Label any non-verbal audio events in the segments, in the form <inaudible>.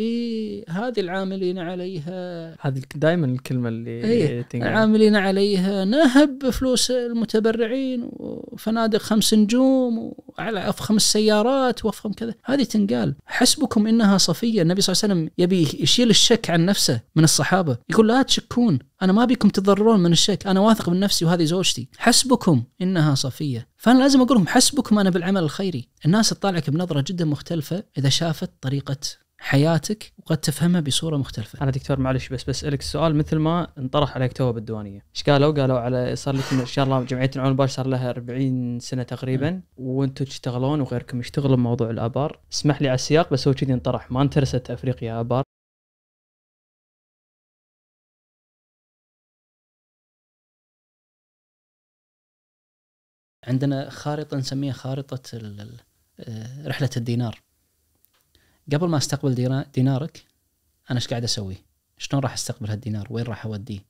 اي هذه العاملين عليها هذه دائما الكلمه اللي إيه العاملين عليها نهب فلوس المتبرعين وفنادق خمس نجوم وعلى افخم السيارات وافخم كذا هذه تنقال حسبكم انها صفيه النبي صلى الله عليه وسلم يبي يشيل الشك عن نفسه من الصحابه يقول لا تشكون انا ما بيكم تضررون من الشك انا واثق من نفسي وهذه زوجتي حسبكم انها صفيه فانا لازم اقول لهم حسبكم انا بالعمل الخيري الناس تطالعك بنظره جدا مختلفه اذا شافت طريقه حياتك وقد تفهمها بصوره مختلفه. انا دكتور معلش بس بسالك السؤال مثل ما انطرح عليك تو بالديوانيه، ايش قالوا؟ قالوا على صار لكم ان شاء الله جمعيه العون البار صار لها 40 سنه تقريبا وانتم تشتغلون وغيركم يشتغلون بموضوع الابار، اسمح لي على السياق بس هو كذي انطرح ما انترست افريقيا ابار عندنا خارطه نسميها خارطه آه، رحله الدينار قبل ما استقبل دينارك انا ايش قاعد اسوي؟ شلون راح استقبل هالدينار؟ وين راح اوديه؟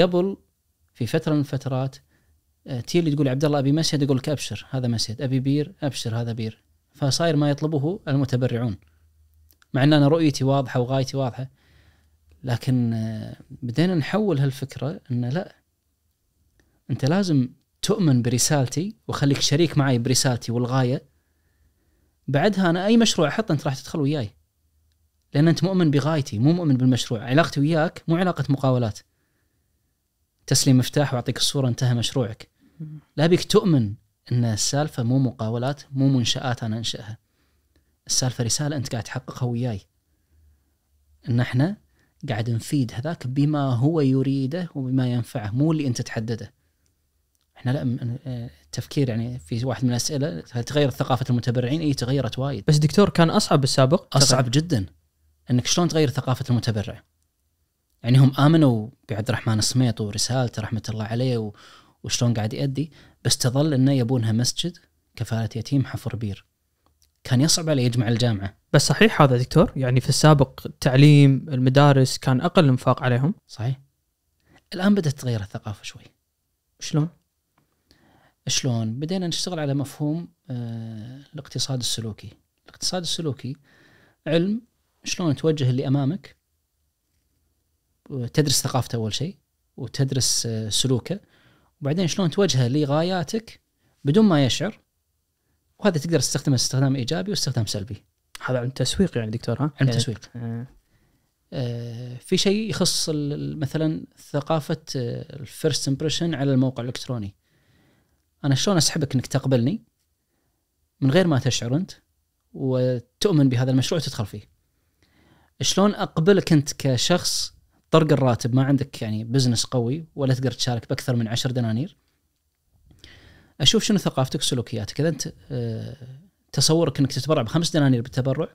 قبل في فتره من الفترات آه، تيلي تقول عبد الله ابي مسجد يقول لك ابشر هذا مسجد، ابي بير ابشر هذا بير، فصاير ما يطلبه المتبرعون. مع ان انا رؤيتي واضحه وغايتي واضحه لكن آه، بدينا نحول هالفكره انه لا انت لازم تؤمن برسالتي وخليك شريك معي برسالتي والغايه بعدها انا اي مشروع احطه انت راح تدخل وياي لان انت مؤمن بغايتي مو مؤمن بالمشروع علاقتي وياك مو علاقه مقاولات تسليم مفتاح واعطيك الصوره انتهى مشروعك لا بيك تؤمن ان السالفه مو مقاولات مو منشات انا انشاها السالفه رساله انت قاعد تحققها وياي ان احنا قاعد نفيد هذاك بما هو يريده وبما ينفعه مو اللي انت تحدده احنا لا التفكير آه، يعني في واحد من الاسئله هل تغيرت ثقافه المتبرعين؟ اي تغيرت وايد بس دكتور كان اصعب بالسابق اصعب جدا انك شلون تغير ثقافه المتبرع يعني هم امنوا بعبد الرحمن السميط ورسالته رحمه الله عليه وشلون قاعد يؤدي بس تظل انه يبونها مسجد كفاله يتيم حفر بير كان يصعب عليه يجمع الجامعه بس صحيح هذا دكتور يعني في السابق التعليم المدارس كان اقل انفاق عليهم صحيح الان بدات تتغير الثقافه شوي شلون شلون؟ بدينا نشتغل على مفهوم آه، الاقتصاد السلوكي. الاقتصاد السلوكي علم شلون توجه اللي امامك تدرس ثقافته اول شيء وتدرس آه، سلوكه وبعدين شلون توجهه لغاياتك بدون ما يشعر وهذا تقدر تستخدمه استخدام ايجابي واستخدام سلبي. هذا علم تسويق يعني دكتور ها؟ علم إيه. تسويق. آه. في شيء يخص مثلا ثقافه الفيرست امبريشن على الموقع الالكتروني. انا شلون اسحبك انك تقبلني من غير ما تشعر انت وتؤمن بهذا المشروع وتدخل فيه شلون اقبلك انت كشخص طرق الراتب ما عندك يعني بزنس قوي ولا تقدر تشارك باكثر من عشر دنانير اشوف شنو ثقافتك سلوكياتك اذا انت آه، تصورك انك تتبرع بخمس دنانير بالتبرع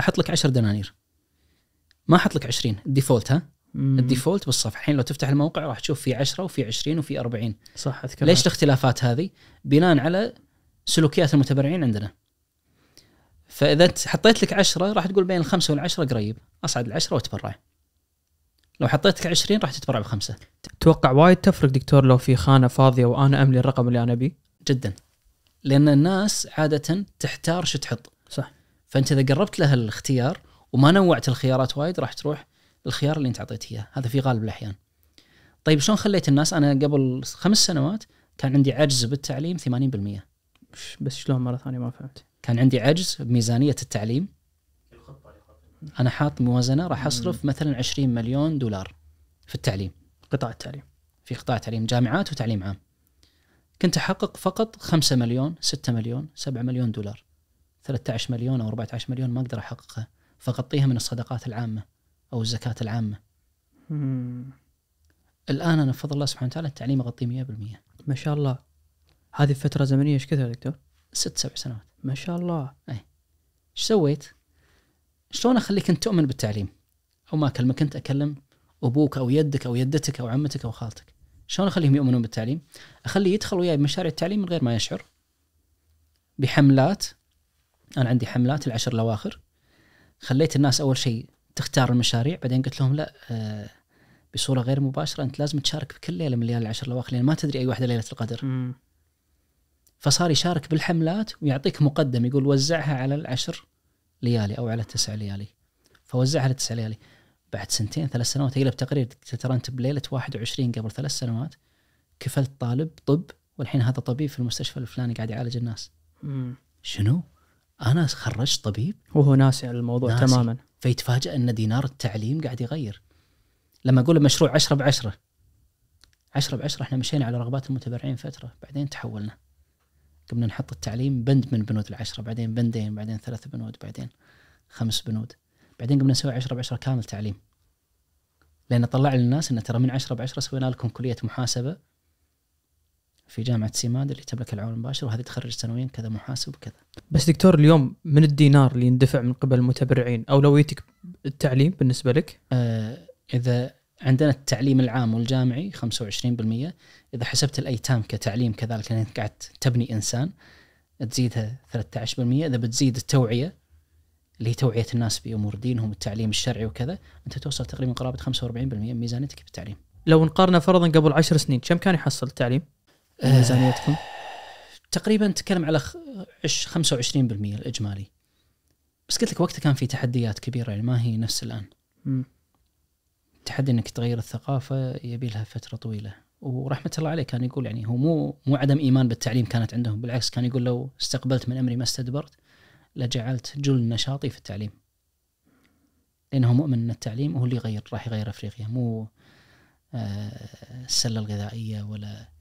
احط لك عشر دنانير ما احط لك 20 الديفولت ها مم. الديفولت بالصفحه الحين لو تفتح الموقع راح تشوف في 10 وفي 20 وفي 40 صح اذكر ليش الاختلافات هذه بناء على سلوكيات المتبرعين عندنا فاذا حطيت لك 10 راح تقول بين الخمسه والعشره قريب اصعد العشره واتبرع لو حطيتك 20 راح تتبرع بخمسه تتوقع وايد تفرق دكتور لو في خانه فاضيه وانا املي الرقم اللي انا ابيه جدا لان الناس عاده تحتار شو تحط صح فانت اذا قربت لها الاختيار وما نوعت الخيارات وايد راح تروح الخيار اللي انت اعطيته اياه هذا في غالب الاحيان طيب شلون خليت الناس انا قبل خمس سنوات كان عندي عجز بالتعليم 80% بس شلون مره ثانيه ما فهمت كان عندي عجز بميزانيه التعليم انا حاط موازنه راح اصرف مثلا 20 مليون دولار في التعليم قطاع التعليم في قطاع تعليم جامعات وتعليم عام كنت احقق فقط 5 مليون 6 مليون 7 مليون دولار 13 مليون او 14 مليون ما اقدر احققها فاغطيها من الصدقات العامه او الزكاه العامه. مم. الان انا بفضل الله سبحانه وتعالى التعليم اغطيه 100%. ما شاء الله. هذه فتره زمنيه ايش كثر دكتور؟ ست سبع سنوات. ما شاء الله. اي. ايش سويت؟ شلون اخليك انت تؤمن بالتعليم؟ او ما اكلمك انت اكلم ابوك او يدك او يدتك او عمتك او خالتك. شلون اخليهم يؤمنون بالتعليم؟ اخليه يدخل وياي بمشاريع التعليم من غير ما يشعر. بحملات انا عندي حملات العشر الاواخر خليت الناس اول شيء تختار المشاريع بعدين قلت لهم لا آه، بصوره غير مباشره انت لازم تشارك في كل ليله من الليالي العشر الاواخر لان ما تدري اي واحده ليله القدر. م. فصار يشارك بالحملات ويعطيك مقدم يقول وزعها على العشر ليالي او على التسع ليالي. فوزعها على التسع ليالي. بعد سنتين ثلاث سنوات يقلب تقرير ترى انت بليله 21 قبل ثلاث سنوات كفلت طالب طب والحين هذا طبيب في المستشفى الفلاني قاعد يعالج الناس. م. شنو؟ انا خرجت طبيب وهو ناسي على الموضوع ناسي. تماما فيتفاجأ أن دينار التعليم قاعد يغير لما أقول مشروع 10 ب 10 10 ب 10 احنا مشينا على رغبات المتبرعين فترة بعدين تحولنا قمنا نحط التعليم بند من بنود العشرة بعدين بندين بعدين ثلاث بنود بعدين خمس بنود بعدين قمنا نسوي 10 ب 10 كامل تعليم لأن طلع للناس أن ترى من 10 ب 10 سوينا لكم كلية محاسبة في جامعه سيماد اللي تملك العون المباشر وهذه تخرج سنويا كذا محاسب وكذا بس دكتور اليوم من الدينار اللي يندفع من قبل المتبرعين اولويتك التعليم بالنسبه لك؟ آه اذا عندنا التعليم العام والجامعي 25% اذا حسبت الايتام كتعليم كذلك لانك قاعد تبني انسان تزيدها 13% اذا بتزيد التوعيه اللي هي توعيه الناس بامور دينهم والتعليم الشرعي وكذا انت توصل تقريبا قرابه 45% من ميزانيتك التعليم لو نقارنا فرضا قبل 10 سنين كم كان يحصل التعليم؟ ميزانيتكم؟ تقريبا تكلم على 25% الاجمالي بس قلت لك وقتها كان في تحديات كبيره يعني ما هي نفس الان م. تحدي انك تغير الثقافه يبي لها فتره طويله ورحمه الله عليه كان يقول يعني هو مو مو عدم ايمان بالتعليم كانت عندهم بالعكس كان يقول لو استقبلت من امري ما استدبرت لجعلت جل نشاطي في التعليم لانه مؤمن ان التعليم هو اللي يغير راح يغير افريقيا مو آه، السله الغذائيه ولا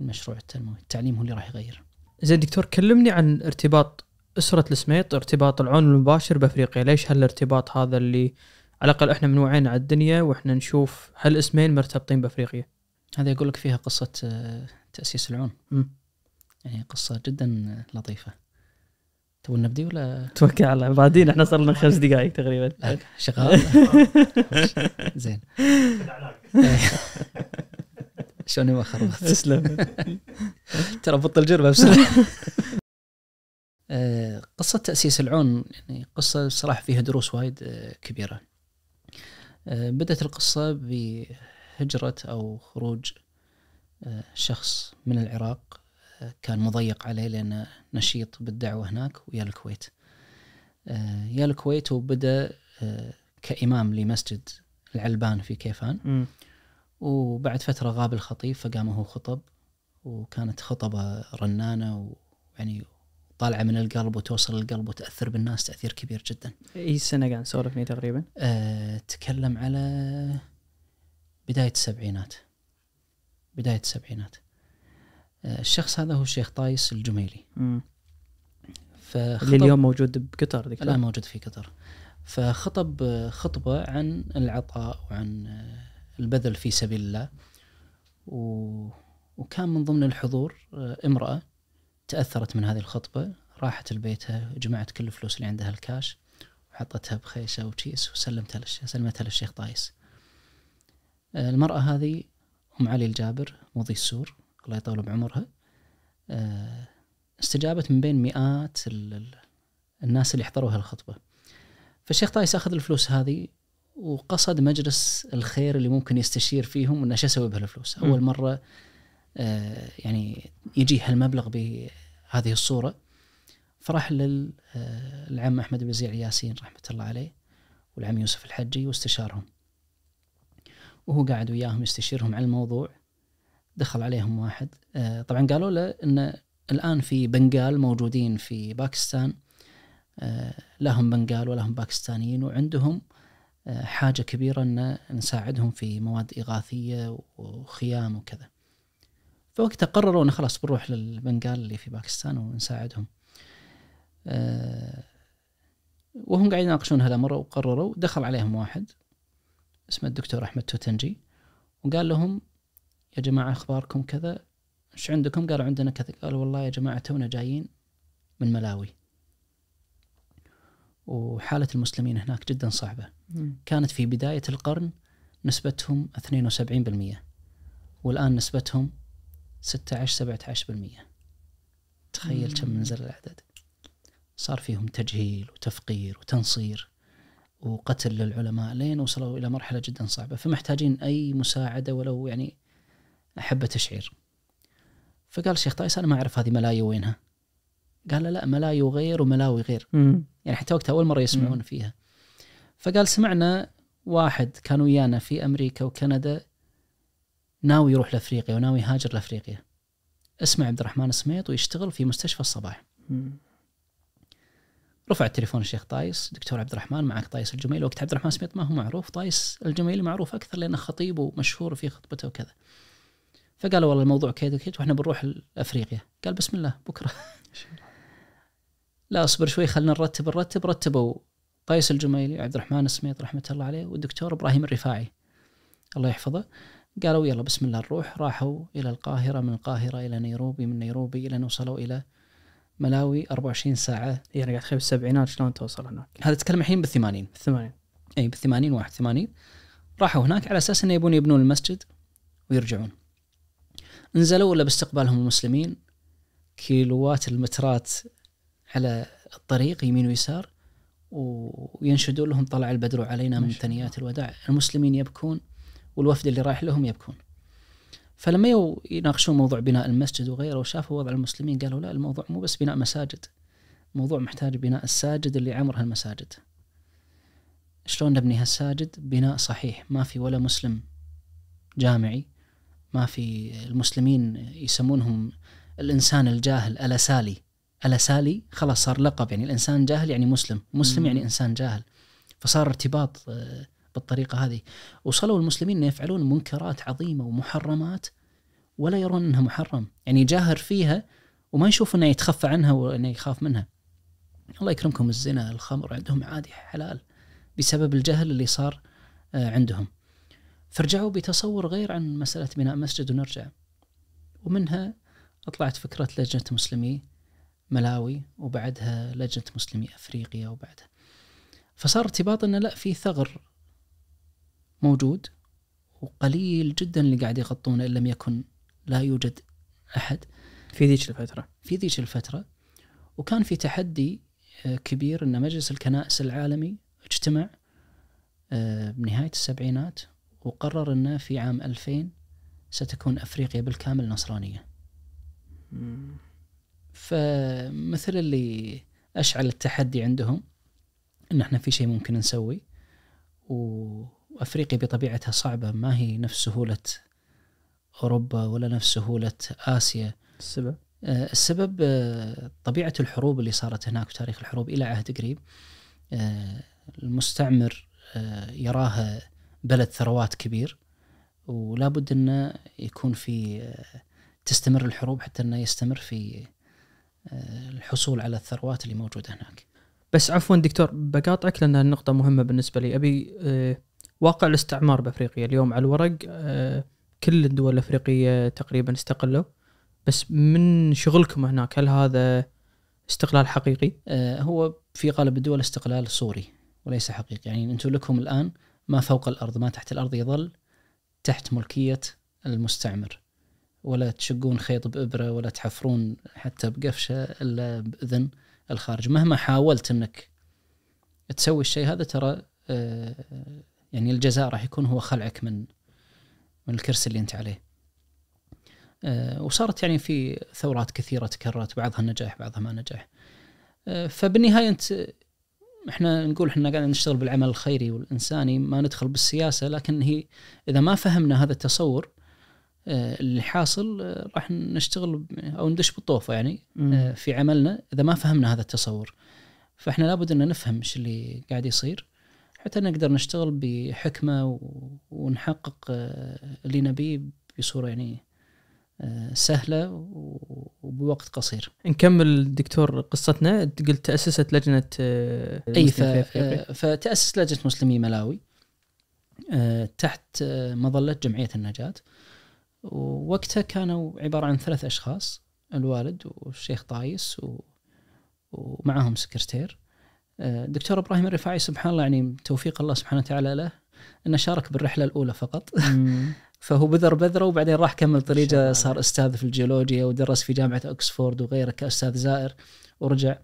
المشروع التنموي التعليم هو اللي راح يغير زين دكتور كلمني عن ارتباط أسرة السميط ارتباط العون المباشر بأفريقيا ليش هالارتباط هذا اللي على الأقل احنا من وعينا على الدنيا واحنا نشوف هالاسمين مرتبطين بأفريقيا هذا يقول لك فيها قصة آه، تأسيس العون م. يعني قصة جدا لطيفة تبون نبدي ولا توكل على بعدين احنا صار لنا خمس دقائق تقريبا شغال <laughs> زين <laughs> <laughs> شلون ما خربت تسلم ترى بطل الجربه بسرعه <laughs> آه، قصة تأسيس العون يعني قصة صراحة فيها دروس وايد آه، كبيرة آه، بدأت القصة بهجرة أو خروج شخص من العراق كان مضيق عليه لأنه نشيط بالدعوة هناك ويا الكويت يا الكويت وبدأ كإمام لمسجد العلبان في كيفان وبعد فترة غاب الخطيب فقام هو خطب وكانت خطبة رنانة ويعني طالعة من القلب وتوصل القلب وتأثر بالناس تأثير كبير جدا أي سنة قاعد نسولف تقريبا؟ أه تكلم على بداية السبعينات بداية السبعينات آه، الشخص هذا هو الشيخ طايس الجميلي فخطب اللي اليوم موجود بقطر الآن موجود في قطر فخطب آه، خطبة عن العطاء وعن آه، البذل في سبيل الله و... وكان من ضمن الحضور آه، امرأة تأثرت من هذه الخطبة راحت لبيتها جمعت كل الفلوس اللي عندها الكاش وحطتها بخيشة وكيس وسلمتها للشيخ سلمتها للشيخ طايس آه، المرأة هذه أم علي الجابر مضي السور الله يطول بعمرها آه، استجابت من بين مئات الناس اللي حضروا هالخطبة فالشيخ طايس أخذ الفلوس هذه وقصد مجلس الخير اللي ممكن يستشير فيهم انه شو اسوي بهالفلوس اول مره آه، يعني يجي هالمبلغ بهذه الصوره فراح للعم آه، احمد الوزيع ياسين رحمه الله عليه والعم يوسف الحجي واستشارهم وهو قاعد وياهم يستشيرهم على الموضوع دخل عليهم واحد آه، طبعا قالوا له ان الان في بنغال موجودين في باكستان لهم بنغال ولهم باكستانيين وعندهم حاجة كبيرة أن نساعدهم في مواد إغاثية وخيام وكذا فوقتها قرروا أنه خلاص بنروح للبنغال اللي في باكستان ونساعدهم آه، وهم قاعدين يناقشون هالأمر وقرروا دخل عليهم واحد اسمه الدكتور أحمد توتنجي وقال لهم يا جماعة أخباركم كذا إيش عندكم قالوا عندنا كذا قالوا والله يا جماعة تونا جايين من ملاوي وحالة المسلمين هناك جدا صعبة كانت في بداية القرن نسبتهم 72% والآن نسبتهم 16-17% تخيل كم منزل العدد صار فيهم تجهيل وتفقير وتنصير وقتل للعلماء لين وصلوا إلى مرحلة جدا صعبة فمحتاجين أي مساعدة ولو يعني أحبة تشعير فقال الشيخ طايس أنا ما أعرف هذه ملايو وينها قال لا ملايو غير وملاوي غير مم. يعني حتى وقتها اول مره يسمعون فيها فقال سمعنا واحد كان ويانا في امريكا وكندا ناوي يروح لافريقيا وناوي يهاجر لافريقيا اسمه عبد الرحمن سميط ويشتغل في مستشفى الصباح رفع التليفون الشيخ طايس دكتور عبد الرحمن معك طايس الجميل وقت عبد الرحمن سميط ما هو معروف طايس الجميل معروف اكثر لانه خطيب ومشهور في خطبته وكذا فقال والله الموضوع كذا وكيد واحنا بنروح لافريقيا قال بسم الله بكره <laughs> لا اصبر شوي خلينا نرتب نرتب رتبوا قيس الجميلي عبد الرحمن السميط رحمه الله عليه والدكتور ابراهيم الرفاعي الله يحفظه قالوا يلا بسم الله نروح راحوا الى القاهره من القاهره الى نيروبي من نيروبي الى ان وصلوا الى ملاوي 24 ساعه يعني قاعد تخيل بالسبعينات شلون توصل هناك هذا تكلم الحين بالثمانين بالثمانين اي بالثمانين 81 راحوا هناك على اساس انه يبون يبنون المسجد ويرجعون نزلوا ولا باستقبالهم المسلمين كيلوات المترات على الطريق يمين ويسار وينشدون لهم طلع البدر علينا من ثنيات الوداع المسلمين يبكون والوفد اللي رايح لهم يبكون فلما يناقشون موضوع بناء المسجد وغيره وشافوا وضع المسلمين قالوا لا الموضوع مو بس بناء مساجد الموضوع محتاج بناء الساجد اللي عمرها هالمساجد شلون نبني هالساجد بناء صحيح ما في ولا مسلم جامعي ما في المسلمين يسمونهم الإنسان الجاهل ألسالي الاسالي خلاص صار لقب يعني الانسان جاهل يعني مسلم مسلم يعني انسان جاهل فصار ارتباط آه، بالطريقه هذه وصلوا المسلمين يفعلون منكرات عظيمه ومحرمات ولا يرون انها محرم يعني يجاهر فيها وما يشوف انه يتخفى عنها وانه يخاف منها الله يكرمكم الزنا الخمر عندهم عادي حلال بسبب الجهل اللي صار آه، عندهم فرجعوا بتصور غير عن مسألة بناء مسجد ونرجع ومنها أطلعت فكرة لجنة مسلمي ملاوي وبعدها لجنة مسلمي أفريقيا وبعدها فصار ارتباط أنه لا في ثغر موجود وقليل جدا اللي قاعد يغطونه إن لم يكن لا يوجد أحد في ذيك الفترة في ذيك الفترة وكان في تحدي آه، كبير أن مجلس الكنائس العالمي اجتمع آه، بنهاية السبعينات وقرر أنه في عام 2000 ستكون أفريقيا بالكامل نصرانية فمثل اللي اشعل التحدي عندهم ان احنا في شيء ممكن نسوي وافريقيا بطبيعتها صعبه ما هي نفس سهوله اوروبا ولا نفس سهوله اسيا السبب آه، السبب آه، طبيعه الحروب اللي صارت هناك وتاريخ الحروب الى عهد قريب آه، المستعمر يراها بلد ثروات كبير ولا بد انه يكون في تستمر الحروب حتى انه يستمر في الحصول على الثروات اللي موجوده هناك. بس عفوا دكتور بقاطعك لان النقطه مهمه بالنسبه لي ابي آه، واقع الاستعمار بافريقيا اليوم على الورق آه، كل الدول الافريقيه تقريبا استقلوا بس من شغلكم هناك هل هذا استقلال حقيقي؟ آه، هو في غالب الدول استقلال صوري وليس حقيقي يعني انتم لكم الان ما فوق الارض ما تحت الارض يظل تحت ملكيه المستعمر ولا تشقون خيط بإبرة ولا تحفرون حتى بقفشة إلا بإذن الخارج مهما حاولت أنك تسوي الشيء هذا ترى آه، يعني الجزاء راح يكون هو خلعك من من الكرسي اللي أنت عليه آه، وصارت يعني في ثورات كثيرة تكررت بعضها نجاح بعضها ما نجح آه، فبالنهاية أنت احنا نقول احنا قاعدين نشتغل بالعمل الخيري والإنساني ما ندخل بالسياسة لكن هي إذا ما فهمنا هذا التصور آه، اللي حاصل آه، راح نشتغل او ندش بالطوفه يعني مم. آه، في عملنا اذا ما فهمنا هذا التصور فاحنا لابد ان نفهم ايش اللي قاعد يصير حتى نقدر نشتغل بحكمه ونحقق اللي نبيه بصوره يعني سهله وبوقت قصير. نكمل دكتور قصتنا قلت تاسست لجنه اي فتاسست لجنه مسلمي ملاوي تحت مظله جمعيه النجاه. ووقتها كانوا عبارة عن ثلاث أشخاص الوالد والشيخ طايس و... ومعهم سكرتير آه، دكتور ابراهيم الرفاعي سبحان الله يعني توفيق الله سبحانه وتعالى له انه شارك بالرحله الاولى فقط <laughs> فهو بذر بذره وبعدين راح كمل طريقه صار استاذ في الجيولوجيا ودرس في جامعه أكسفورد وغيره كاستاذ زائر ورجع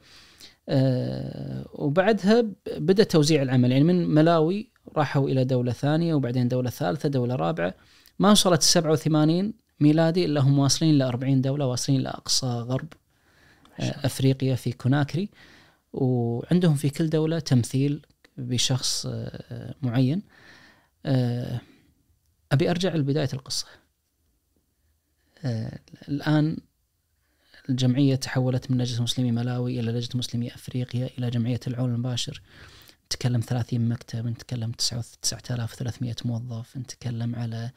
آه، وبعدها بدا توزيع العمل يعني من ملاوي راحوا الى دوله ثانيه وبعدين دوله ثالثه دوله رابعه ما وصلت ال 87 ميلادي الا هم واصلين ل 40 دوله واصلين لاقصى غرب آه، افريقيا في كوناكري وعندهم في كل دوله تمثيل بشخص آه، معين آه، ابي ارجع لبدايه القصه الان الجمعيه تحولت من لجنه مسلمي ملاوي الى لجنه مسلمي افريقيا الى جمعيه العون المباشر تكلم 30 مكتب نتكلم 9300 موظف نتكلم على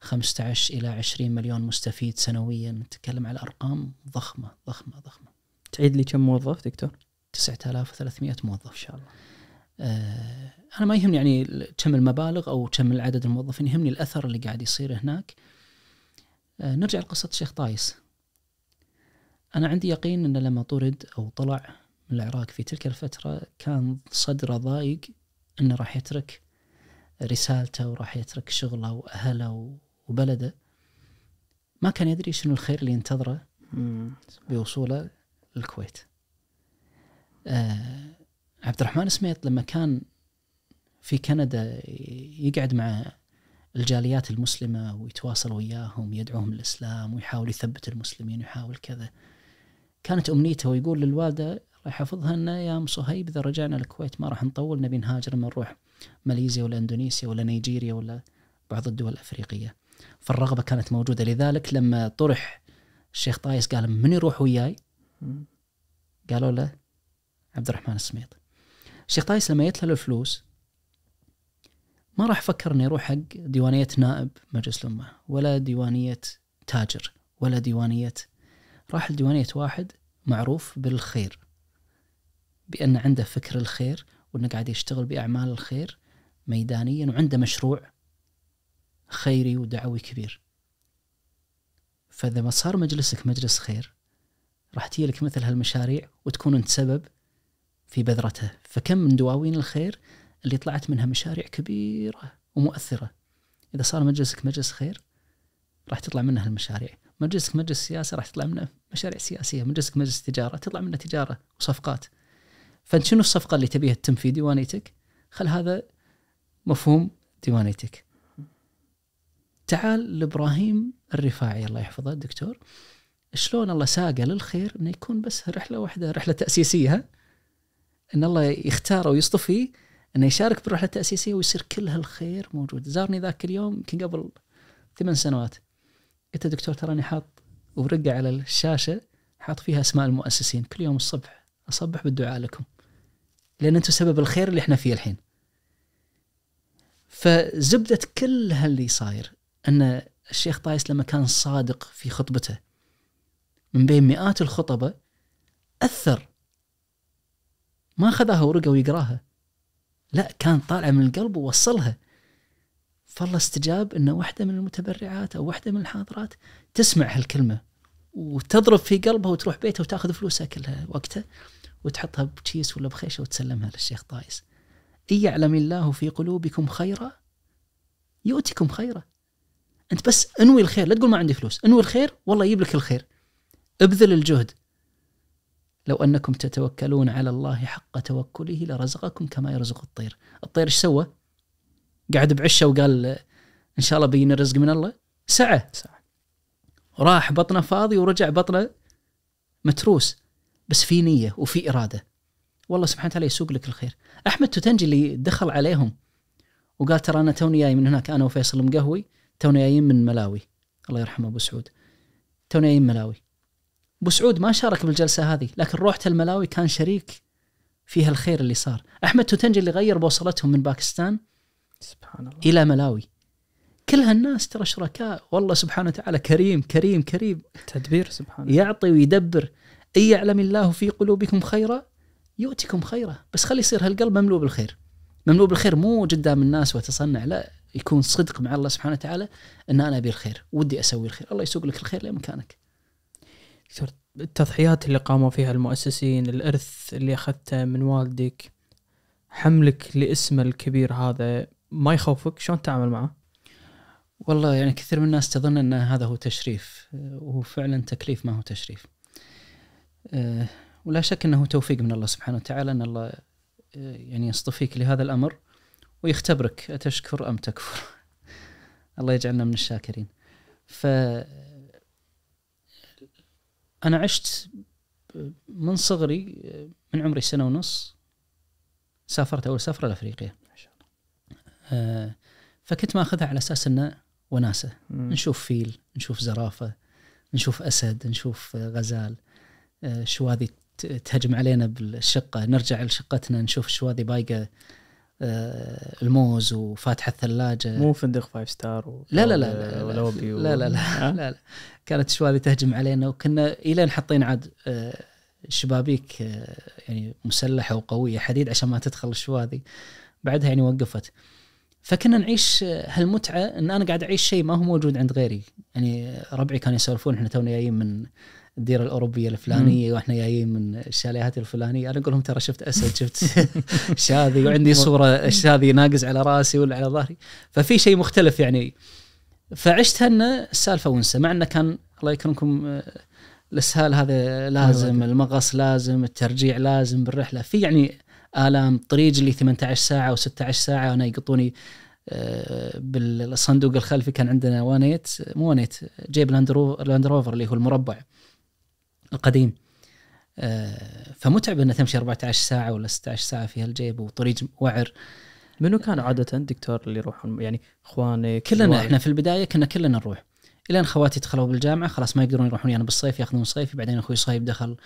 15 الى 20 مليون مستفيد سنويا نتكلم على ارقام ضخمه ضخمه ضخمه تعيد لي كم موظف دكتور 9300 موظف ان شاء الله آه انا ما يهمني يعني كم المبالغ او كم العدد الموظفين يهمني الاثر اللي قاعد يصير هناك آه نرجع لقصه الشيخ طايس انا عندي يقين انه لما طرد او طلع من العراق في تلك الفترة كان صدره ضايق أنه راح يترك رسالته وراح يترك شغله وأهله وبلده ما كان يدري شنو الخير اللي ينتظره بوصوله للكويت آه عبد الرحمن سميط لما كان في كندا يقعد مع الجاليات المسلمة ويتواصل وياهم يدعوهم للإسلام ويحاول يثبت المسلمين ويحاول كذا كانت أمنيته ويقول للوالدة الله يحفظها لنا يا ام صهيب اذا رجعنا الكويت ما راح نطول نبي نهاجر نروح ماليزيا ولا اندونيسيا ولا نيجيريا ولا بعض الدول الافريقيه. فالرغبه كانت موجوده لذلك لما طرح الشيخ طايس قال من يروح وياي؟ قالوا له عبد الرحمن السميط. الشيخ طايس لما له الفلوس ما راح فكر انه يروح حق ديوانيه نائب مجلس الامه ولا ديوانيه تاجر ولا ديوانيه راح لديوانيه واحد معروف بالخير بأن عنده فكر الخير وأنه قاعد يشتغل بأعمال الخير ميدانيا وعنده مشروع خيري ودعوي كبير فإذا ما صار مجلسك مجلس خير راح تجي لك مثل هالمشاريع وتكون أنت سبب في بذرته فكم من دواوين الخير اللي طلعت منها مشاريع كبيرة ومؤثرة إذا صار مجلسك مجلس خير راح تطلع منها المشاريع مجلسك مجلس سياسة راح تطلع منه مشاريع سياسية مجلسك مجلس تجارة تطلع منه تجارة وصفقات فانت شنو الصفقه اللي تبيها تتم في ديوانيتك؟ خل هذا مفهوم ديوانيتك. تعال لابراهيم الرفاعي الله يحفظه الدكتور شلون الله ساقه للخير انه يكون بس رحله واحده رحله تاسيسيه ان الله يختاره ويصطفيه انه يشارك بالرحله التاسيسيه ويصير كل هالخير موجود، زارني ذاك اليوم يمكن قبل ثمان سنوات. قلت دكتور تراني حاط ورقه على الشاشه حاط فيها اسماء المؤسسين كل يوم الصبح اصبح بالدعاء لكم. لان انتم سبب الخير اللي احنا فيه الحين فزبده كل هاللي صاير ان الشيخ طايس لما كان صادق في خطبته من بين مئات الخطبه اثر ما اخذها ورقه ويقراها لا كان طالعه من القلب ووصلها فالله استجاب ان واحده من المتبرعات او واحده من الحاضرات تسمع هالكلمه وتضرب في قلبها وتروح بيتها وتاخذ فلوسها كلها وقتها وتحطها بكيس ولا بخيشه وتسلمها للشيخ طايس إن يعلم الله في قلوبكم خيرا يؤتكم خيرا أنت بس انوي الخير لا تقول ما عندي فلوس انوي الخير والله يجيب لك الخير ابذل الجهد لو أنكم تتوكلون على الله حق توكله لرزقكم كما يرزق الطير الطير ايش سوى قعد بعشه وقال إن شاء الله بين الرزق من الله سعى. سعى. راح بطنه فاضي ورجع بطنه متروس بس في نيه وفي اراده والله سبحانه وتعالى يسوق لك الخير احمد تتنجي اللي دخل عليهم وقال ترى انا توني جاي من هناك انا وفيصل المقهوي توني جايين من ملاوي الله يرحمه ابو سعود توني جايين ملاوي ابو سعود ما شارك بالجلسه هذه لكن روحته الملاوي كان شريك فيها الخير اللي صار احمد توتنجي اللي غير بوصلتهم من باكستان سبحان الله الى ملاوي كل هالناس ترى شركاء والله سبحانه وتعالى كريم كريم كريم تدبير سبحانه يعطي ويدبر إن يعلم الله في قلوبكم خيرا يؤتكم خيرا بس خلي يصير هالقلب مملوء بالخير مملوء بالخير مو قدام الناس وتصنع لا يكون صدق مع الله سبحانه وتعالى ان انا ابي الخير ودي اسوي الخير الله يسوق لك الخير لمكانك التضحيات اللي قاموا فيها المؤسسين الارث اللي اخذته من والدك حملك لاسمه الكبير هذا ما يخوفك شلون تتعامل معه والله يعني كثير من الناس تظن ان هذا هو تشريف وهو فعلا تكليف ما هو تشريف آه، ولا شك انه توفيق من الله سبحانه وتعالى ان الله آه، يعني يصطفيك لهذا الامر ويختبرك اتشكر ام تكفر <laughs> الله يجعلنا من الشاكرين ف انا عشت من صغري آه، من عمري سنه ونص سافرت اول سفره لافريقيا ما شاء الله فكنت ماخذها على اساس انه وناسه نشوف فيل نشوف زرافه نشوف اسد نشوف غزال شواذي تهجم علينا بالشقه نرجع لشقتنا نشوف شواذي بايقه آه، الموز وفاتحه الثلاجه مو فندق فايف ستار و... لا لا لا لا لا و... لا لا لا, لا, لا كانت شواذي تهجم علينا وكنا الين حاطين عاد آه، شبابيك آه، يعني مسلحه وقويه حديد عشان ما تدخل الشواذي بعدها يعني وقفت فكنا نعيش هالمتعه ان انا قاعد اعيش شيء ما هو موجود عند غيري يعني ربعي كانوا يسولفون احنا تونا جايين من الديره الاوروبيه الفلانيه واحنا جايين من الشاليهات الفلانيه انا اقول لهم ترى شفت اسد شفت <laughs> شاذي وعندي صوره شاذي ناقز على راسي ولا على ظهري ففي شيء مختلف يعني فعشت ان السالفه وانسى مع انه كان الله يكرمكم آه، الاسهال هذا لازم أيوة. المغص لازم الترجيع لازم بالرحله في يعني الام طريق اللي 18 ساعه و16 ساعه وانا يقطوني آه، بالصندوق الخلفي كان عندنا وانيت مو وانيت جيب لاند روفر اللي هو المربع القديم آه، فمتعب انه تمشي 14 ساعه ولا 16 ساعه في هالجيب وطريق وعر منو كان عاده دكتور اللي يروحون يعني اخوانك كلنا الوارد. احنا في البدايه كنا كلنا نروح الين خواتي دخلوا بالجامعه خلاص ما يقدرون يروحون يعني بالصيف ياخذون صيفي بعدين اخوي صهيب دخل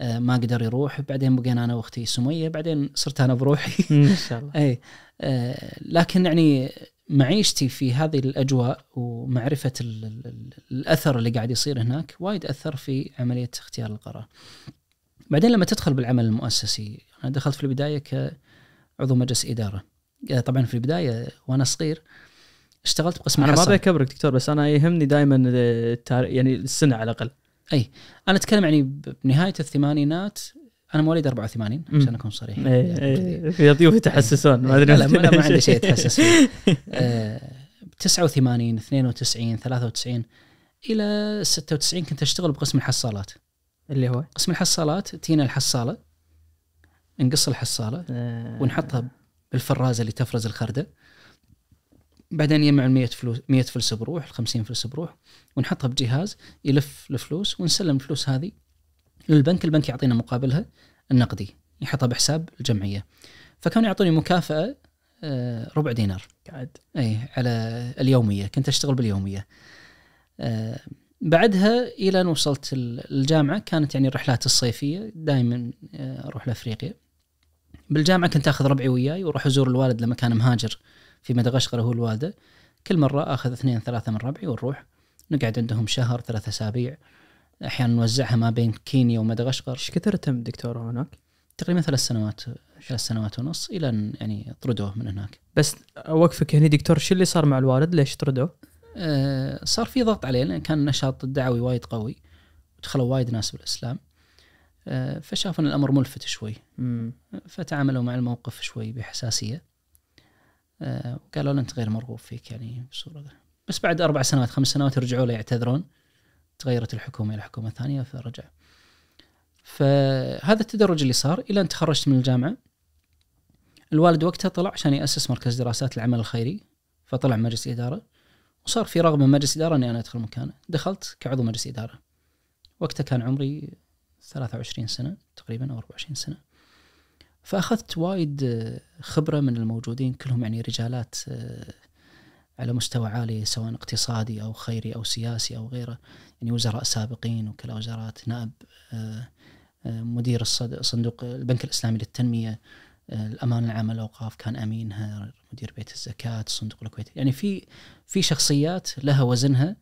آه، ما قدر يروح بعدين بقينا انا واختي سميه بعدين صرت انا بروحي ان شاء الله <laughs> اي آه، لكن يعني معيشتي في هذه الاجواء ومعرفه الـ الـ الاثر اللي قاعد يصير هناك وايد اثر في عمليه اختيار القرار. بعدين لما تدخل بالعمل المؤسسي انا دخلت في البدايه كعضو مجلس اداره. آه، طبعا في البدايه وانا صغير اشتغلت بقسم انا ما ابي اكبرك دكتور بس انا يهمني دائما آه، يعني السنه على الاقل. اي انا اتكلم يعني بنهايه الثمانينات انا مواليد 84 عشان اكون صريح يا إيه، يعني إيه، ضيوف يتحسسون ما إيه، ادري لا لا ما عندي شيء اتحسس فيه 89 92 93 الى 96 كنت اشتغل بقسم الحصالات اللي هو قسم الحصالات تينا الحصاله نقص الحصاله آه. ونحطها بالفرازه اللي تفرز الخرده بعدين يجمع ال 100 فلوس 100 فلس بروح ال 50 فلس بروح ونحطها بجهاز يلف الفلوس ونسلم الفلوس هذه للبنك البنك يعطينا مقابلها النقدي يحطها بحساب الجمعيه فكانوا يعطوني مكافاه آه، ربع دينار قاعد اي على اليوميه كنت اشتغل باليوميه آه، بعدها الى ان وصلت الجامعه كانت يعني الرحلات الصيفيه دائما آه، اروح لافريقيا بالجامعه كنت اخذ ربعي وياي واروح ازور الوالد لما كان مهاجر في مدغشقر هو الوالده كل مره اخذ اثنين ثلاثه من ربعي ونروح نقعد عندهم شهر ثلاثة اسابيع احيانا نوزعها ما بين كينيا ومدغشقر ايش كثر تم دكتوره هناك؟ تقريبا ثلاث سنوات ثلاث سنوات ونص الى ان يعني طردوه من هناك بس اوقفك هنا دكتور شو اللي صار مع الوالد ليش طردوه؟ آه صار في ضغط عليه لان كان النشاط الدعوي وايد قوي ودخلوا وايد ناس بالاسلام آه فشاف ان الامر ملفت شوي فتعاملوا مع الموقف شوي بحساسيه آه وقالوا له انت غير مرغوب فيك يعني بصوره بس بعد اربع سنوات خمس سنوات رجعوا له يعتذرون تغيرت الحكومه الى حكومه ثانيه فرجع. فهذا التدرج اللي صار الى ان تخرجت من الجامعه. الوالد وقتها طلع عشان ياسس مركز دراسات العمل الخيري فطلع مجلس اداره وصار في رغبه من مجلس اداره اني انا ادخل مكانه، دخلت كعضو مجلس اداره. وقتها كان عمري 23 سنه تقريبا او 24 سنه. فاخذت وايد خبره من الموجودين كلهم يعني رجالات آه، على مستوى عالي سواء اقتصادي أو خيري أو سياسي أو غيره يعني وزراء سابقين وكلا وزارات نائب آه، آه، مدير صندوق البنك الإسلامي للتنمية آه، الأمانة العامة للأوقاف كان أمينها مدير بيت الزكاة الصندوق الكويتي يعني في في شخصيات لها وزنها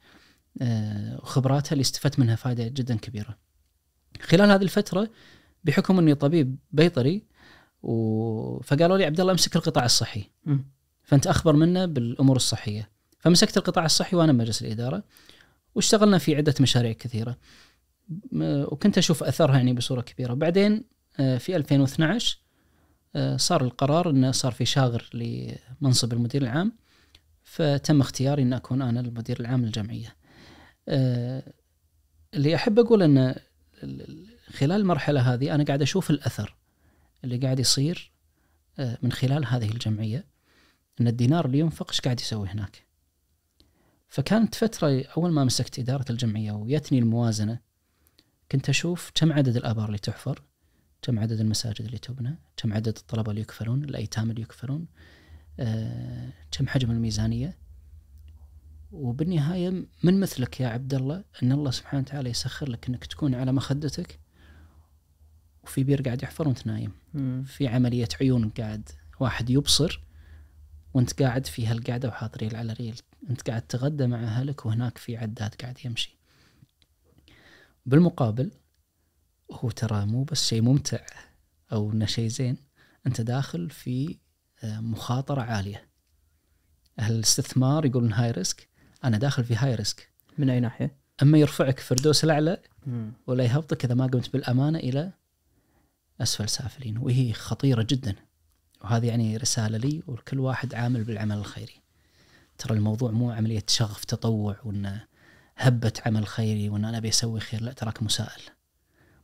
وخبراتها اللي استفدت منها فائدة جدا كبيرة خلال هذه الفترة بحكم أني طبيب بيطري و... فقالوا لي عبد الله امسك القطاع الصحي فانت اخبر منا بالامور الصحيه فمسكت القطاع الصحي وانا مجلس الاداره واشتغلنا في عده مشاريع كثيره وكنت اشوف اثرها يعني بصوره كبيره بعدين آه، في 2012 آه، صار القرار انه صار في شاغر لمنصب المدير العام فتم اختياري ان اكون انا المدير العام للجمعيه آه، اللي احب اقول ان خلال المرحله هذه انا قاعد اشوف الاثر اللي قاعد يصير من خلال هذه الجمعيه ان الدينار اللي ينفق ايش قاعد يسوي هناك فكانت فترة أول ما مسكت إدارة الجمعية ويتني الموازنة كنت أشوف كم عدد الآبار اللي تحفر كم عدد المساجد اللي تبنى كم عدد الطلبة اللي يكفرون الأيتام اللي كم آه، كم حجم الميزانية وبالنهاية من مثلك يا عبد الله أن الله سبحانه وتعالى يسخر لك أنك تكون على مخدتك وفي بير قاعد يحفر وانت نايم في عملية عيون قاعد واحد يبصر وانت قاعد في هالقعده ريل على ريل انت قاعد تغدى مع اهلك وهناك في عداد قاعد يمشي بالمقابل هو ترى مو بس شيء ممتع او انه شيء زين انت داخل في آه، مخاطره عاليه اهل الاستثمار يقولون هاي ريسك انا داخل في هاي ريسك من اي ناحيه اما يرفعك فردوس الاعلى ولا يهبطك اذا ما قمت بالامانه الى اسفل سافلين وهي خطيره جدا وهذه يعني رسالة لي ولكل واحد عامل بالعمل الخيري ترى الموضوع مو عملية شغف تطوع وأن هبة عمل خيري وأن أنا بيسوي خير لا تراك مسائل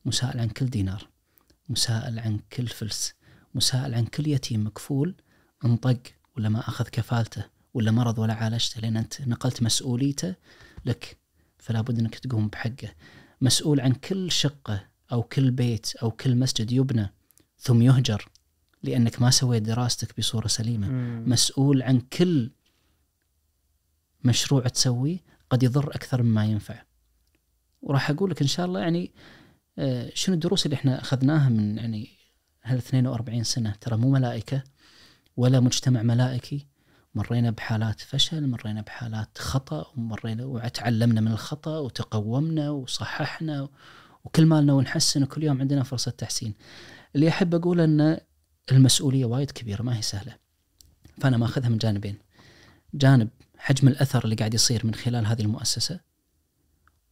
مسائل عن كل دينار مسائل عن كل فلس مسائل عن كل يتيم مكفول انطق ولا ما أخذ كفالته ولا مرض ولا عالجته لأن أنت نقلت مسؤوليته لك فلا بد أنك تقوم بحقه مسؤول عن كل شقة أو كل بيت أو كل مسجد يبنى ثم يهجر لانك ما سويت دراستك بصوره سليمه مم. مسؤول عن كل مشروع تسويه قد يضر اكثر مما ينفع وراح اقول لك ان شاء الله يعني آه، شنو الدروس اللي احنا اخذناها من يعني هال 42 سنه ترى مو ملائكه ولا مجتمع ملائكي مرينا بحالات فشل مرينا بحالات خطا ومرينا وتعلمنا من الخطا وتقومنا وصححنا وكل مالنا ونحسن وكل يوم عندنا فرصه تحسين اللي احب اقول انه المسؤوليه وايد كبيره ما هي سهله فانا ماخذها من جانبين جانب حجم الاثر اللي قاعد يصير من خلال هذه المؤسسه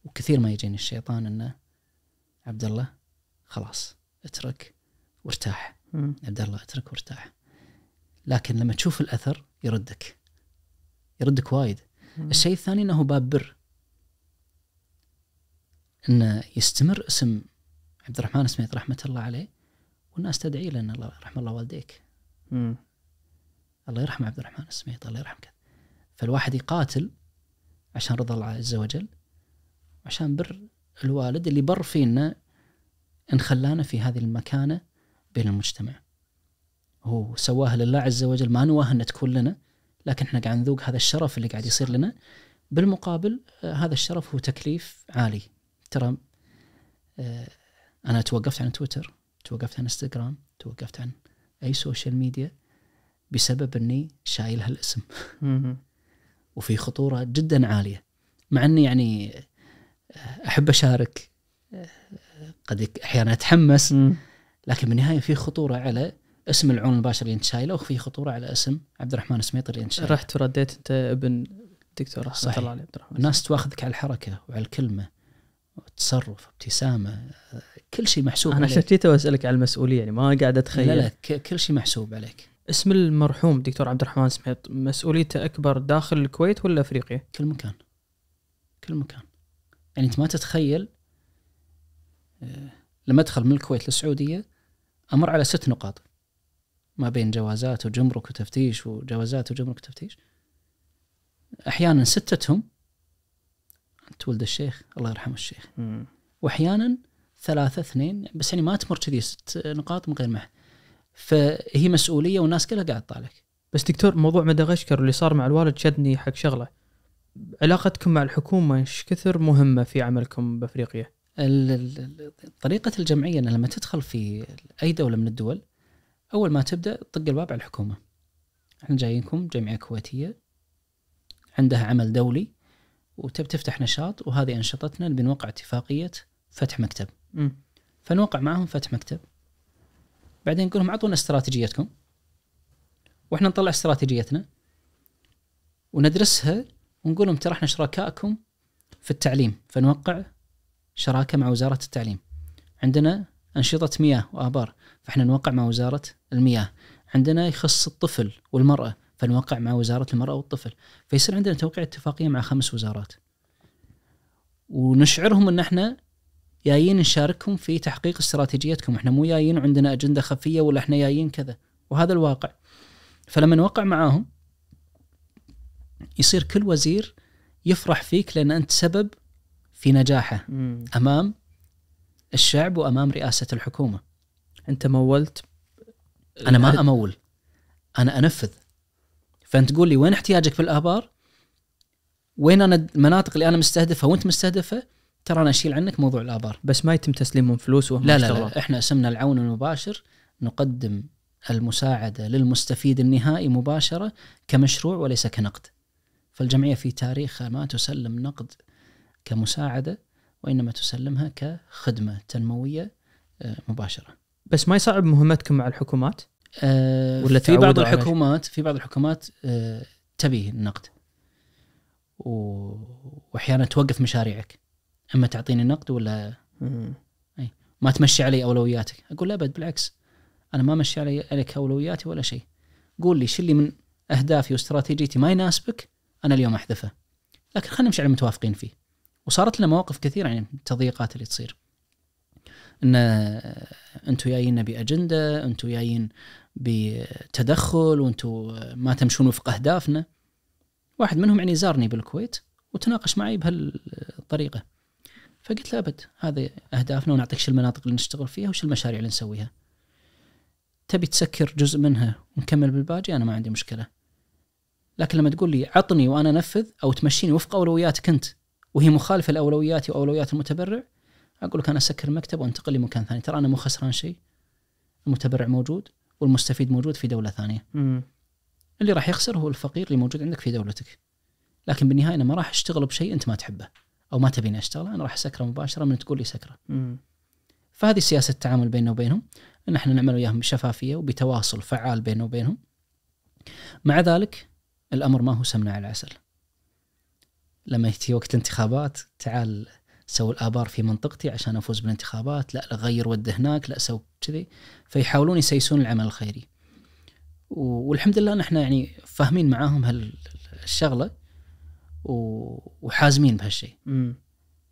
وكثير ما يجيني الشيطان انه عبد الله خلاص اترك وارتاح عبد الله اترك وارتاح لكن لما تشوف الاثر يردك يردك وايد الشيء الثاني انه باب بر انه يستمر اسم عبد الرحمن سميت رحمه الله عليه والناس تدعي لنا الله يرحم الله والديك الله يرحم عبد الرحمن السميط الله يرحم كذا فالواحد يقاتل عشان رضا الله عز وجل عشان بر الوالد اللي بر فينا ان خلانا في هذه المكانه بين المجتمع هو سواها لله عز وجل ما نواها ان تكون لنا لكن احنا قاعد نذوق هذا الشرف اللي قاعد يصير لنا بالمقابل آه، هذا الشرف هو تكليف عالي ترى آه، انا توقفت عن تويتر توقفت عن انستغرام توقفت عن اي سوشيال ميديا بسبب اني شايل هالاسم وفي خطوره جدا عاليه مع اني يعني آه، احب اشارك آه، قد احيانا اتحمس لكن بالنهايه في خطوره على اسم العون المباشر اللي انت شايله وفي خطوره على اسم عبد الرحمن سميط اللي انت شايله رحت ورديت انت ابن دكتور رحمه الله عليه عبد الرحمن الناس تواخذك على الحركه وعلى الكلمه تصرف ابتسامه كل شيء محسوب انا شتيت كذا اسالك على المسؤوليه يعني ما قاعد اتخيل لا لا كل شيء محسوب عليك اسم المرحوم دكتور عبد الرحمن سميط مسؤوليته اكبر داخل الكويت ولا افريقيا؟ كل مكان كل مكان يعني انت ما تتخيل آه، لما ادخل من الكويت للسعوديه امر على ست نقاط ما بين جوازات وجمرك وتفتيش وجوازات وجمرك وتفتيش احيانا ستتهم تولد الشيخ الله يرحمه الشيخ واحيانا ثلاثه اثنين بس يعني ما تمر كذي ست نقاط من غير ما فهي مسؤوليه والناس كلها قاعد تطالعك بس دكتور موضوع مدغشقر اللي صار مع الوالد شدني حق شغله علاقتكم مع الحكومه ايش كثر مهمه في عملكم بافريقيا؟ طريقه الجمعيه ان لما تدخل في اي دوله من الدول اول ما تبدا طق الباب على الحكومه. احنا جايينكم جمعيه كويتيه عندها عمل دولي وتب تفتح نشاط وهذه انشطتنا بنوقع اتفاقيه فتح مكتب. م. فنوقع معهم فتح مكتب. بعدين نقول لهم اعطونا استراتيجيتكم. واحنا نطلع استراتيجيتنا وندرسها ونقول لهم ترى احنا شركائكم في التعليم فنوقع شراكه مع وزاره التعليم. عندنا انشطه مياه وابار فاحنا نوقع مع وزاره المياه. عندنا يخص الطفل والمراه فنوقع مع وزاره المراه والطفل فيصير عندنا توقيع اتفاقيه مع خمس وزارات ونشعرهم ان احنا جايين نشاركهم في تحقيق استراتيجيتكم احنا مو جايين عندنا اجنده خفيه ولا احنا جايين كذا وهذا الواقع فلما نوقع معاهم يصير كل وزير يفرح فيك لان انت سبب في نجاحه امام الشعب وامام رئاسه الحكومه انت مولت انا ما امول انا انفذ فانت تقول لي وين احتياجك في الابار وين انا المناطق اللي انا مستهدفها وانت مستهدفه ترى انا اشيل عنك موضوع الابار بس ما يتم تسليمهم فلوس وهم لا, لا, لا احنا اسمنا العون المباشر نقدم المساعده للمستفيد النهائي مباشره كمشروع وليس كنقد فالجمعيه في تاريخها ما تسلم نقد كمساعده وانما تسلمها كخدمه تنمويه آه، مباشره بس ما يصعب مهمتكم مع الحكومات آه، ولا في بعض الحكومات في بعض الحكومات آه، تبي النقد واحيانا توقف مشاريعك اما تعطيني النقد ولا أي. ما تمشي علي اولوياتك اقول لا ابد بالعكس انا ما مشي علي عليك اولوياتي ولا شيء قول لي شو اللي من اهدافي واستراتيجيتي ما يناسبك انا اليوم احذفه لكن خلينا نمشي على المتوافقين فيه وصارت لنا مواقف كثيره يعني التضييقات اللي تصير ان آه، انتم جايين باجنده انتم جايين بتدخل وانتم ما تمشون وفق اهدافنا واحد منهم يعني زارني بالكويت وتناقش معي بهالطريقه فقلت له ابد هذه اهدافنا ونعطيك شو المناطق اللي نشتغل فيها وش المشاريع اللي نسويها تبي تسكر جزء منها ونكمل بالباقي انا ما عندي مشكله لكن لما تقول لي عطني وانا انفذ او تمشيني وفق اولوياتك انت وهي مخالفه لاولوياتي واولويات المتبرع اقول لك انا اسكر المكتب وانتقل لمكان ثاني ترى انا مو خسران شيء المتبرع موجود والمستفيد موجود في دوله ثانيه. مم. اللي راح يخسر هو الفقير اللي موجود عندك في دولتك. لكن بالنهايه انا ما راح اشتغل بشيء انت ما تحبه او ما تبيني اشتغله، انا راح اسكره مباشره من تقول لي سكره. م. فهذه سياسه التعامل بيننا وبينهم ان احنا نعمل وياهم بشفافيه وبتواصل فعال بيننا وبينهم. مع ذلك الامر ما هو سمنه على العسل. لما يجي وقت الانتخابات تعال سوي الابار في منطقتي عشان افوز بالانتخابات لا اغير ود هناك لا اسوي كذي فيحاولون يسيسون العمل الخيري والحمد لله نحن يعني فاهمين معاهم هالشغله وحازمين بهالشيء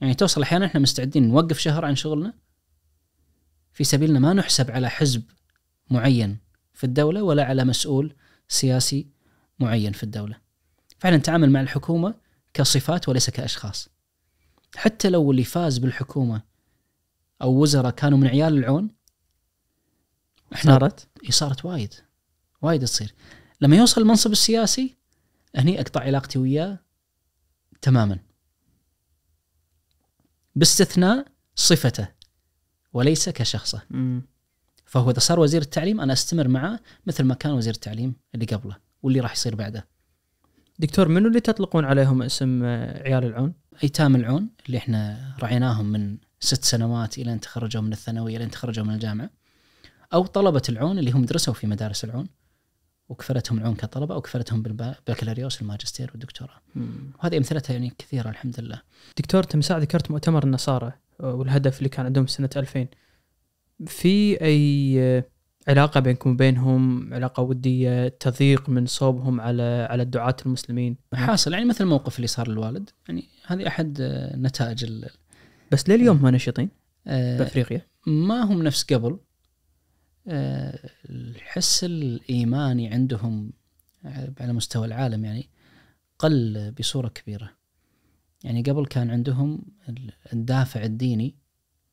يعني توصل احيانا احنا مستعدين نوقف شهر عن شغلنا في سبيلنا ما نحسب على حزب معين في الدوله ولا على مسؤول سياسي معين في الدوله فعلا نتعامل مع الحكومه كصفات وليس كاشخاص حتى لو اللي فاز بالحكومه او وزراء كانوا من عيال العون احنا صارت؟ اي صارت وايد وايد تصير لما يوصل المنصب السياسي هني اقطع علاقتي وياه تماما باستثناء صفته وليس كشخصه م. فهو اذا صار وزير التعليم انا استمر معه مثل ما كان وزير التعليم اللي قبله واللي راح يصير بعده دكتور منو اللي تطلقون عليهم اسم آه، عيال العون؟ ايتام العون اللي احنا رعيناهم من ست سنوات الى ان تخرجوا من الثانويه الى ان تخرجوا من الجامعه او طلبه العون اللي هم درسوا في مدارس العون وكفلتهم العون كطلبه او كفلتهم بالبكالوريوس والماجستير والدكتوراه. وهذه امثلتها يعني كثيره الحمد لله. دكتور تمساع ذكرت مؤتمر النصارى والهدف اللي كان عندهم سنه 2000. في اي علاقه بينكم وبينهم علاقه وديه تضييق من صوبهم على على الدعاه المسلمين يعني حاصل يعني مثل الموقف اللي صار للوالد يعني هذه احد آه، نتائج ال... بس لليوم آه، ما نشيطين آه بافريقيا ما هم نفس قبل آه الحس الايماني عندهم آه، على مستوى العالم يعني قل بصوره كبيره يعني قبل كان عندهم الدافع الديني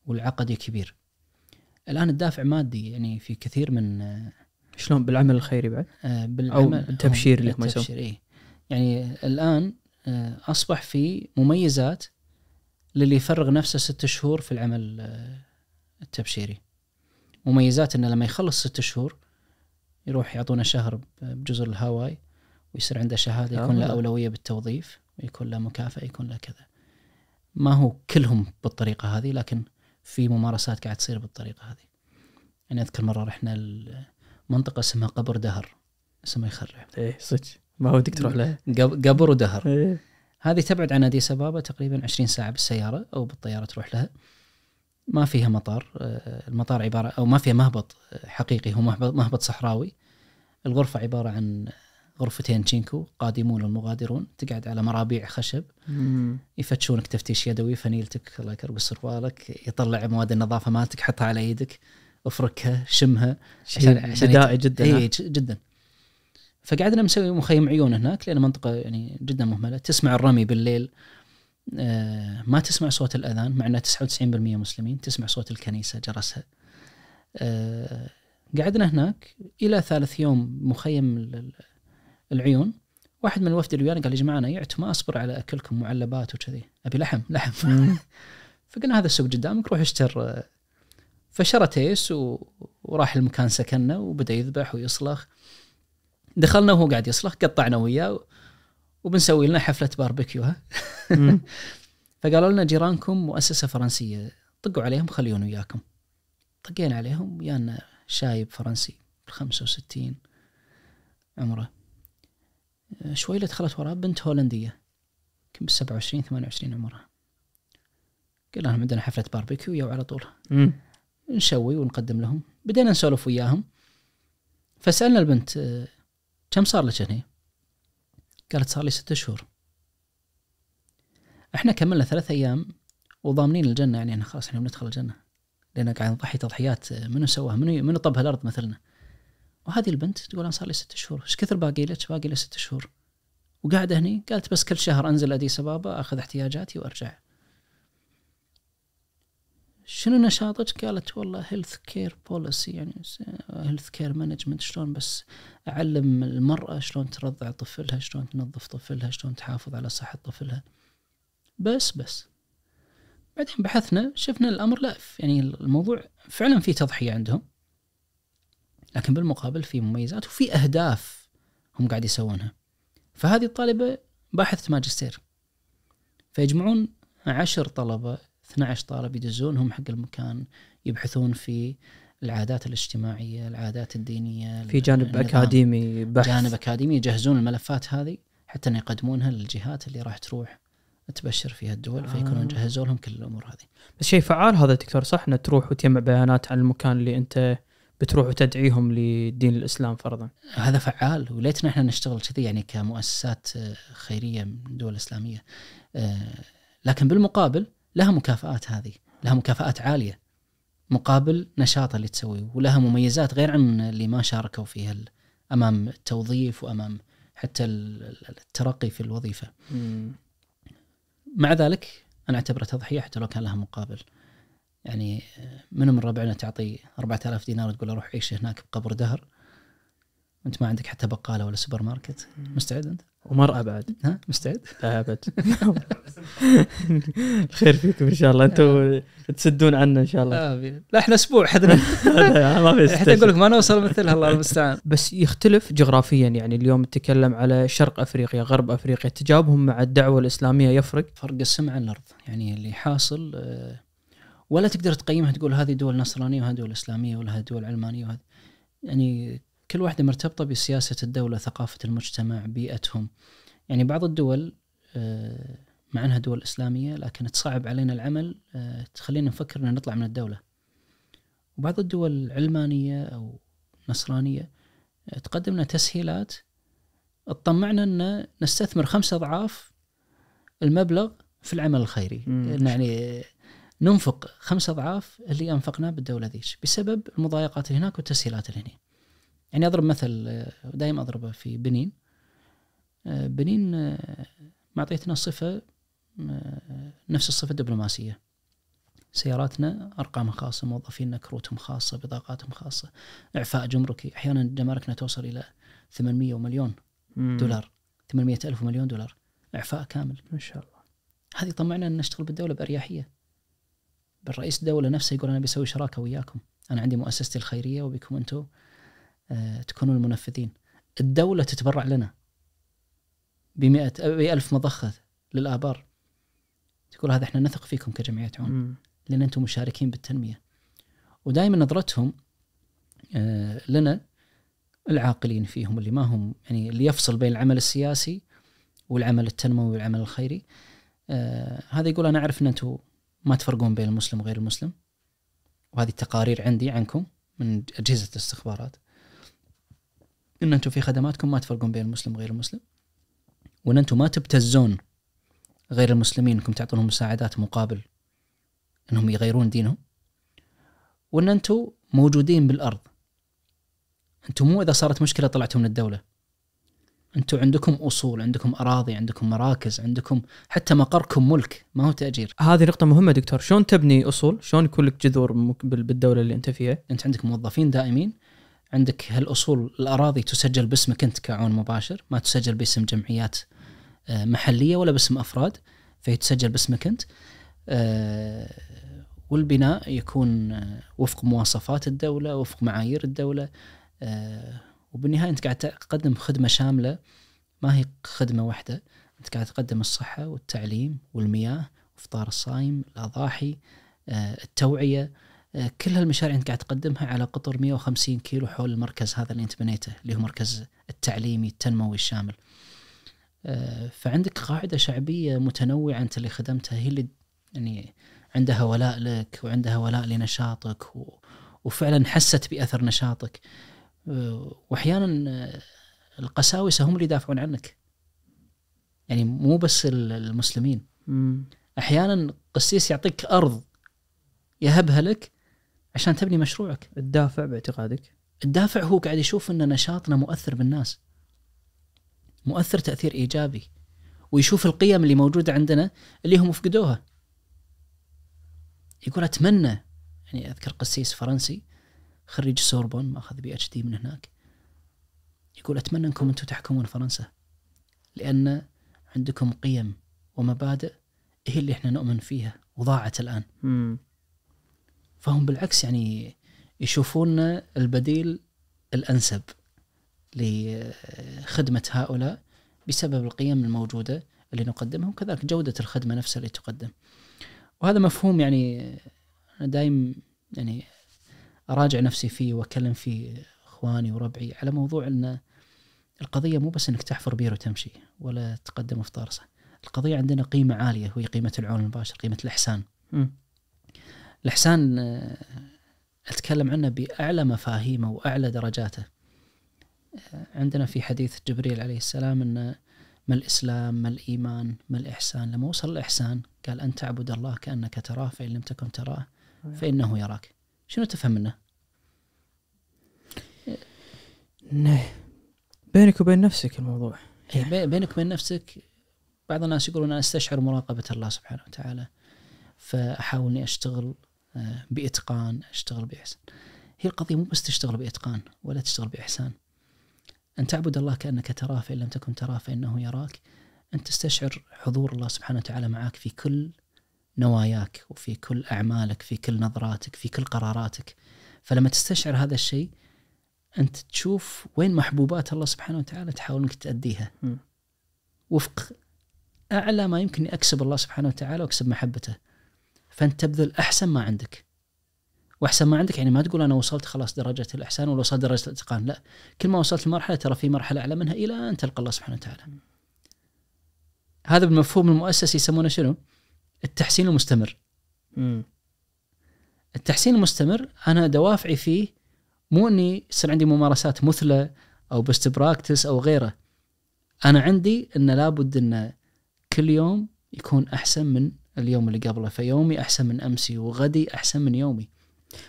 والعقدي كبير الان الدافع مادي يعني في كثير من شلون بالعمل الخيري بعد؟ آه، بالعمل او التبشير اللي التبشير إيه؟ يعني الان آه، اصبح في مميزات للي يفرغ نفسه ست شهور في العمل آه، التبشيري مميزات انه لما يخلص ست شهور يروح يعطونه شهر بجزر الهاواي ويصير عنده شهاده يكون له اولويه بالتوظيف ويكون له مكافاه يكون له كذا ما هو كلهم بالطريقه هذه لكن في ممارسات قاعد تصير بالطريقه هذه يعني اذكر مره رحنا لمنطقه اسمها قبر دهر اسمها يخرع ايه صدق ما ودك تروح لها قبر ودهر إيه. هذه تبعد عن اديس ابابا تقريبا 20 ساعه بالسياره او بالطياره تروح لها ما فيها مطار آه، المطار عباره او ما فيها مهبط حقيقي هو مهبط صحراوي الغرفه عباره عن غرفتين تشينكو قادمون المغادرون تقعد على مرابيع خشب يفتشونك تفتيش يدوي فنيلتك الله يكرم سروالك يطلع مواد النظافه مالتك حطها على يدك افركها شمها عشان عشان بدائي جدا اي جدا فقعدنا مسوي مخيم عيون هناك لان منطقه يعني جدا مهمله تسمع الرمي بالليل آه ما تسمع صوت الاذان مع انها 99% مسلمين تسمع صوت الكنيسه جرسها آه قعدنا هناك الى ثالث يوم مخيم العيون واحد من الوفد ويانا قال يا جماعه انا يعت ما اصبر على اكلكم معلبات وكذي ابي لحم لحم <laughs> فقلنا هذا السوق قدامك روح اشتر فشرى تيس و... وراح المكان سكننا وبدا يذبح ويصلخ دخلنا وهو قاعد يصلخ قطعنا وياه وبنسوي لنا حفله باربيكيو ها <laughs> فقالوا لنا جيرانكم مؤسسه فرنسيه طقوا عليهم خليهم وياكم طقينا عليهم ويانا شايب فرنسي ب 65 عمره شوي اللي دخلت وراه بنت هولندية كم بالسبعة وعشرين ثمانية وعشرين عمرها قال لهم عندنا حفلة باربيكيو يو على طول مم. نشوي ونقدم لهم بدينا نسولف وياهم فسألنا البنت آه، كم صار لك هنا؟ قالت صار لي ستة شهور احنا كملنا ثلاث ايام وضامنين الجنة يعني احنا خلاص احنا بندخل الجنة لان قاعد نضحي تضحيات آه، منو سواها منو منو طب هالارض مثلنا وهذه البنت تقول انا صار لي ست شهور ايش كثر باقي لك باقي لي ست شهور وقاعده هني قالت بس كل شهر انزل ادي سبابة اخذ احتياجاتي وارجع شنو نشاطك؟ قالت والله هيلث كير بوليسي يعني هيلث كير مانجمنت شلون بس اعلم المراه شلون ترضع طفلها، شلون تنظف طفلها، شلون تحافظ على صحه طفلها. بس بس. بعدين بحثنا شفنا الامر لا يعني الموضوع فعلا في تضحيه عندهم لكن بالمقابل في مميزات وفي اهداف هم قاعد يسوونها فهذه الطالبه باحثه ماجستير فيجمعون عشر طلبه 12 طالب يدزونهم حق المكان يبحثون في العادات الاجتماعيه، العادات الدينيه في جانب النظام. اكاديمي بحث جانب اكاديمي يجهزون الملفات هذه حتى ان يقدمونها للجهات اللي راح تروح تبشر فيها الدول آه. فيكونون جهزوا لهم كل الامور هذه. بس شيء فعال هذا دكتور صح انه تروح وتجمع بيانات عن المكان اللي انت بتروح وتدعيهم لدين الاسلام فرضا هذا فعال وليتنا احنا نشتغل كذي يعني كمؤسسات آه، خيريه من دول اسلاميه آه، لكن بالمقابل لها مكافآت هذه لها مكافآت عاليه مقابل نشاطها اللي تسويه ولها مميزات غير عن اللي ما شاركوا فيها امام التوظيف وامام حتى الترقي في الوظيفه. مم. مع ذلك انا اعتبرها تضحيه حتى لو كان لها مقابل. يعني منو من ربعنا تعطي 4000 دينار وتقول اروح عيش هناك بقبر دهر انت ما عندك حتى بقاله ولا سوبر ماركت مستعد انت؟ ومرأة بعد ها مستعد؟ لا ابد الخير <laughs> فيكم ان شاء الله انتم تسدون عنا ان شاء الله آه، لا احنا اسبوع حدنا <laughs> ما في حتى اقول لك ما نوصل مثلها الله المستعان <laughs> بس يختلف جغرافيا يعني اليوم نتكلم على شرق افريقيا غرب افريقيا تجاوبهم مع الدعوه الاسلاميه يفرق فرق السمع عن الارض يعني اللي حاصل آه ولا تقدر تقيمها تقول هذه دول نصرانيه وهذه دول اسلاميه ولا هذه دول علمانيه وهذه يعني كل واحده مرتبطه بسياسه الدوله ثقافه المجتمع بيئتهم يعني بعض الدول آه، مع انها دول اسلاميه لكن تصعب علينا العمل آه، تخلينا نفكر ان نطلع من الدوله وبعض الدول علمانيه او نصرانيه آه، تقدم لنا تسهيلات تطمعنا ان نستثمر خمسة اضعاف المبلغ في العمل الخيري يعني ننفق خمس أضعاف اللي أنفقناه بالدولة ذيش بسبب المضايقات اللي هناك والتسهيلات اللي هنا يعني أضرب مثل آه، دائما أضربه في بنين آه، بنين آه، معطيتنا صفة نفس الصفة الدبلوماسية سياراتنا أرقامها خاصة موظفينا كروتهم خاصة بطاقاتهم خاصة إعفاء جمركي أحيانا جماركنا توصل إلى 800 ومليون دولار 800 ألف ومليون دولار إعفاء كامل ما شاء الله هذه طمعنا أن نشتغل بالدولة بأريحية بالرئيس الدوله نفسه يقول انا بسوي شراكه وياكم انا عندي مؤسستي الخيريه وبكم انتم آه، تكونوا المنفذين الدوله تتبرع لنا ب 100 ألف مضخه للابار تقول هذا احنا نثق فيكم كجمعيه عون لان انتم مشاركين بالتنميه ودائما نظرتهم آه، لنا العاقلين فيهم اللي ما هم يعني اللي يفصل بين العمل السياسي والعمل التنموي والعمل الخيري آه هذا يقول انا اعرف ان انتم ما تفرقون بين المسلم وغير المسلم وهذه التقارير عندي عنكم من أجهزة الاستخبارات ان انتم في خدماتكم ما تفرقون بين المسلم وغير المسلم وان انتم ما تبتزون غير المسلمين انكم تعطونهم مساعدات مقابل انهم يغيرون دينهم وان انتم موجودين بالارض انتم مو اذا صارت مشكله طلعتوا من الدوله انتم عندكم اصول عندكم اراضي عندكم مراكز عندكم حتى مقركم ملك ما هو تاجير هذه نقطه مهمه دكتور شلون تبني اصول شلون يكون لك جذور بالدوله اللي انت فيها انت عندك موظفين دائمين عندك هالاصول الاراضي تسجل باسمك انت كعون مباشر ما تسجل باسم جمعيات آه، محليه ولا باسم افراد فهي تسجل باسمك انت آه، والبناء يكون آه، وفق مواصفات الدوله وفق معايير الدوله وبالنهايه انت قاعد تقدم خدمه شامله ما هي خدمه واحده انت قاعد تقدم الصحه والتعليم والمياه وفطار الصايم الاضاحي آه، التوعيه آه، كل هالمشاريع انت قاعد تقدمها على قطر 150 كيلو حول المركز هذا اللي انت بنيته اللي هو مركز التعليمي التنموي الشامل آه، فعندك قاعده شعبيه متنوعه انت اللي خدمتها هي اللي يعني عندها ولاء لك وعندها ولاء لنشاطك و... وفعلا حست باثر نشاطك واحيانا القساوسه هم اللي يدافعون عنك يعني مو بس المسلمين احيانا قسيس يعطيك ارض يهبها لك عشان تبني مشروعك الدافع باعتقادك الدافع هو قاعد يشوف ان نشاطنا مؤثر بالناس مؤثر تاثير ايجابي ويشوف القيم اللي موجوده عندنا اللي هم فقدوها يقول اتمنى يعني اذكر قسيس فرنسي خريج سوربون ماخذ بي اتش دي من هناك يقول اتمنى انكم انتم تحكمون فرنسا لان عندكم قيم ومبادئ هي اللي احنا نؤمن فيها وضاعت الان فهم بالعكس يعني يشوفون البديل الانسب لخدمه هؤلاء بسبب القيم الموجوده اللي نقدمها وكذلك جوده الخدمه نفسها اللي تقدم وهذا مفهوم يعني انا دايم يعني اراجع نفسي فيه واكلم فيه اخواني وربعي على موضوع ان القضيه مو بس انك تحفر بير وتمشي ولا تقدم صح القضيه عندنا قيمه عاليه وهي قيمه العون المباشر قيمه الاحسان الاحسان آه، اتكلم عنه باعلى مفاهيمه واعلى درجاته آه، عندنا في حديث جبريل عليه السلام ان ما الاسلام ما الايمان ما الاحسان لما وصل الاحسان قال ان تعبد الله كانك تراه فان لم تكن تراه فانه يراك شنو تفهم منه؟ انه بينك وبين نفسك الموضوع إيه، يعني. بينك وبين نفسك بعض الناس يقولون انا استشعر مراقبه الله سبحانه وتعالى فاحاول اني اشتغل آه، باتقان اشتغل باحسان هي القضيه مو بس تشتغل باتقان ولا تشتغل باحسان ان تعبد الله كانك تراه فان لم تكن تراه فانه يراك ان تستشعر حضور الله سبحانه وتعالى معك في كل نواياك وفي كل اعمالك في كل نظراتك في كل قراراتك فلما تستشعر هذا الشيء انت تشوف وين محبوبات الله سبحانه وتعالى تحاول انك تاديها وفق اعلى ما يمكن اكسب الله سبحانه وتعالى واكسب محبته فانت تبذل احسن ما عندك واحسن ما عندك يعني ما تقول انا وصلت خلاص درجه الاحسان ولا وصلت درجه الاتقان لا كل ما وصلت لمرحله ترى في مرحله اعلى منها الى ان تلقى الله سبحانه وتعالى هذا بالمفهوم المؤسسي يسمونه شنو؟ التحسين المستمر التحسين المستمر انا دوافعي فيه مو اني يصير عندي ممارسات مثلى او بست براكتس او غيره انا عندي ان لابد ان كل يوم يكون احسن من اليوم اللي قبله فيومي احسن من امسي وغدي احسن من يومي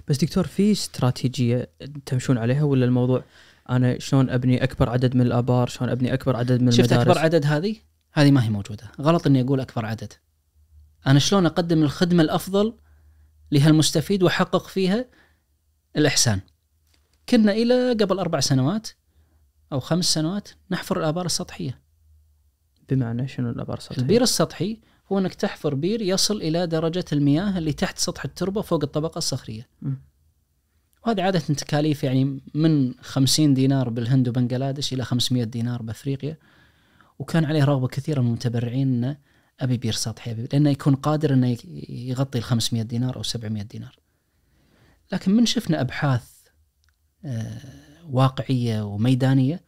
بس دكتور في استراتيجيه تمشون عليها ولا الموضوع انا شلون ابني اكبر عدد من الابار شلون ابني اكبر عدد من المدارس شفت اكبر عدد هذه هذه ما هي موجوده غلط اني اقول اكبر عدد انا شلون اقدم الخدمه الافضل لهالمستفيد واحقق فيها الاحسان كنا الى قبل اربع سنوات او خمس سنوات نحفر الابار السطحيه بمعنى شنو الابار السطحيه البير السطحي هو انك تحفر بير يصل الى درجه المياه اللي تحت سطح التربه فوق الطبقه الصخريه م. وهذه عادة تكاليف يعني من 50 دينار بالهند وبنغلاديش إلى 500 دينار بأفريقيا وكان عليه رغبة كثيرة من المتبرعين أنه ابي بير سطحي ابي لانه يكون قادر انه يغطي ال 500 دينار او 700 دينار. لكن من شفنا ابحاث آه، واقعيه وميدانيه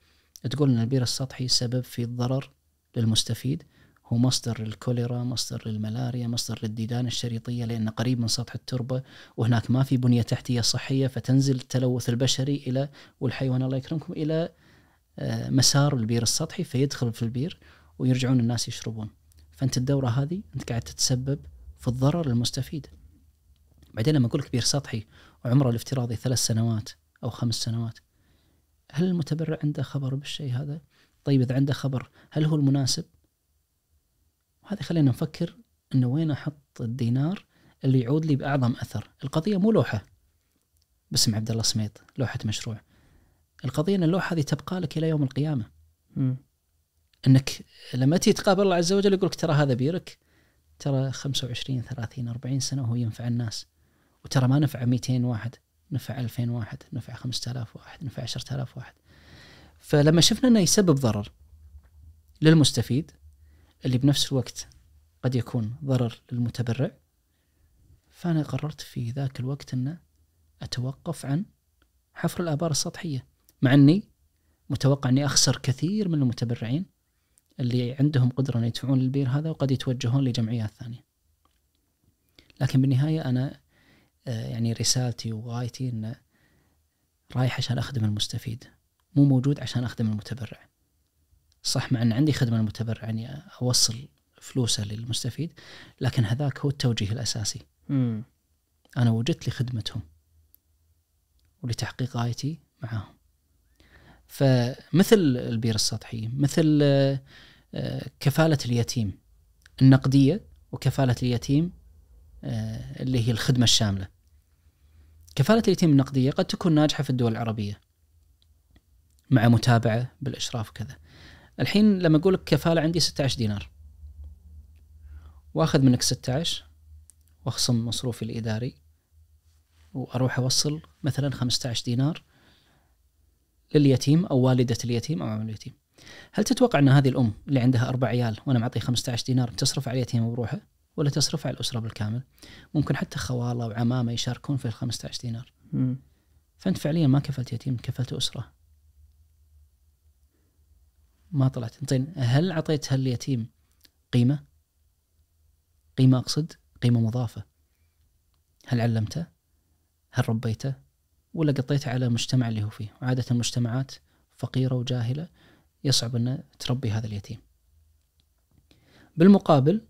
تقول ان البير السطحي سبب في الضرر للمستفيد هو مصدر للكوليرا مصدر للملاريا مصدر للديدان الشريطية لأنه قريب من سطح التربة وهناك ما في بنية تحتية صحية فتنزل التلوث البشري إلى والحيوان الله يكرمكم إلى آه، مسار البير السطحي فيدخل في البير ويرجعون الناس يشربون فانت الدوره هذه انت قاعد تتسبب في الضرر المستفيد بعدين لما اقول كبير سطحي وعمره الافتراضي ثلاث سنوات او خمس سنوات هل المتبرع عنده خبر بالشيء هذا؟ طيب اذا عنده خبر هل هو المناسب؟ وهذا خلينا نفكر انه وين احط الدينار اللي يعود لي باعظم اثر، القضيه مو لوحه باسم عبد الله سميط، لوحه مشروع. القضيه ان اللوحه هذه تبقى لك الى يوم القيامه. م. انك لما تيجي تقابل الله عز وجل يقول لك ترى هذا بيرك ترى 25 30 40 سنه وهو ينفع الناس وترى ما نفع 200 واحد نفع 2000 واحد نفع 5000 واحد نفع 10000 واحد فلما شفنا انه يسبب ضرر للمستفيد اللي بنفس الوقت قد يكون ضرر للمتبرع فانا قررت في ذاك الوقت ان اتوقف عن حفر الابار السطحيه مع اني متوقع اني اخسر كثير من المتبرعين اللي عندهم قدرة أن يدفعون للبير هذا وقد يتوجهون لجمعيات ثانية لكن بالنهاية أنا آه، يعني رسالتي وغايتي أن رايح عشان أخدم المستفيد مو موجود عشان أخدم المتبرع صح مع أن عندي خدمة المتبرع أني يعني أوصل فلوسه للمستفيد لكن هذاك هو التوجيه الأساسي م. أنا وجدت لخدمتهم ولتحقيق غايتي معهم فمثل البير السطحي مثل آه، كفالة اليتيم النقدية وكفالة اليتيم آه، اللي هي الخدمة الشاملة كفالة اليتيم النقدية قد تكون ناجحة في الدول العربية مع متابعة بالإشراف كذا الحين لما أقول لك كفالة عندي 16 دينار وأخذ منك 16 وأخصم مصروفي الإداري وأروح أوصل مثلا 15 دينار لليتيم او والده اليتيم او عمل اليتيم هل تتوقع ان هذه الام اللي عندها اربع عيال وانا معطيه 15 دينار تصرف على اليتيم بروحه ولا تصرف على الاسره بالكامل ممكن حتى خواله وعمامه يشاركون في ال 15 دينار م. فانت فعليا ما كفلت يتيم كفلت اسره ما طلعت زين هل اعطيت هاليتيم قيمه قيمه اقصد قيمه مضافه هل علمته هل ربيته ولا قطيتها على المجتمع اللي هو فيه عادة المجتمعات فقيرة وجاهلة يصعب أن تربي هذا اليتيم بالمقابل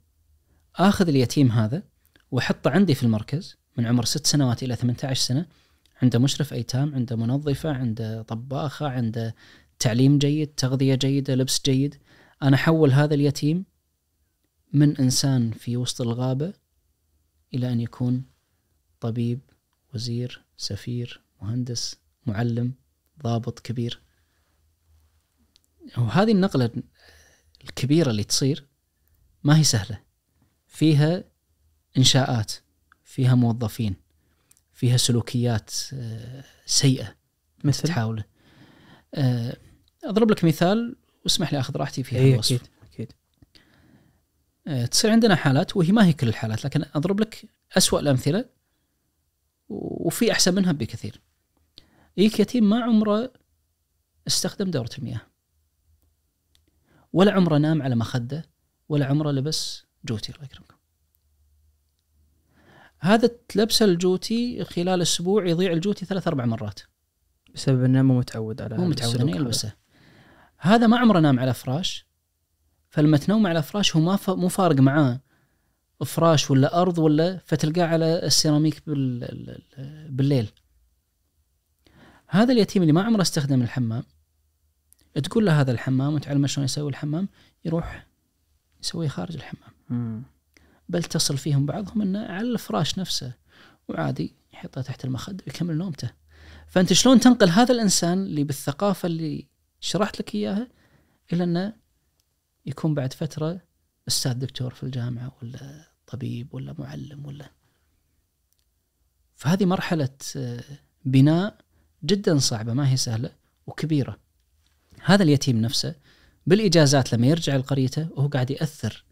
آخذ اليتيم هذا وأحطه عندي في المركز من عمر ست سنوات إلى 18 سنة عنده مشرف أيتام عنده منظفة عنده طباخة عنده تعليم جيد تغذية جيدة لبس جيد أنا أحول هذا اليتيم من إنسان في وسط الغابة إلى أن يكون طبيب وزير سفير مهندس معلم ضابط كبير وهذه النقلة الكبيرة اللي تصير ما هي سهلة فيها إنشاءات فيها موظفين فيها سلوكيات آه، سيئة مثل تحاول آه، أضرب لك مثال واسمح لي أخذ راحتي فيها إيه الوصف أكيد. أكيد. آه، تصير عندنا حالات وهي ما هي كل الحالات لكن أضرب لك أسوأ الأمثلة وفي أحسن منها بكثير يجيك يتيم ما عمره استخدم دورة المياه ولا عمره نام على مخدة ولا عمره لبس جوتي الله يكرمكم هذا تلبسه الجوتي خلال اسبوع يضيع الجوتي ثلاث اربع مرات بسبب انه مو متعود على مو متعود انه يلبسه هذا ما عمره نام على فراش فلما تنوم على فراش هو ما ف... مو فارق معاه فراش ولا ارض ولا فتلقاه على السيراميك بال... بالليل هذا اليتيم اللي ما عمره استخدم الحمام تقول له هذا الحمام وتعلمه شلون يسوي الحمام يروح يسويه خارج الحمام مم. بل تصل فيهم بعضهم انه على الفراش نفسه وعادي يحطه تحت المخد ويكمل نومته فانت شلون تنقل هذا الانسان اللي بالثقافه اللي شرحت لك اياها الى انه يكون بعد فتره استاذ دكتور في الجامعه ولا طبيب ولا معلم ولا فهذه مرحله آه، بناء جدا صعبة ما هي سهلة وكبيرة هذا اليتيم نفسه بالإجازات لما يرجع لقريته وهو قاعد يأثر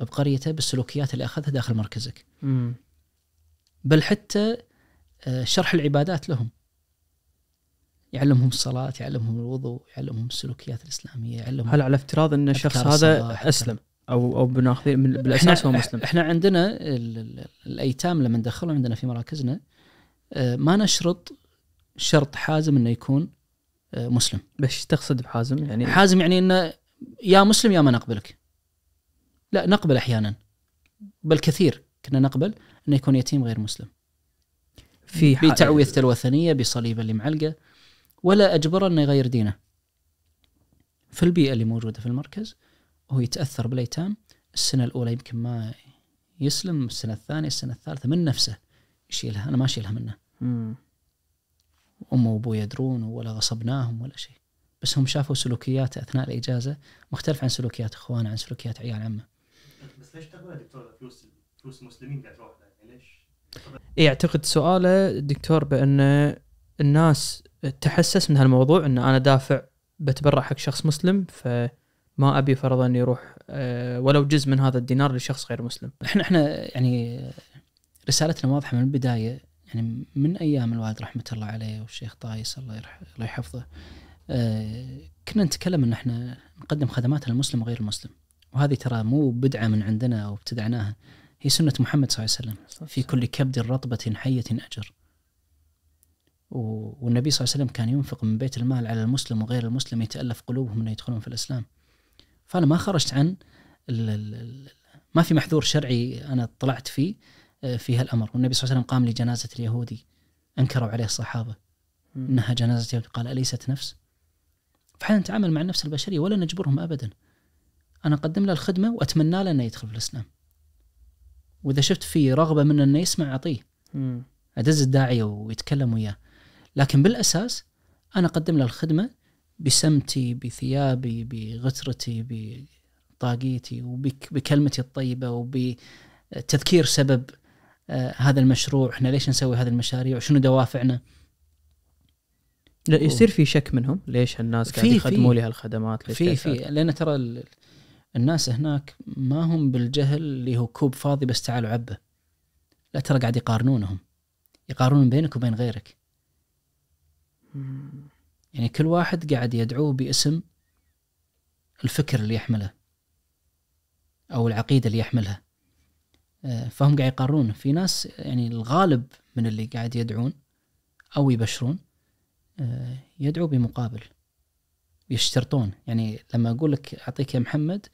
بقريته بالسلوكيات اللي أخذها داخل مركزك بل حتى آه، شرح العبادات لهم يعلمهم الصلاة يعلمهم الوضوء يعلمهم السلوكيات الإسلامية يعلمهم هل على افتراض أن الشخص هذا أسلم أو أو من بالأساس هو مسلم إحنا عندنا الأيتام لما ندخلهم عندنا في مراكزنا آه، ما نشرط شرط حازم انه يكون آه، مسلم بس تقصد بحازم يعني حازم يعني انه يا مسلم يا ما نقبلك لا نقبل احيانا بل كثير كنا نقبل انه يكون يتيم غير مسلم في بتعويذته الوثنيه بصليب اللي معلقه ولا اجبره انه يغير دينه في البيئه اللي موجوده في المركز هو يتاثر بالايتام السنه الاولى يمكن ما يسلم السنه الثانيه السنه الثالثه من نفسه يشيلها انا ما اشيلها منه وأمه وأبوه يدرون ولا غصبناهم ولا شيء بس هم شافوا سلوكياته أثناء الإجازة مختلف عن سلوكيات إخوانه عن سلوكيات عيال عمه بس ليش تبغى دكتور فلوس فلوس المسلمين قاعد تروح يعني ليش؟ إيه، اعتقد سؤاله الدكتور بأن الناس تحسس من هالموضوع أن أنا دافع بتبرع حق شخص مسلم ف ما ابي فرضا يروح آه، ولو جزء من هذا الدينار لشخص غير مسلم. احنا احنا يعني رسالتنا واضحه من البدايه يعني من ايام الوالد رحمه الله عليه والشيخ طايس الله الله يحفظه آه، كنا نتكلم ان احنا نقدم خدمات للمسلم وغير المسلم وهذه ترى مو بدعه من عندنا او ابتدعناها هي سنه محمد صلى الله عليه وسلم في كل كبد رطبه حيه اجر والنبي صلى الله عليه وسلم كان ينفق من بيت المال على المسلم وغير المسلم يتالف قلوبهم انه يدخلون في الاسلام فانا ما خرجت عن ما في محذور شرعي انا طلعت فيه آه، في هالامر والنبي صلى الله عليه وسلم قام لجنازه اليهودي انكروا عليه الصحابه انها جنازه يهودي قال اليست نفس؟ فاحنا نتعامل مع النفس البشريه ولا نجبرهم ابدا انا اقدم له الخدمه واتمنى له انه يدخل في الاسلام واذا شفت في رغبه منه انه يسمع اعطيه ادز الداعيه ويتكلم وياه لكن بالاساس انا اقدم له الخدمه بسمتي بثيابي بغترتي بطاقيتي وبكلمتي الطيبه وبتذكير سبب آه، هذا المشروع احنا ليش نسوي هذه المشاريع وشنو دوافعنا لا يصير في شك منهم ليش هالناس قاعد يخدموا لي هالخدمات في في لان ترى الناس هناك ما هم بالجهل اللي هو كوب فاضي بس تعالوا عبه لا ترى قاعد يقارنونهم يقارنون بينك وبين غيرك يعني كل واحد قاعد يدعوه باسم الفكر اللي يحمله او العقيده اللي يحملها آه، فهم قاعد يقررون في ناس يعني الغالب من اللي قاعد يدعون او يبشرون آه، يدعو بمقابل يشترطون يعني لما اقول لك اعطيك يا محمد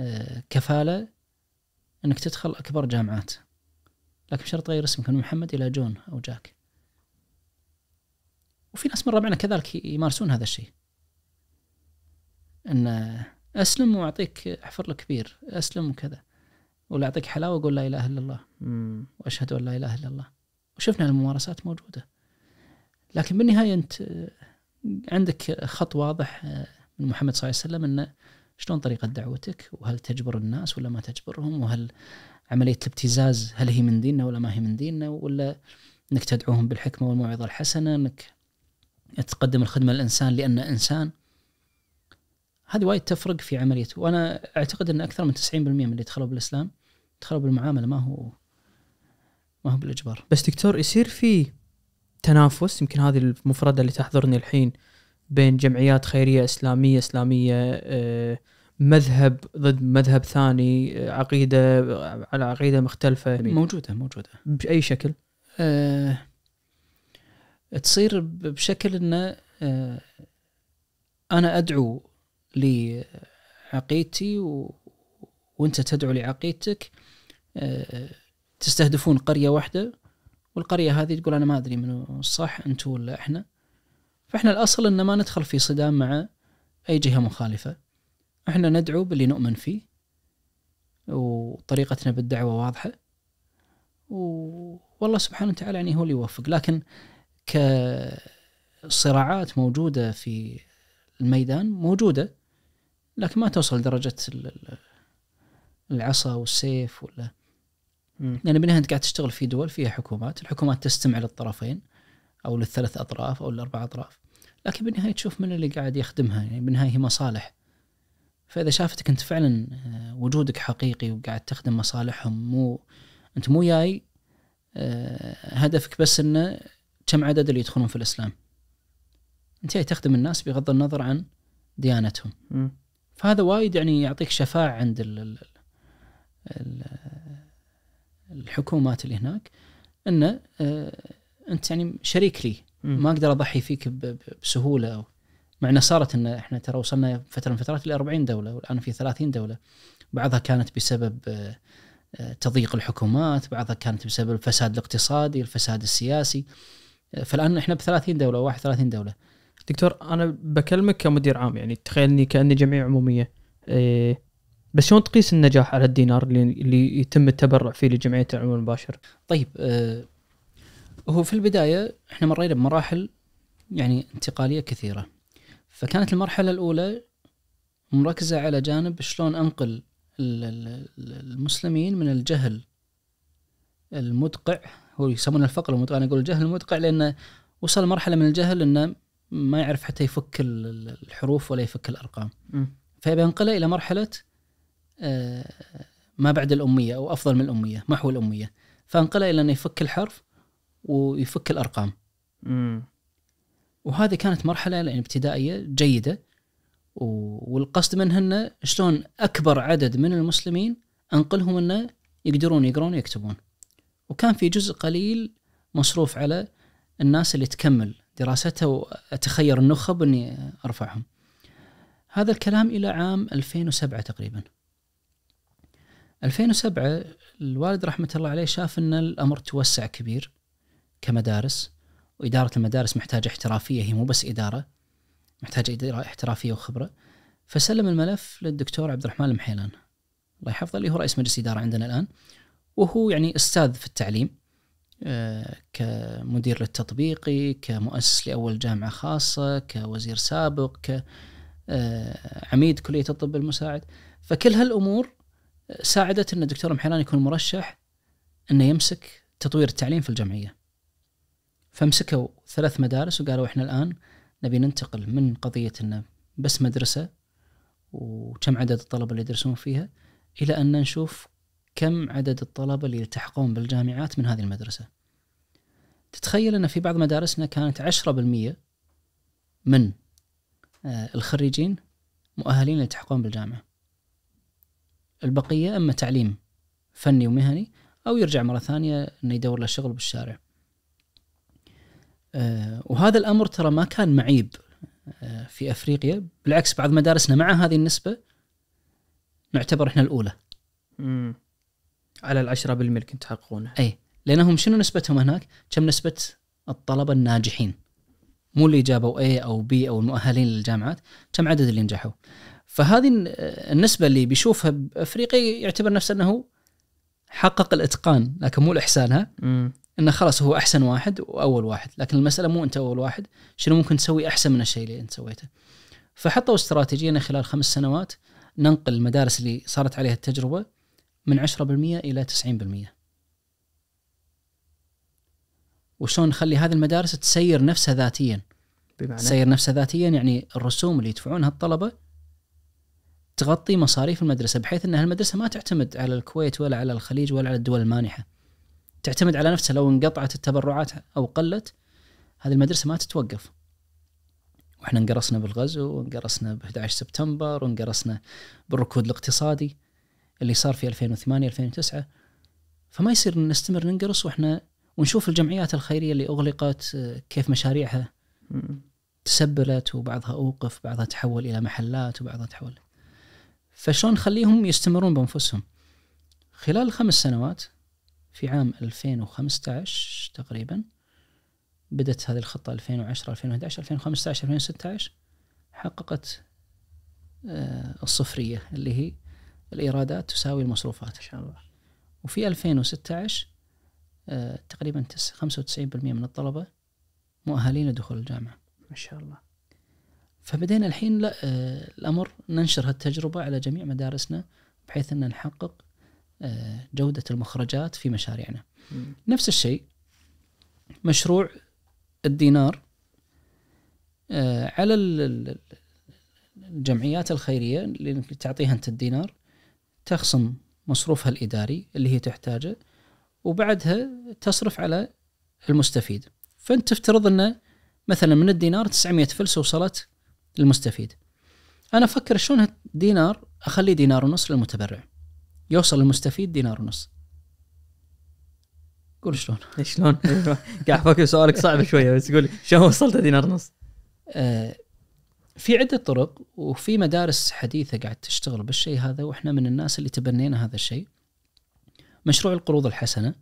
آه، كفاله انك تدخل اكبر جامعات لكن بشرط غير اسمك من محمد الى جون او جاك وفي ناس من ربعنا كذلك يمارسون هذا الشيء ان اسلم واعطيك احفر لك كبير اسلم وكذا ولا اعطيك حلاوه اقول لا اله الا الله واشهد ان لا اله الا الله وشفنا الممارسات موجوده لكن بالنهايه انت عندك خط واضح آه، من محمد صلى الله عليه وسلم انه شلون طريقه دعوتك وهل تجبر الناس ولا ما تجبرهم وهل عمليه الابتزاز هل هي من ديننا ولا ما هي من ديننا ولا انك تدعوهم بالحكمه والموعظه الحسنه انك تقدم الخدمه للانسان لانه انسان هذه وايد تفرق في عمليته وانا اعتقد ان اكثر من 90% من اللي دخلوا بالاسلام دخلوا بالمعامله ما هو ما هو بالاجبار بس دكتور يصير في تنافس يمكن هذه المفرده اللي تحضرني الحين بين جمعيات خيريه اسلاميه اسلاميه آه، مذهب ضد مذهب ثاني آه، عقيده آه، على عقيده مختلفه يعني موجوده موجوده باي شكل؟ أه تصير بشكل انه أه انا ادعو لعقيدتي و... وانت تدعو لعقيدتك آه، تستهدفون قرية واحدة والقرية هذه تقول أنا ما أدري من الصح أنتم ولا إحنا فإحنا الأصل أن ما ندخل في صدام مع أي جهة مخالفة إحنا ندعو باللي نؤمن فيه وطريقتنا بالدعوة واضحة و... والله سبحانه وتعالى يعني هو اللي يوفق لكن كصراعات موجودة في الميدان موجودة لكن ما توصل درجة العصا والسيف ولا لأن يعني بالنهاية أنت قاعد تشتغل في دول فيها حكومات الحكومات تستمع للطرفين أو للثلاث أطراف أو للأربع أطراف لكن بالنهاية تشوف من اللي قاعد يخدمها يعني بالنهاية هي مصالح فإذا شافتك أنت فعلا آه، وجودك حقيقي وقاعد تخدم مصالحهم مو أنت مو جاي آه، هدفك بس أنه كم عدد اللي يدخلون في الإسلام أنت جاي تخدم الناس بغض النظر عن ديانتهم م. فهذا وايد يعني يعطيك شفاعة عند الـ الـ الحكومات اللي هناك انه آه، انت يعني شريك لي ما اقدر اضحي فيك بسهوله مع انه صارت ان احنا ترى وصلنا فتره من فترات الى 40 دوله والان في 30 دوله بعضها كانت بسبب آه، آه، تضييق الحكومات بعضها كانت بسبب الفساد الاقتصادي الفساد السياسي فالان احنا ب 30 دوله 31 دوله دكتور انا بكلمك كمدير عام يعني تخيلني كاني جمعيه عموميه إيه بس شلون تقيس النجاح على الدينار اللي, اللي يتم التبرع فيه لجمعيه العمل المباشر؟ طيب أه هو في البدايه احنا مرينا بمراحل يعني انتقاليه كثيره فكانت المرحله الاولى مركزه على جانب شلون انقل المسلمين من الجهل المدقع هو يسمونه الفقر المدقع انا اقول الجهل المدقع لانه وصل مرحله من الجهل انه ما يعرف حتى يفك الحروف ولا يفك الارقام فبينقله الى مرحله آه، ما بعد الاميه او افضل من الاميه محو الاميه فانقله الى انه يفك الحرف ويفك الارقام م. وهذه كانت مرحله يعني ابتدائيه جيده والقصد منها انه شلون اكبر عدد من المسلمين انقلهم انه يقدرون يقرون ويكتبون وكان في جزء قليل مصروف على الناس اللي تكمل دراسته واتخير النخب اني ارفعهم. هذا الكلام الى عام 2007 تقريبا. 2007 الوالد رحمه الله عليه شاف ان الامر توسع كبير كمدارس واداره المدارس محتاجه احترافيه هي مو بس اداره محتاجه اداره احترافيه وخبره فسلم الملف للدكتور عبد الرحمن المحيلان الله يحفظه اللي هو رئيس مجلس اداره عندنا الان وهو يعني استاذ في التعليم آه، كمدير للتطبيقي كمؤسس لأول جامعة خاصة كوزير سابق كعميد آه، كلية الطب المساعد فكل هالأمور آه، ساعدت أن الدكتور محيران يكون مرشح أنه يمسك تطوير التعليم في الجمعية فمسكوا ثلاث مدارس وقالوا إحنا الآن نبي ننتقل من قضية أنه بس مدرسة وكم عدد الطلبة اللي يدرسون فيها إلى أن نشوف كم عدد الطلبة اللي يلتحقون بالجامعات من هذه المدرسة تتخيل أن في بعض مدارسنا كانت 10% من آه، الخريجين مؤهلين يلتحقون بالجامعة البقية أما تعليم فني ومهني أو يرجع مرة ثانية أنه يدور له شغل بالشارع آه، وهذا الأمر ترى ما كان معيب آه، في أفريقيا بالعكس بعض مدارسنا مع هذه النسبة نعتبر إحنا الأولى مم. على العشرة بالمئة كنت تحققونه اي لانهم شنو نسبتهم هناك؟ كم نسبة الطلبة الناجحين مو اللي جابوا اي او بي او المؤهلين للجامعات كم عدد اللي نجحوا فهذه النسبة اللي بيشوفها بافريقيا يعتبر نفسه انه حقق الاتقان لكن مو الاحسان ها انه خلاص هو احسن واحد واول واحد لكن المساله مو انت اول واحد شنو ممكن تسوي احسن من الشيء اللي انت سويته فحطوا استراتيجيه خلال خمس سنوات ننقل المدارس اللي صارت عليها التجربه من 10% الى 90% وشلون نخلي هذه المدارس تسير نفسها ذاتيا بمعنى تسير نفسها ذاتيا يعني الرسوم اللي يدفعونها الطلبه تغطي مصاريف المدرسه بحيث انها المدرسه ما تعتمد على الكويت ولا على الخليج ولا على الدول المانحه تعتمد على نفسها لو انقطعت التبرعات او قلت هذه المدرسه ما تتوقف واحنا انقرصنا بالغزو وانقرصنا ب 11 سبتمبر وانقرصنا بالركود الاقتصادي اللي صار في 2008 2009 فما يصير نستمر ننقرص واحنا ونشوف الجمعيات الخيريه اللي اغلقت آه، كيف مشاريعها تسبلت وبعضها اوقف بعضها تحول الى محلات وبعضها تحول فشلون نخليهم يستمرون بانفسهم خلال خمس سنوات في عام 2015 تقريبا بدت هذه الخطه 2010 2011 2015 2016 حققت آه، الصفريه اللي هي الايرادات تساوي المصروفات ان شاء الله وفي 2016 آه، تقريبا 95% من الطلبه مؤهلين لدخول الجامعه ما شاء الله فبدينا الحين لا آه، الامر ننشر هالتجربه على جميع مدارسنا بحيث ان نحقق آه، جوده المخرجات في مشاريعنا مم. نفس الشيء مشروع الدينار على الجمعيات الخيريه اللي تعطيها انت الدينار تخصم مصروفها الإداري اللي هي تحتاجه وبعدها تصرف على المستفيد فأنت تفترض أن مثلا من الدينار 900 فلس وصلت للمستفيد أنا أفكر شلون دينار أخلي دينار ونص للمتبرع يوصل المستفيد دينار ونص قول شلون <laughs> شلون قاعد افكر سؤالك صعب شويه بس قول شلون وصلت دينار ونص آه في عده طرق وفي مدارس حديثه قاعد تشتغل بالشيء هذا واحنا من الناس اللي تبنينا هذا الشيء. مشروع القروض الحسنه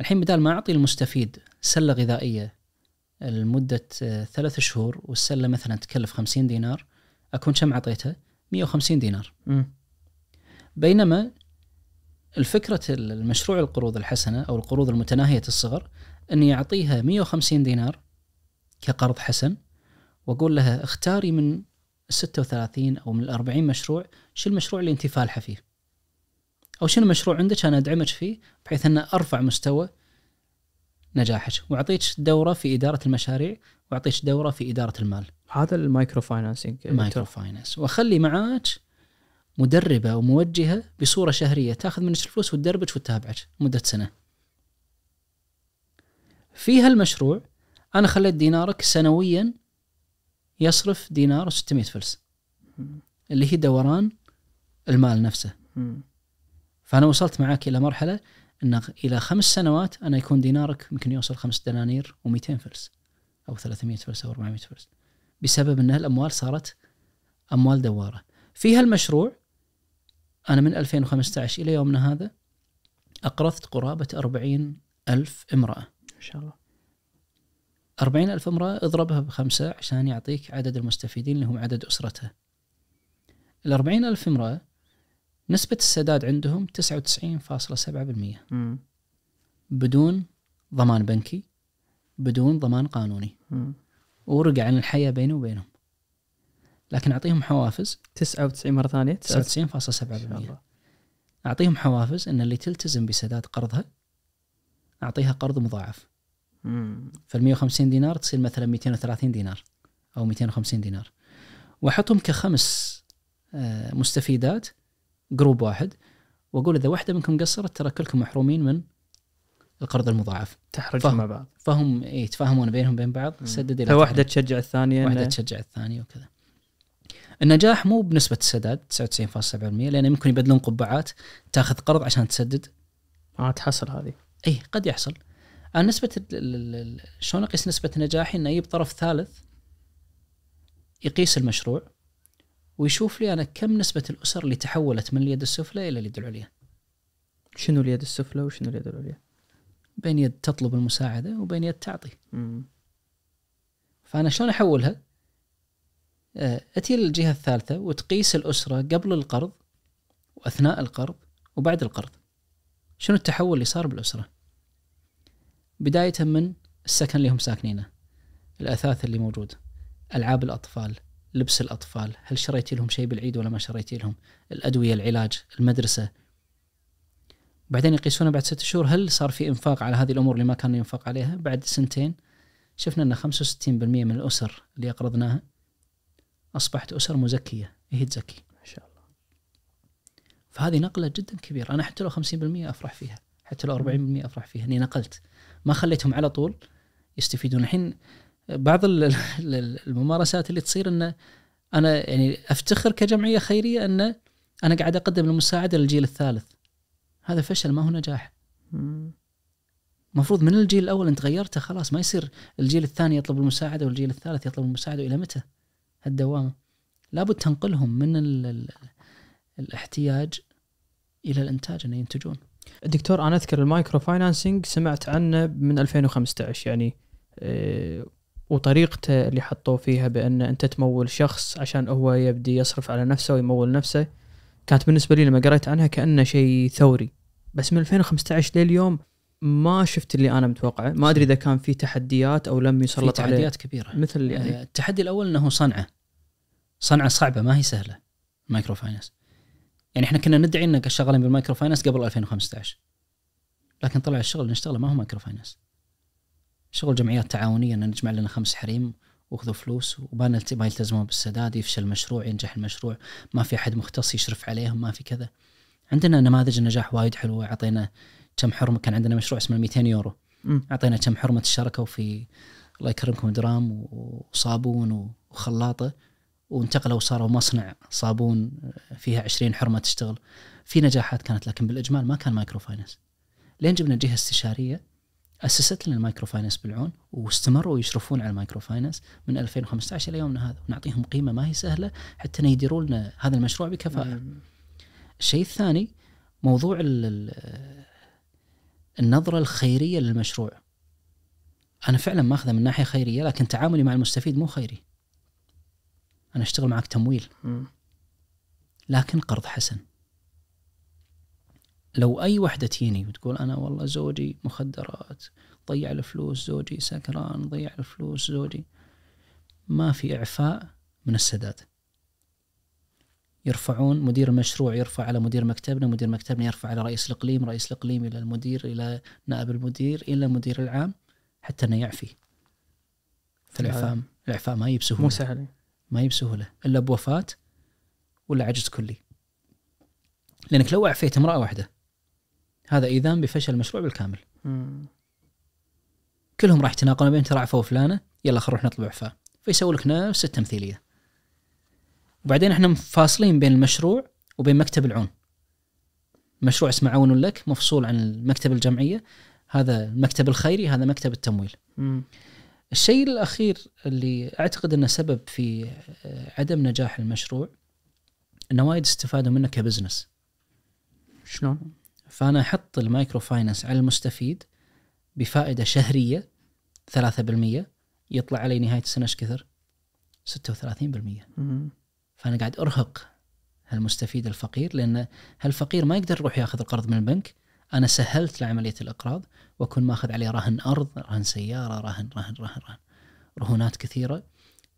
الحين بدال ما اعطي المستفيد سله غذائيه لمده آه، ثلاث شهور والسله مثلا تكلف 50 دينار اكون كم اعطيته؟ 150 دينار. م. بينما الفكرة المشروع القروض الحسنة أو القروض المتناهية الصغر أني أعطيها 150 دينار كقرض حسن واقول لها اختاري من ال 36 او من ال 40 مشروع شو المشروع اللي انت فالحه فيه او شنو المشروع عندك انا ادعمك فيه بحيث ان ارفع مستوى نجاحك واعطيك دوره في اداره المشاريع واعطيك دوره في اداره المال هذا المايكرو فاينانسنج المايكرو فاينانس واخلي معاك مدربه وموجهه بصوره شهريه تاخذ منك الفلوس وتدربك وتتابعك مده سنه في هالمشروع انا خليت دينارك سنويا يصرف دينار و600 فلس اللي هي دوران المال نفسه فانا وصلت معك الى مرحله ان الى خمس سنوات انا يكون دينارك يمكن يوصل خمس دنانير و200 فلس او 300 فلس او 400 فلس بسبب ان الاموال صارت اموال دواره في هالمشروع انا من 2015 الى يومنا هذا اقرضت قرابه 40 ألف امراه ان شاء الله 40 ألف امرأة اضربها بخمسة عشان يعطيك عدد المستفيدين اللي هم عدد أسرتها الأربعين ألف امرأة نسبة السداد عندهم 99.7% بدون ضمان بنكي بدون ضمان قانوني م. ورقع عن الحياة بيني وبينهم لكن أعطيهم حوافز 99 مرة ثانية 99.7% أعطيهم حوافز أن اللي تلتزم بسداد قرضها أعطيها قرض مضاعف فال 150 دينار تصير مثلا 230 دينار او 250 دينار واحطهم كخمس آه، مستفيدات جروب واحد واقول اذا واحده منكم قصرت ترى كلكم محرومين من القرض المضاعف تحرجهم مع بعض فهم يتفاهمون بينهم بين بعض سدد الى فواحده تشجع الثانيه واحده إن... تشجع الثانيه وكذا النجاح مو بنسبه السداد 99.7% لان يمكن يبدلون قبعات تاخذ قرض عشان تسدد اه تحصل هذه اي قد يحصل انا نسبه شلون اقيس نسبه نجاحي انه اجيب طرف ثالث يقيس المشروع ويشوف لي انا كم نسبه الاسر اللي تحولت من اليد السفلى الى اليد العليا. شنو اليد السفلى وشنو اليد العليا؟ بين يد تطلب المساعده وبين يد تعطي. فانا شلون احولها؟ آه، اتي للجهه الثالثه وتقيس الاسره قبل القرض واثناء القرض وبعد القرض. شنو التحول اللي صار بالاسره؟ بداية من السكن اللي هم ساكنينه الأثاث اللي موجود ألعاب الأطفال لبس الأطفال هل شريتي لهم شيء بالعيد ولا ما شريتي لهم الأدوية العلاج المدرسة بعدين يقيسونه بعد ست شهور هل صار في إنفاق على هذه الأمور اللي ما كان ينفق عليها بعد سنتين شفنا أن 65% من الأسر اللي أقرضناها أصبحت أسر مزكية هي تزكي ما شاء الله فهذه نقلة جدا كبيرة أنا حتى لو 50% أفرح فيها حتى لو 40% أفرح فيها أني نقلت ما خليتهم على طول يستفيدون الحين بعض الممارسات اللي تصير انه انا يعني افتخر كجمعيه خيريه ان انا قاعد اقدم المساعده للجيل الثالث هذا فشل ما هو نجاح المفروض من الجيل الاول انت غيرته خلاص ما يصير الجيل الثاني يطلب المساعده والجيل الثالث يطلب المساعده الى متى هالدوامه لابد تنقلهم من الـ الـ الاحتياج الى الانتاج انه ينتجون دكتور انا اذكر المايكرو فاينانسنج سمعت عنه من 2015 يعني آه، وطريقته اللي حطوه فيها بان انت تمول شخص عشان هو يبدي يصرف على نفسه ويمول نفسه كانت بالنسبه لي لما قريت عنها كانه شيء ثوري بس من 2015 لليوم ما شفت اللي انا متوقعه ما ادري اذا كان في تحديات او لم يسلط عليه تحديات كبيره مثل يعني آه، التحدي الاول انه صنعه صنعه صعبه ما هي سهله مايكرو فاينانس يعني احنا كنا ندعي انك شغالين بالمايكرو فاينانس قبل 2015 لكن طلع الشغل اللي نشتغله ما هو مايكرو فاينانس شغل جمعيات تعاونيه ان نجمع لنا خمس حريم واخذوا فلوس وما يلتزمون بالسداد يفشل المشروع ينجح المشروع ما في احد مختص يشرف عليهم ما في كذا عندنا نماذج النجاح وايد حلوه اعطينا كم حرمه كان عندنا مشروع اسمه 200 يورو اعطينا كم حرمه الشركه وفي الله يكرمكم درام وصابون وخلاطه وانتقلوا وصاروا مصنع صابون آه، فيها 20 حرمه تشتغل في نجاحات كانت لكن بالاجمال ما كان مايكرو فاينانس لين جبنا جهه استشاريه اسست لنا المايكرو فاينانس بالعون واستمروا يشرفون على المايكرو فاينانس من 2015 الى يومنا هذا ونعطيهم قيمه ما هي سهله حتى يديروا لنا هذا المشروع بكفاءه. نعم. الشيء الثاني موضوع النظره الخيريه للمشروع. انا فعلا ماخذه من ناحيه خيريه لكن تعاملي مع المستفيد مو خيري. انا اشتغل معك تمويل لكن قرض حسن لو اي وحده تجيني وتقول انا والله زوجي مخدرات ضيع الفلوس زوجي سكران ضيع الفلوس زوجي ما في اعفاء من السداد يرفعون مدير المشروع يرفع على مدير مكتبنا مدير مكتبنا يرفع على رئيس الاقليم رئيس الاقليم الى المدير الى نائب المدير الى المدير العام حتى انه يعفي فالاعفاء الاعفاء ما يبسه بسهوله مو سهل ما هي بسهولة إلا بوفاة ولا عجز كلي لأنك لو أعفيت امرأة واحدة هذا إيذان بفشل المشروع بالكامل مم. كلهم راح يتناقلون بين ترى عفوا فلانة يلا خلينا نروح نطلب عفاة فيسوي لك نفس التمثيلية وبعدين احنا فاصلين بين المشروع وبين مكتب العون مشروع اسمه عون لك مفصول عن المكتب الجمعية هذا المكتب الخيري هذا مكتب التمويل مم. الشيء الاخير اللي اعتقد انه سبب في آه، عدم نجاح المشروع انه وايد استفادوا منه كبزنس شلون؟ فانا احط المايكرو فاينانس على المستفيد بفائده شهريه 3% يطلع علي نهايه السنه ايش كثر؟ 36% مم. فانا قاعد ارهق هالمستفيد الفقير لان هالفقير ما يقدر يروح ياخذ القرض من البنك انا سهلت لعمليه الاقراض واكون ماخذ عليه رهن ارض، رهن سياره، رهن رهن رهن رهن. رهونات كثيره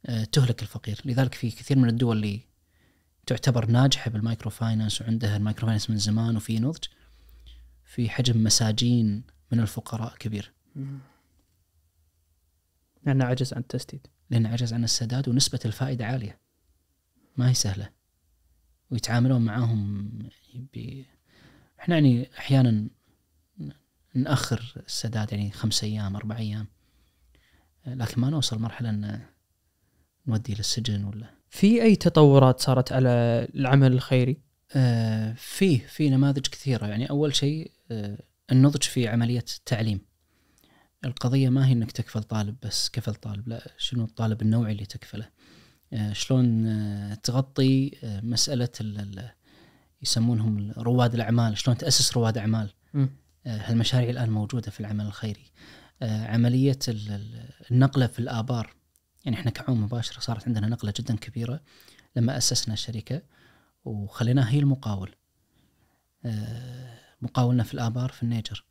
آه، تهلك الفقير، لذلك في كثير من الدول اللي تعتبر ناجحه بالمايكرو فاينانس وعندها المايكرو فاينانس من زمان وفي نضج في حجم مساجين من الفقراء كبير. لأنه عجز عن التسديد. لأنه عجز عن السداد ونسبة الفائدة عالية. ما هي سهلة. ويتعاملون معاهم ب احنا يعني احيانا ناخر السداد يعني خمس ايام اربع ايام لكن ما نوصل مرحله ان نودي للسجن ولا في اي تطورات صارت على العمل الخيري؟ آه فيه في نماذج كثيره يعني اول شيء آه النضج في عمليه التعليم القضيه ما هي انك تكفل طالب بس كفل طالب لا شنو الطالب النوعي اللي تكفله آه شلون آه تغطي آه مساله ال يسمونهم رواد الاعمال شلون تاسس رواد اعمال آه، هالمشاريع الان موجوده في العمل الخيري آه، عمليه النقله في الابار يعني احنا كعوم مباشره صارت عندنا نقله جدا كبيره لما اسسنا شركه وخليناها هي المقاول آه، مقاولنا في الابار في النيجر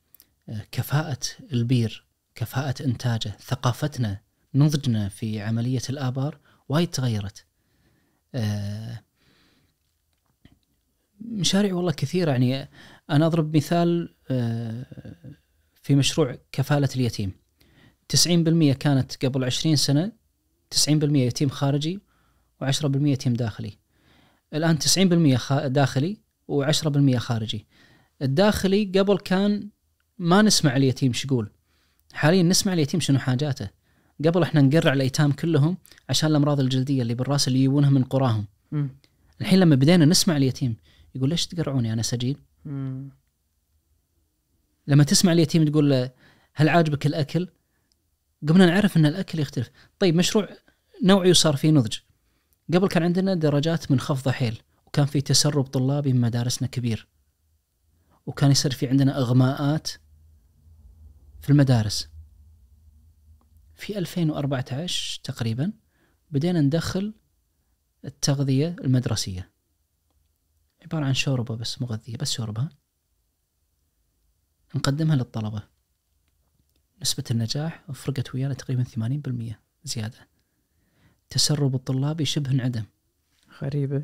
كفاءه البير كفاءه انتاجه ثقافتنا نضجنا في عمليه الابار وايد تغيرت آه مشاريع والله كثيره يعني انا اضرب مثال آه، في مشروع كفاله اليتيم 90% كانت قبل 20 سنه 90% يتيم خارجي و10% يتيم داخلي الان 90% داخلي و10% خارجي الداخلي قبل كان ما نسمع اليتيم يقول حاليا نسمع اليتيم شنو حاجاته قبل احنا نقرع الايتام كلهم عشان الامراض الجلديه اللي بالراس اللي يجونها من قراهم م. الحين لما بدينا نسمع اليتيم يقول ليش تقرعوني انا سجين؟ مم. لما تسمع اليتيم تقول له هل عاجبك الاكل؟ قمنا نعرف ان الاكل يختلف، طيب مشروع نوعي وصار فيه نضج. قبل كان عندنا درجات منخفضه حيل، وكان في تسرب طلابي من مدارسنا كبير. وكان يصير في عندنا اغماءات في المدارس. في 2014 تقريبا بدينا ندخل التغذيه المدرسيه. عبارة عن شوربة بس مغذية بس شوربة نقدمها للطلبة نسبة النجاح فرقت ويانا تقريبا ثمانين بالمية زيادة تسرب الطلاب شبه انعدم غريبة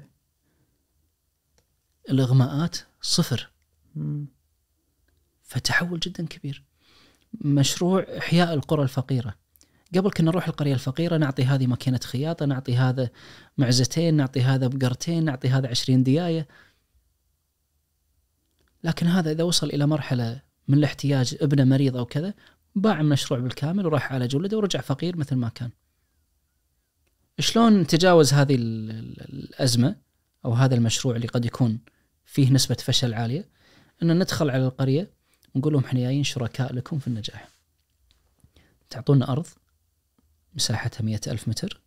الإغماءات صفر مم. فتحول جدا كبير مشروع إحياء القرى الفقيرة قبل كنا نروح القرية الفقيرة نعطي هذه ماكينة خياطة نعطي هذا معزتين نعطي هذا بقرتين نعطي هذا عشرين دياية لكن هذا اذا وصل الى مرحله من الاحتياج ابنه مريض او كذا باع المشروع بالكامل وراح عالج ولده ورجع فقير مثل ما كان. شلون نتجاوز هذه الازمه او هذا المشروع اللي قد يكون فيه نسبه فشل عاليه ان ندخل على القريه ونقول لهم احنا جايين شركاء لكم في النجاح. تعطونا ارض مساحتها مئة ألف متر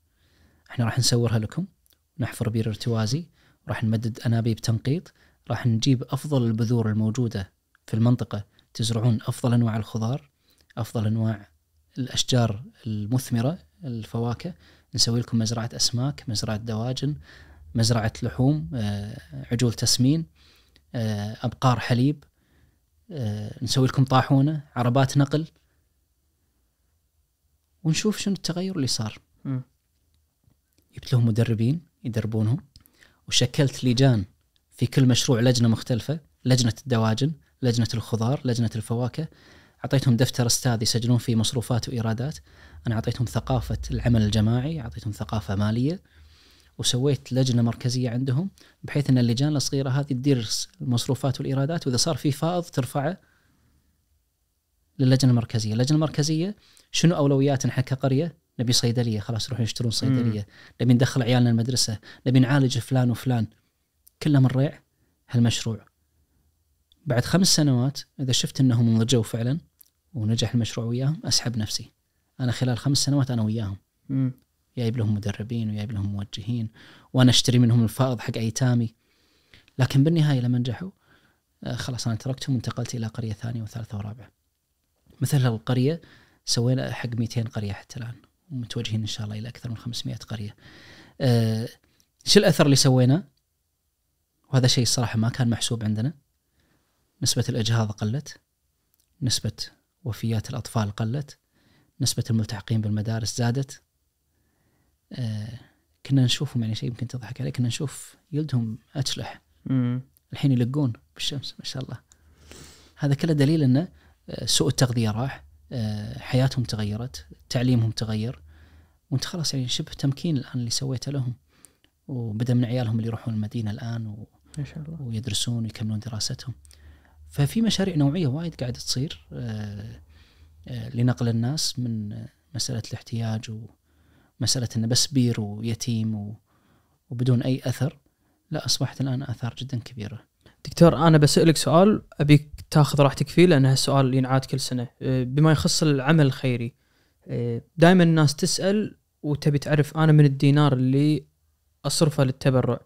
احنا راح نسورها لكم نحفر بير ارتوازي راح نمدد انابيب تنقيط راح نجيب أفضل البذور الموجودة في المنطقة تزرعون أفضل أنواع الخضار أفضل أنواع الأشجار المثمرة الفواكه نسوي لكم مزرعة أسماك مزرعة دواجن مزرعة لحوم آه، عجول تسمين آه، أبقار حليب آه، نسوي لكم طاحونة عربات نقل ونشوف شنو التغير اللي صار جبت لهم مدربين يدربونهم وشكلت لجان في كل مشروع لجنه مختلفه لجنه الدواجن لجنه الخضار لجنه الفواكه اعطيتهم دفتر استاذ يسجلون فيه مصروفات وايرادات انا اعطيتهم ثقافه العمل الجماعي اعطيتهم ثقافه ماليه وسويت لجنه مركزيه عندهم بحيث ان اللجان الصغيره هذه تدير المصروفات والايرادات واذا صار في فائض ترفعه للجنه المركزيه، اللجنه المركزيه شنو اولوياتنا احنا كقريه؟ نبي صيدليه خلاص يروحون يشترون صيدليه، نبي ندخل عيالنا المدرسه، نبي نعالج فلان وفلان، كله من ريع هالمشروع بعد خمس سنوات اذا شفت انهم نضجوا فعلا ونجح المشروع وياهم اسحب نفسي انا خلال خمس سنوات انا وياهم جايب لهم مدربين وجايب لهم موجهين وانا اشتري منهم الفائض حق ايتامي لكن بالنهايه لما نجحوا آه، خلاص انا تركتهم وانتقلت الى قريه ثانيه وثالثه ورابعه مثل القريه سوينا حق 200 قريه حتى الان ومتوجهين ان شاء الله الى اكثر من 500 قريه أه شو الاثر اللي سويناه وهذا شيء الصراحة ما كان محسوب عندنا نسبة الإجهاض قلت نسبة وفيات الأطفال قلت نسبة الملتحقين بالمدارس زادت آه كنا نشوفهم يعني شيء يمكن تضحك عليه كنا نشوف يلدهم أجلح الحين يلقون بالشمس ما شاء الله هذا كله دليل أن آه، سوء التغذية راح آه، حياتهم تغيرت تعليمهم تغير وانت خلاص يعني شبه تمكين الآن اللي سويته لهم وبدأ من عيالهم اللي يروحون المدينة الآن ما شاء الله ويدرسون ويكملون دراستهم ففي مشاريع نوعيه وايد قاعده تصير آه، آه، لنقل الناس من مساله الاحتياج ومساله انه بس بير ويتيم وبدون اي اثر لا اصبحت الان اثار جدا كبيره. دكتور انا بسالك سؤال ابيك تاخذ راحتك فيه لان هالسؤال ينعاد كل سنه آه، بما يخص العمل الخيري دائما الناس تسال وتبي تعرف انا من الدينار اللي اصرفه للتبرع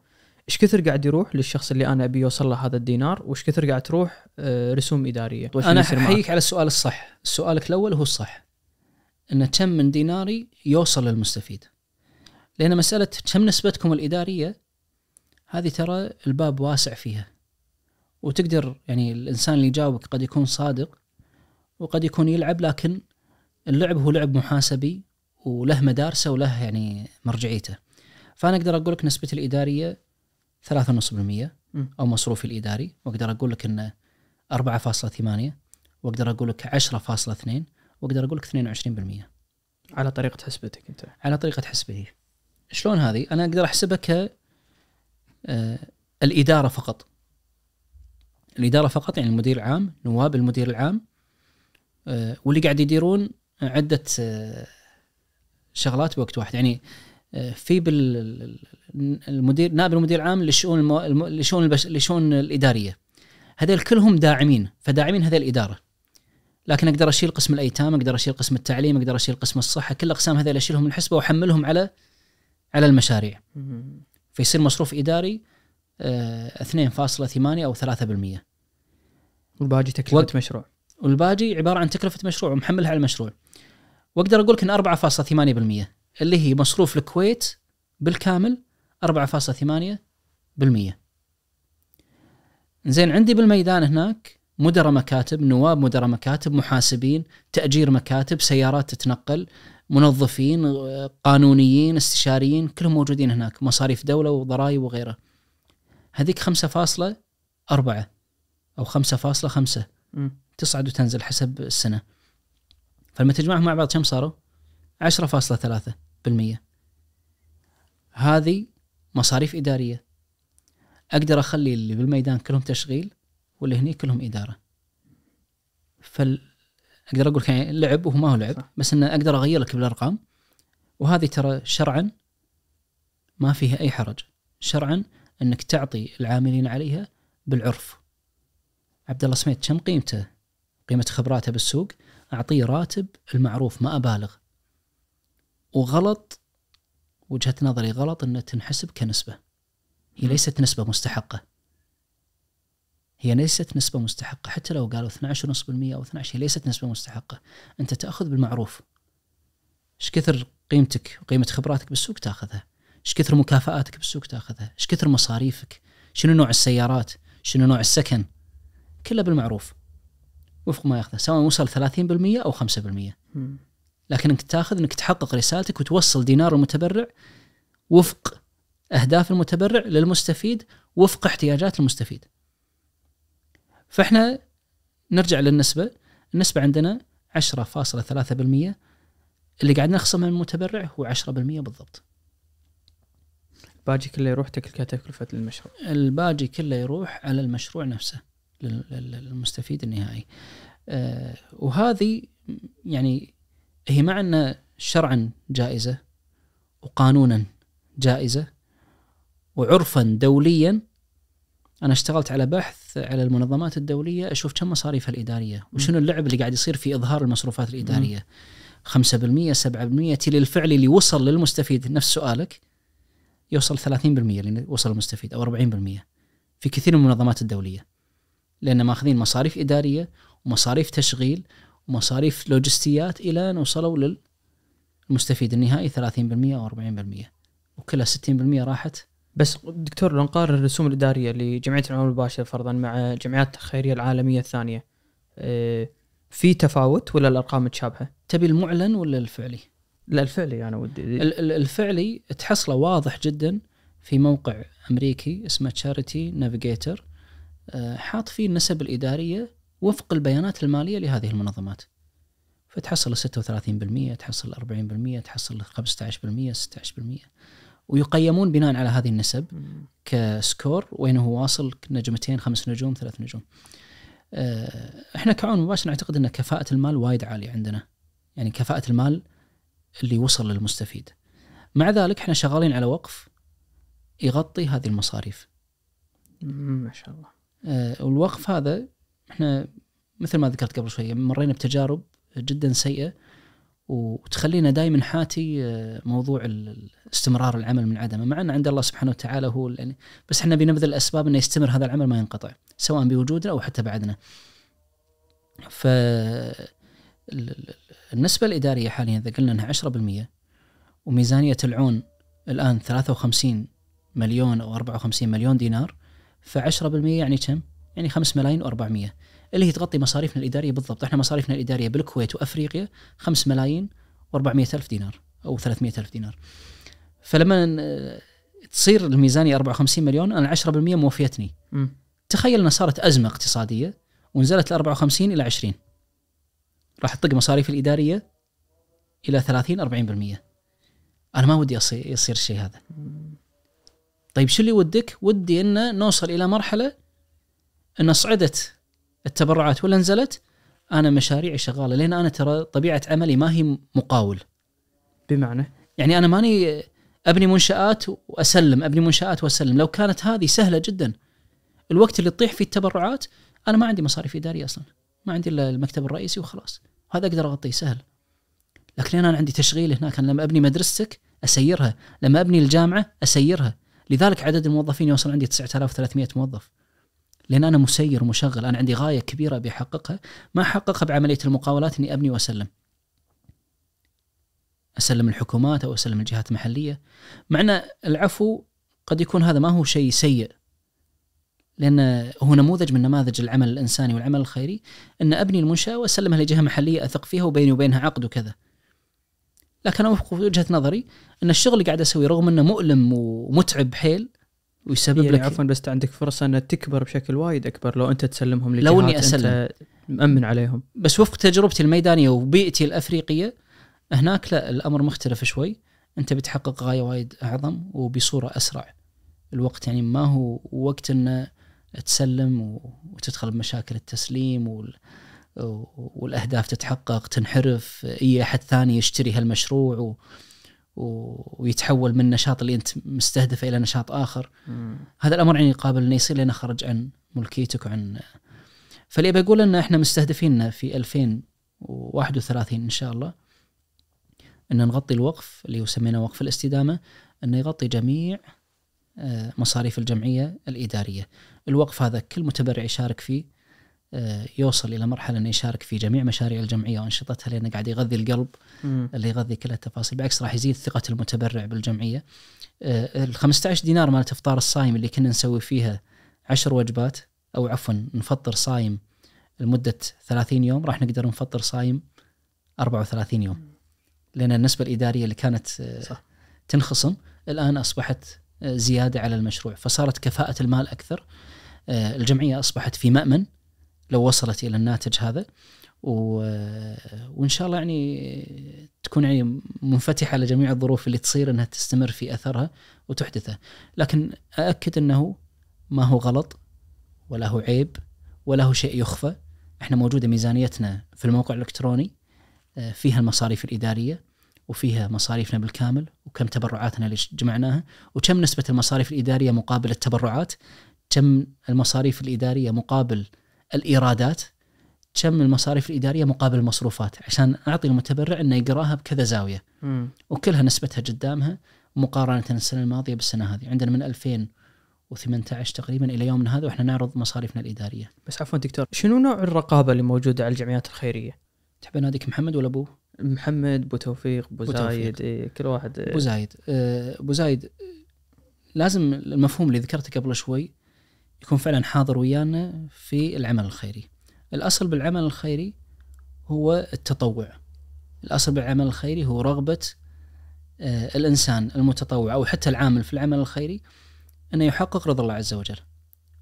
ايش كثر قاعد يروح للشخص اللي انا ابي يوصل له هذا الدينار وايش كثر قاعد تروح آه، رسوم اداريه طيب، انا احييك على السؤال الصح سؤالك الاول هو الصح ان كم من ديناري يوصل للمستفيد لان مساله كم نسبتكم الاداريه هذه ترى الباب واسع فيها وتقدر يعني الانسان اللي يجاوبك قد يكون صادق وقد يكون يلعب لكن اللعب هو لعب محاسبي وله مدارسه وله يعني مرجعيته فانا اقدر اقول لك نسبه الاداريه 3.5% او مصروفي الاداري واقدر اقول لك انه 4.8 واقدر اقول لك 10.2 واقدر اقول لك 22% على طريقه حسبتك انت على طريقه حسبتي شلون هذه؟ انا اقدر احسبها ك آه الاداره فقط الاداره فقط يعني المدير العام نواب المدير العام آه واللي قاعد يديرون عده آه شغلات بوقت واحد يعني في المدير نائب المدير العام للشؤون المو... لشؤون البش... لشؤون الاداريه هذول كلهم داعمين فداعمين هذه الاداره لكن اقدر اشيل قسم الايتام اقدر اشيل قسم التعليم اقدر اشيل قسم الصحه كل اقسام هذول اشيلهم من الحسبه واحملهم على على المشاريع فيصير مصروف اداري 2.8 آه، او 3% والباقي تكلفه و... مشروع والباقي عباره عن تكلفه مشروع ومحملها على المشروع واقدر اقول لك ان 4.8% اللي هي مصروف الكويت بالكامل 4.8% زين عندي بالميدان هناك مدراء مكاتب نواب مدراء مكاتب محاسبين تأجير مكاتب سيارات تتنقل منظفين قانونيين استشاريين كلهم موجودين هناك مصاريف دولة وضرائب وغيره هذيك خمسة فاصلة أربعة أو خمسة فاصلة خمسة تصعد وتنزل حسب السنة فلما تجمعهم مع بعض كم صاروا؟ عشرة فاصلة ثلاثة بالمية هذه مصاريف إدارية أقدر أخلي اللي بالميدان كلهم تشغيل واللي هني كلهم إدارة فال أقدر أقول يعني لعب وهو ما هو لعب صح. بس أنه أقدر أغير لك بالأرقام وهذه ترى شرعا ما فيها أي حرج شرعا أنك تعطي العاملين عليها بالعرف عبد الله سميت كم قيمته قيمة خبراته بالسوق أعطيه راتب المعروف ما أبالغ وغلط وجهة نظري غلط أنها تنحسب كنسبة هي ليست نسبة مستحقة هي ليست نسبة مستحقة حتى لو قالوا 12.5% أو 12 هي ليست نسبة مستحقة أنت تأخذ بالمعروف ايش كثر قيمتك وقيمة خبراتك بالسوق تاخذها ايش كثر مكافآتك بالسوق تاخذها ايش كثر مصاريفك شنو نوع السيارات شنو نوع السكن كله بالمعروف وفق ما ياخذه سواء وصل 30% أو 5% م. لكن انك تاخذ انك تحقق رسالتك وتوصل دينار المتبرع وفق اهداف المتبرع للمستفيد وفق احتياجات المستفيد. فاحنا نرجع للنسبه، النسبه عندنا 10.3% اللي قاعد نخصمه من المتبرع هو 10% بالضبط. الباقي كله يروح كتكلفه المشروع. الباقي كله يروح على المشروع نفسه للمستفيد النهائي. آه، وهذه يعني هي مع أن شرعا جائزة وقانونا جائزة وعرفا دوليا أنا اشتغلت على بحث على المنظمات الدولية أشوف كم مصاريفها الإدارية وشنو اللعب اللي قاعد يصير في إظهار المصروفات الإدارية 5% 7% تلي الفعل اللي وصل للمستفيد نفس سؤالك يوصل 30% اللي وصل المستفيد أو 40% في كثير من المنظمات الدولية لأن ماخذين مصاريف إدارية ومصاريف تشغيل مصاريف لوجستيات الى ان وصلوا للمستفيد النهائي 30% او 40% وكلها 60% راحت بس دكتور لو نقارن الرسوم الاداريه لجمعيه العمل المباشر فرضا مع جمعيات الخيريه العالميه الثانيه آه، في تفاوت ولا الارقام متشابهه؟ تبي المعلن ولا الفعلي؟ لا الفعلي انا ودي الفعلي تحصله واضح جدا في موقع امريكي اسمه تشاريتي آه، نافيجيتر حاط فيه النسب الاداريه وفق البيانات المالية لهذه المنظمات فتحصل 36% تحصل 40% تحصل 15% 16% ويقيمون بناء على هذه النسب كسكور وين هو واصل نجمتين خمس نجوم ثلاث نجوم آه، احنا كعون مباشر نعتقد ان كفاءة المال وايد عالية عندنا يعني كفاءة المال اللي وصل للمستفيد مع ذلك احنا شغالين على وقف يغطي هذه المصاريف ما شاء الله آه، والوقف هذا احنا مثل ما ذكرت قبل شويه مرينا بتجارب جدا سيئه وتخلينا دائما حاتي آه، موضوع استمرار العمل من عدمه مع ان عند الله سبحانه وتعالى هو يعني بس احنا بنبذل الاسباب انه يستمر هذا العمل ما ينقطع سواء بوجودنا او حتى بعدنا. ف النسبة الإدارية حاليا إذا قلنا أنها 10% وميزانية العون الآن 53 مليون أو 54 مليون دينار ف 10% يعني كم؟ يعني 5 ملايين و400 اللي هي تغطي مصاريفنا الاداريه بالضبط احنا مصاريفنا الاداريه بالكويت وافريقيا 5 ملايين و400 الف دينار او 300 الف دينار فلما تصير الميزانيه 54 مليون انا 10% موفيتني م. تخيل ان صارت ازمه اقتصاديه ونزلت ل 54 الى 20 راح تطق مصاريف الاداريه الى 30 40% انا ما ودي يصير الشيء هذا طيب شو اللي ودك ودي ان نوصل الى مرحله ان صعدت التبرعات ولا نزلت انا مشاريعي شغاله لان انا ترى طبيعه عملي ما هي مقاول بمعنى يعني انا ماني ابني منشات واسلم ابني منشات واسلم لو كانت هذه سهله جدا الوقت اللي تطيح فيه التبرعات انا ما عندي مصاريف اداريه اصلا ما عندي الا المكتب الرئيسي وخلاص هذا اقدر اغطيه سهل لكن انا عندي تشغيل هناك أنا لما ابني مدرستك اسيرها لما ابني الجامعه اسيرها لذلك عدد الموظفين يوصل عندي 9300 موظف لان انا مسير مشغل انا عندي غايه كبيره بحققها ما احققها بعمليه المقاولات اني ابني واسلم اسلم الحكومات او اسلم الجهات المحليه معنى العفو قد يكون هذا ما هو شيء سيء لان هو نموذج من نماذج العمل الانساني والعمل الخيري ان ابني المنشاه واسلمها لجهه محليه اثق فيها وبيني وبينها عقد وكذا لكن انا وجهه نظري ان الشغل اللي قاعد اسويه رغم انه مؤلم ومتعب حيل ويسبب يعني لك عفوا بس عندك فرصه انك تكبر بشكل وايد اكبر لو انت تسلمهم لجهات لو اني اسلم مأمن عليهم بس وفق تجربتي الميدانيه وبيئتي الافريقيه هناك لا الامر مختلف شوي انت بتحقق غايه وايد اعظم وبصوره اسرع الوقت يعني ما هو وقت انه تسلم وتدخل بمشاكل التسليم وال... والاهداف تتحقق تنحرف اي احد ثاني يشتري هالمشروع و... ويتحول من النشاط اللي انت مستهدفه الى نشاط اخر مم. هذا الامر يعني قابل انه يصير لنا خرج عن ملكيتك وعن فاللي بقول ان احنا مستهدفين في 2031 ان شاء الله ان نغطي الوقف اللي سميناه وقف الاستدامه انه يغطي جميع آه، مصاريف الجمعيه الاداريه الوقف هذا كل متبرع يشارك فيه آه، يوصل الى مرحله انه يشارك في جميع مشاريع الجمعيه وانشطتها لانه قاعد يغذي القلب م. اللي يغذي كل التفاصيل بالعكس راح يزيد ثقه المتبرع بالجمعيه. آه، ال 15 دينار مالت افطار الصايم اللي كنا نسوي فيها عشر وجبات او عفوا نفطر صايم لمده 30 يوم راح نقدر نفطر صايم 34 يوم. لان النسبه الاداريه اللي كانت آه، صح. تنخصم الان اصبحت زياده على المشروع فصارت كفاءه المال اكثر. الجمعيه اصبحت في مامن لو وصلت الى الناتج هذا و... وان شاء الله يعني تكون يعني منفتحه لجميع الظروف اللي تصير انها تستمر في اثرها وتحدثه، لكن ااكد انه ما هو غلط ولا هو عيب ولا هو شيء يخفى، احنا موجوده ميزانيتنا في الموقع الالكتروني آه، فيها المصاريف الاداريه وفيها مصاريفنا بالكامل وكم تبرعاتنا اللي جمعناها وكم نسبه المصاريف الاداريه مقابل التبرعات، كم المصاريف الاداريه مقابل الايرادات كم المصاريف الاداريه مقابل المصروفات عشان اعطي المتبرع انه يقراها بكذا زاويه م. وكلها نسبتها قدامها مقارنه السنه الماضيه بالسنه هذه عندنا من 2018 تقريبا الى يومنا هذا واحنا نعرض مصاريفنا الاداريه بس عفوا دكتور شنو نوع الرقابه اللي موجوده على الجمعيات الخيريه تحب ناديك محمد ولا ابو محمد ابو توفيق ابو زايد إيه كل واحد إيه. بو زايد أه بو زايد لازم المفهوم اللي ذكرته قبل شوي يكون فعلا حاضر ويانا في العمل الخيري الأصل بالعمل الخيري هو التطوع الأصل بالعمل الخيري هو رغبة آه، الإنسان المتطوع أو حتى العامل في العمل الخيري أنه يحقق رضا الله عز وجل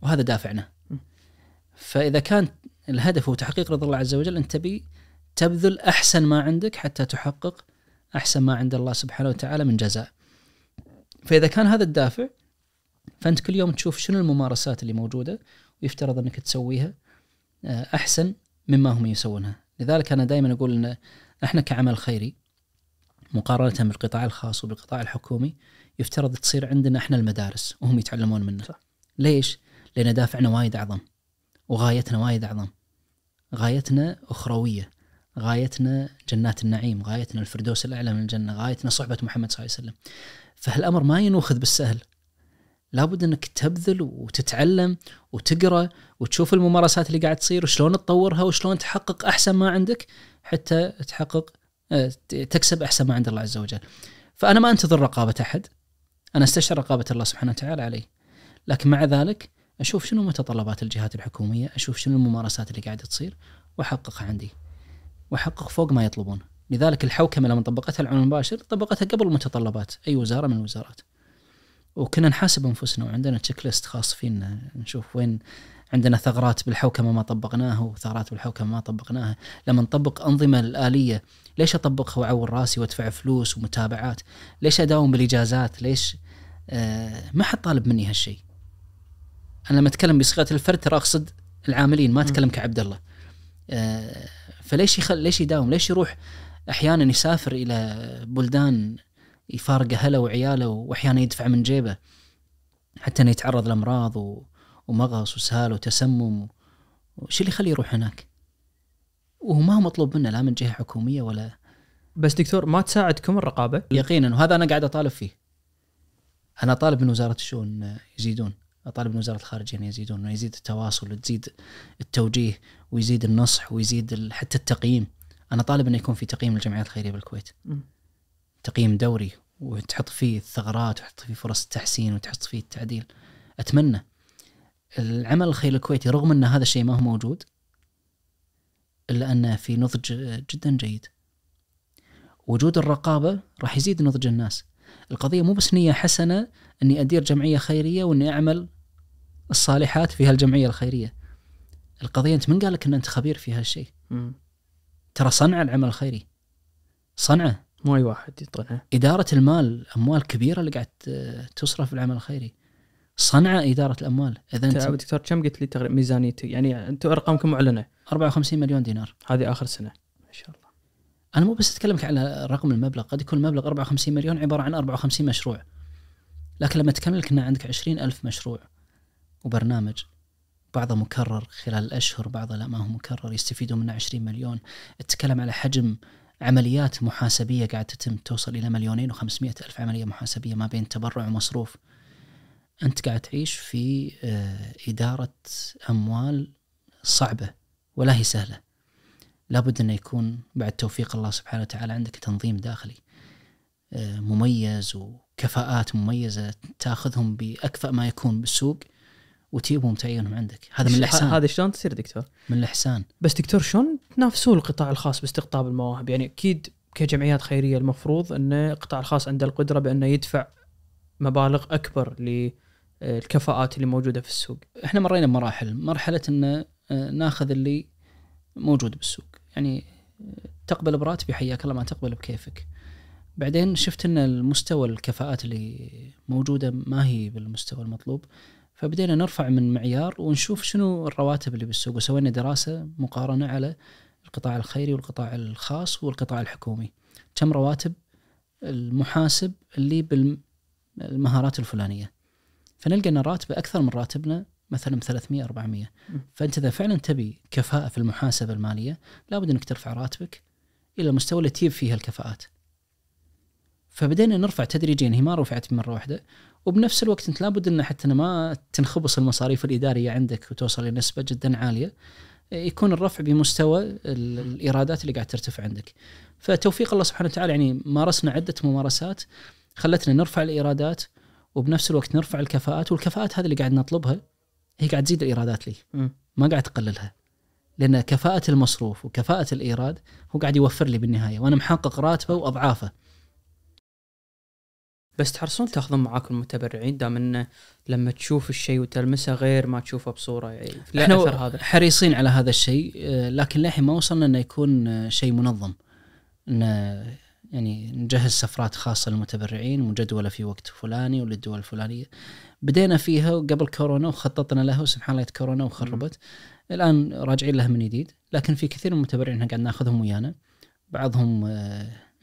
وهذا دافعنا فإذا كان الهدف هو تحقيق رضا الله عز وجل أنت تبي تبذل أحسن ما عندك حتى تحقق أحسن ما عند الله سبحانه وتعالى من جزاء فإذا كان هذا الدافع فانت كل يوم تشوف شنو الممارسات اللي موجوده ويفترض انك تسويها آه، احسن مما هم يسوونها لذلك انا دائما اقول ان احنا كعمل خيري مقارنه بالقطاع الخاص وبالقطاع الحكومي يفترض تصير عندنا احنا المدارس وهم يتعلمون منا صح. ليش لان دافعنا وايد اعظم وغايتنا وايد اعظم غايتنا اخرويه غايتنا جنات النعيم غايتنا الفردوس الاعلى من الجنه غايتنا صحبه محمد صلى الله عليه وسلم فهالامر ما ينوخذ بالسهل لابد انك تبذل وتتعلم وتقرا وتشوف الممارسات اللي قاعد تصير وشلون تطورها وشلون تحقق احسن ما عندك حتى تحقق آه، تكسب احسن ما عند الله عز وجل. فانا ما انتظر رقابه احد انا استشعر رقابه الله سبحانه وتعالى علي. لكن مع ذلك اشوف شنو متطلبات الجهات الحكوميه، اشوف شنو الممارسات اللي قاعده تصير واحققها عندي. واحقق فوق ما يطلبون. لذلك الحوكمه لما طبقتها العمل المباشر طبقتها قبل متطلبات اي وزاره من الوزارات. وكنا نحاسب انفسنا وعندنا تشيك ليست خاص فينا نشوف وين عندنا ثغرات بالحوكمه ما طبقناها وثغرات بالحوكمه ما طبقناها، لما نطبق انظمه الاليه ليش اطبقها واعور راسي وادفع فلوس ومتابعات؟ ليش اداوم بالاجازات؟ ليش آه ما حد طالب مني هالشيء. انا لما اتكلم بصيغه الفرد ترى اقصد العاملين ما اتكلم كعبد الله. آه فليش يخل... ليش يداوم؟ ليش يروح احيانا يسافر الى بلدان يفارق اهله وعياله واحيانا يدفع من جيبه حتى انه يتعرض لامراض و... ومغص وسهال وتسمم وش اللي يخليه يروح هناك؟ وهو ما هو مطلوب منه لا من جهه حكوميه ولا بس دكتور ما تساعدكم الرقابه؟ يقينا وهذا انا قاعد اطالب فيه. انا طالب من وزاره الشؤون يزيدون، اطالب من وزاره الخارجيه ان يزيدون انه يزيد التواصل وتزيد التوجيه ويزيد النصح ويزيد حتى التقييم. انا طالب انه يكون في تقييم للجمعيات الخيريه بالكويت. م. تقييم دوري وتحط فيه الثغرات وتحط فيه فرص التحسين وتحط فيه التعديل اتمنى العمل الخيري الكويتي رغم ان هذا الشيء ما هو موجود الا انه في نضج جدا جيد وجود الرقابه راح يزيد نضج الناس القضيه مو بس نيه حسنه اني ادير جمعيه خيريه واني اعمل الصالحات في هالجمعيه الخيريه القضيه انت من قال لك ان انت خبير في هالشيء ترى صنع العمل الخيري صنعه مو اي واحد يتقنها اداره المال اموال كبيره اللي قاعد آه، تصرف بالعمل الخيري صنع اداره الاموال اذا انت دكتور كم قلت لي تقريبا ميزانيتي يعني انتم ارقامكم معلنه 54 مليون دينار هذه اخر سنه ما شاء الله انا مو بس اتكلمك على رقم المبلغ قد يكون المبلغ 54 مليون عباره عن 54 مشروع لكن لما تكمل لك ان عندك 20 ألف مشروع وبرنامج بعضه مكرر خلال الأشهر بعضه لا ما هو مكرر يستفيدوا منه 20 مليون تتكلم على حجم عمليات محاسبية قاعد تتم توصل إلى مليونين وخمسمائة ألف عملية محاسبية ما بين تبرع ومصروف أنت قاعد تعيش في آه، إدارة أموال صعبة ولا هي سهلة لابد أن يكون بعد توفيق الله سبحانه وتعالى عندك تنظيم داخلي آه، مميز وكفاءات مميزة تاخذهم بأكفأ ما يكون بالسوق وتجيبهم تعينهم عندك هذا من الاحسان هذا شلون تصير دكتور من الاحسان بس دكتور شلون تنافسون القطاع الخاص باستقطاب المواهب يعني اكيد كجمعيات خيريه المفروض ان القطاع الخاص عنده القدره بانه يدفع مبالغ اكبر للكفاءات اللي موجوده في السوق احنا مرينا بمراحل مرحله ان آه، ناخذ اللي موجود بالسوق يعني آه، تقبل براتبي حياك الله ما تقبل بكيفك بعدين شفت ان المستوى الكفاءات اللي موجوده ما هي بالمستوى المطلوب فبدينا نرفع من معيار ونشوف شنو الرواتب اللي بالسوق وسوينا دراسه مقارنه على القطاع الخيري والقطاع الخاص والقطاع الحكومي كم رواتب المحاسب اللي بالمهارات الفلانيه فنلقى ان راتبه اكثر من راتبنا مثلا ب 300 400 فانت اذا فعلا تبي كفاءه في المحاسبه الماليه لابد انك ترفع راتبك الى المستوى اللي تجيب فيه الكفاءات فبدينا نرفع تدريجيا هي ما رفعت مره واحده وبنفس الوقت انت لابد ان حتى ما تنخبص المصاريف الاداريه عندك وتوصل لنسبه جدا عاليه يكون الرفع بمستوى الايرادات اللي قاعد ترتفع عندك. فتوفيق الله سبحانه وتعالى يعني مارسنا عده ممارسات خلتنا نرفع الايرادات وبنفس الوقت نرفع الكفاءات والكفاءات هذه اللي قاعد نطلبها هي قاعد تزيد الايرادات لي ما قاعد تقللها. لان كفاءه المصروف وكفاءه الايراد هو قاعد يوفر لي بالنهايه وانا محقق راتبه واضعافه. بس تحرصون تاخذون معاكم المتبرعين دام انه لما تشوف الشيء وتلمسه غير ما تشوفه بصوره يعني لا احنا اثر هذا حريصين على هذا الشيء آه، لكن للحين ما وصلنا انه يكون آه، شيء منظم انه آه، يعني نجهز سفرات خاصة للمتبرعين مجدولة في وقت فلاني وللدول الفلانية بدينا فيها قبل كورونا وخططنا لها وسبحان الله كورونا وخربت م. الآن راجعين لها من جديد لكن في كثير من المتبرعين قاعد ناخذهم ويانا بعضهم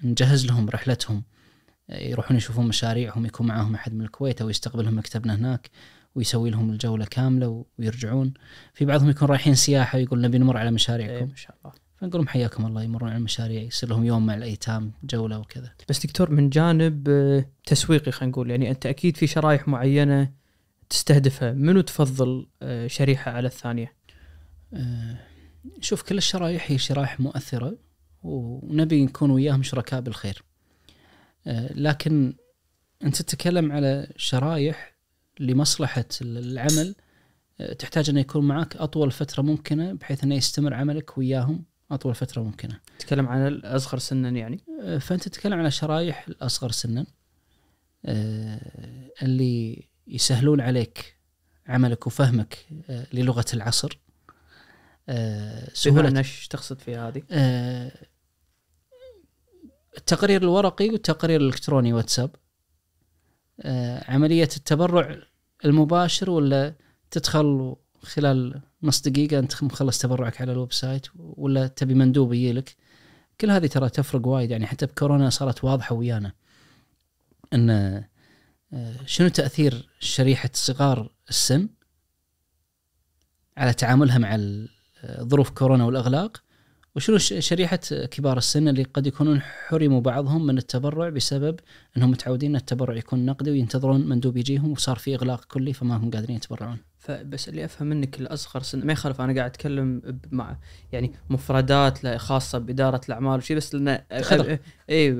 نجهز لهم رحلتهم يروحون يشوفون مشاريعهم يكون معاهم احد من الكويت او يستقبلهم مكتبنا هناك ويسوي لهم الجوله كامله ويرجعون في بعضهم يكون رايحين سياحه ويقول نبي نمر على مشاريعكم ان إيه، شاء الله فنقول لهم حياكم الله يمرون على المشاريع يصير لهم يوم مع الايتام جوله وكذا بس دكتور من جانب آه، تسويقي خلينا نقول يعني انت اكيد في شرائح معينه تستهدفها منو تفضل آه، شريحه على الثانيه آه، شوف كل الشرائح هي شرائح مؤثره ونبي نكون وياهم شركاء بالخير آه، لكن انت تتكلم على شرايح لمصلحه العمل آه، تحتاج انه يكون معك اطول فتره ممكنه بحيث انه يستمر عملك وياهم اطول فتره ممكنه. تتكلم عن الاصغر سنا يعني؟ آه، فانت تتكلم على شرايح الاصغر سنا اللي يسهلون عليك عملك وفهمك للغه العصر. سهوله ايش تقصد في هذه؟ التقرير الورقي والتقرير الالكتروني واتساب آه، عمليه التبرع المباشر ولا تدخل خلال نص دقيقه انت مخلص تبرعك على الويب سايت ولا تبي مندوب يجيلك كل هذه ترى تفرق وايد يعني حتى بكورونا صارت واضحه ويانا ان آه، شنو تاثير شريحه صغار السن على تعاملها مع آه، ظروف كورونا والاغلاق وشنو شريحة كبار السن اللي قد يكونون حرموا بعضهم من التبرع بسبب أنهم متعودين التبرع يكون نقدي وينتظرون مندوب يجيهم وصار في إغلاق كلي فما هم قادرين يتبرعون فبس اللي افهم منك الاصغر سن ما يخالف انا قاعد اتكلم مع يعني مفردات خاصه باداره الاعمال وشي بس لان اي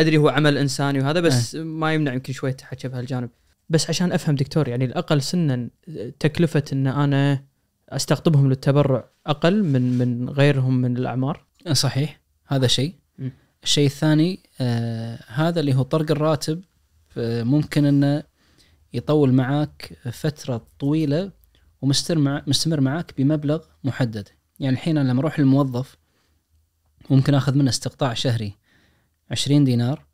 ادري هو عمل انساني وهذا بس أه. ما يمنع يمكن شويه تحكي بهالجانب بس عشان افهم دكتور يعني الاقل سنا تكلفه ان انا استقطبهم للتبرع اقل من من غيرهم من الاعمار صحيح هذا شيء الشيء الثاني آه هذا اللي هو طرق الراتب آه، ممكن انه يطول معاك فتره طويله ومستمر مع مستمر معاك بمبلغ محدد يعني الحين انا لما اروح للموظف ممكن اخذ منه استقطاع شهري 20 دينار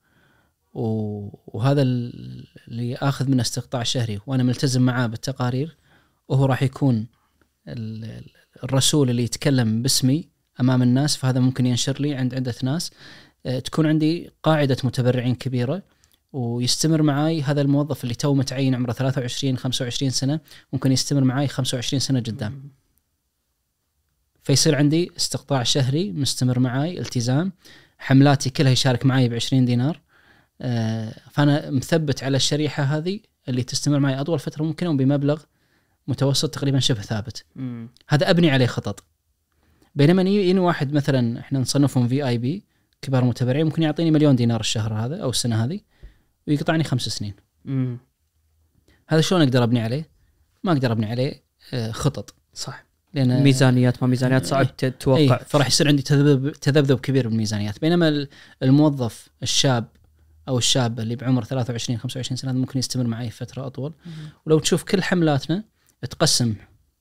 وهذا اللي اخذ منه استقطاع شهري وانا ملتزم معاه بالتقارير وهو راح يكون الرسول اللي يتكلم باسمي امام الناس فهذا ممكن ينشر لي عند عده ناس آه، تكون عندي قاعده متبرعين كبيره ويستمر معاي هذا الموظف اللي تو متعين عمره 23 25 سنه ممكن يستمر معاي 25 سنه قدام فيصير عندي استقطاع شهري مستمر معاي التزام حملاتي كلها يشارك معاي ب 20 دينار آه، فانا مثبت على الشريحه هذه اللي تستمر معي اطول فتره ممكنه وبمبلغ متوسط تقريبا شبه ثابت مم. هذا ابني عليه خطط بينما يجيني واحد مثلا احنا نصنفهم في اي بي كبار متبرعين ممكن يعطيني مليون دينار الشهر هذا او السنه هذه ويقطعني خمس سنين مم. هذا شلون اقدر ابني عليه؟ ما اقدر ابني عليه آه، خطط صح لان ميزانيات ما ميزانيات آه، صعب إيه. تتوقع ايه فراح يصير عندي تذبذب تذبذب كبير بالميزانيات بينما الموظف الشاب او الشاب اللي بعمر 23 25 سنه ممكن يستمر معي فتره اطول مم. ولو تشوف كل حملاتنا تقسم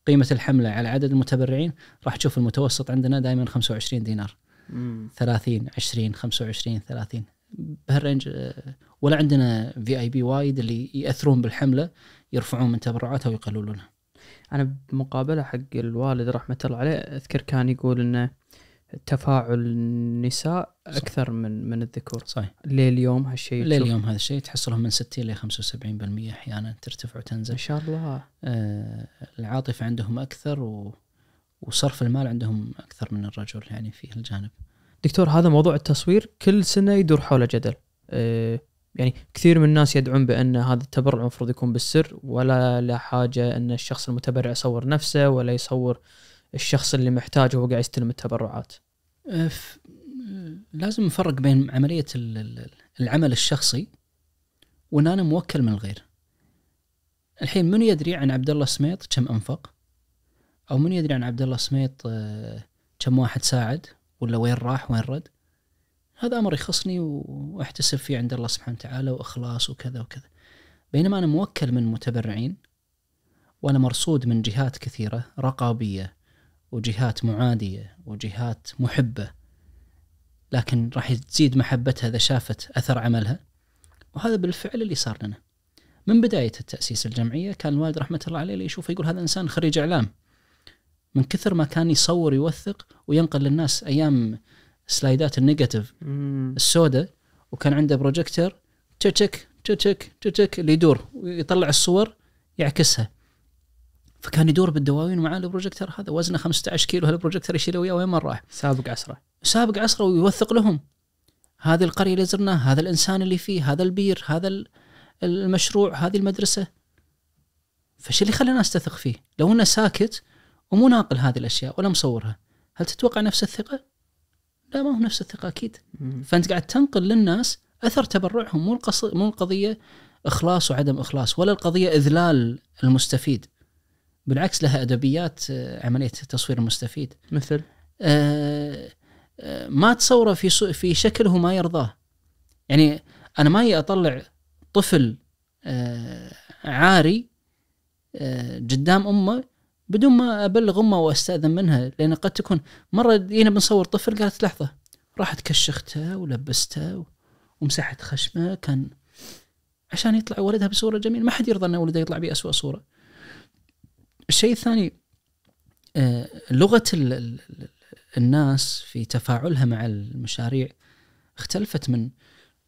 قيمه الحمله على عدد المتبرعين راح تشوف المتوسط عندنا دائما 25 دينار مم. 30 20 25 30 بهالرينج آه، ولا عندنا في اي بي وايد اللي ياثرون بالحمله يرفعون من تبرعاتها ويقللونها. انا بمقابله حق الوالد رحمه الله عليه اذكر كان يقول انه تفاعل النساء اكثر صح. من من الذكور صحيح ليه اليوم هالشيء ليه اليوم هذا الشيء تحصلهم من 60 ل 75% احيانا ترتفع وتنزل ما شاء الله آه العاطفه عندهم اكثر و... وصرف المال عندهم اكثر من الرجل يعني في الجانب دكتور هذا موضوع التصوير كل سنه يدور حوله جدل آه يعني كثير من الناس يدعون بان هذا التبرع المفروض يكون بالسر ولا لا حاجه ان الشخص المتبرع يصور نفسه ولا يصور آه الشخص اللي محتاجه وهو قاعد يستلم التبرعات؟ أه، لازم نفرق بين عملية العمل الشخصي وان انا موكل من الغير. الحين من يدري عن عبد الله سميط كم انفق؟ او من يدري عن عبد الله سميط أه، كم واحد ساعد ولا وين راح وين رد؟ هذا امر يخصني واحتسب فيه عند الله سبحانه وتعالى واخلاص وكذا وكذا. بينما انا موكل من متبرعين وانا مرصود من جهات كثيره رقابيه وجهات معادية وجهات محبة لكن راح تزيد محبتها إذا شافت أثر عملها وهذا بالفعل اللي صار لنا من بداية تأسيس الجمعية كان الوالد رحمة الله عليه يشوفه يقول هذا إنسان خريج إعلام من كثر ما كان يصور يوثق وينقل للناس أيام سلايدات النيجاتيف السوداء وكان عنده بروجيكتر تشك تشك تشك اللي يدور ويطلع الصور يعكسها فكان يدور بالدواوين ومعاه البروجيكتر هذا وزنه 15 كيلو هالبروجيكتر يشيله وياه وين ما راح سابق عصره سابق عصره ويوثق لهم هذه القريه اللي زرناها هذا الانسان اللي فيه هذا البير هذا المشروع هذه المدرسه فش اللي خلى الناس تثق فيه لو انه ساكت ومو ناقل هذه الاشياء ولا مصورها هل تتوقع نفس الثقه لا ما هو نفس الثقه اكيد فانت قاعد تنقل للناس اثر تبرعهم مو القص... مو القضيه اخلاص وعدم اخلاص ولا القضيه اذلال المستفيد بالعكس لها ادبيات آه، عمليه تصوير المستفيد مثل آه، آه، ما تصوره في في شكل هو ما يرضاه يعني انا ما اطلع طفل عاري قدام امه بدون ما ابلغ امه واستاذن منها لان قد تكون مره جينا بنصور طفل قالت لحظه راحت كشخته ولبسته ومسحت خشمه كان عشان يطلع ولدها بصوره جميله ما حد يرضى ان ولده يطلع باسوء صوره الشيء الثاني آه، لغه الناس في تفاعلها مع المشاريع اختلفت من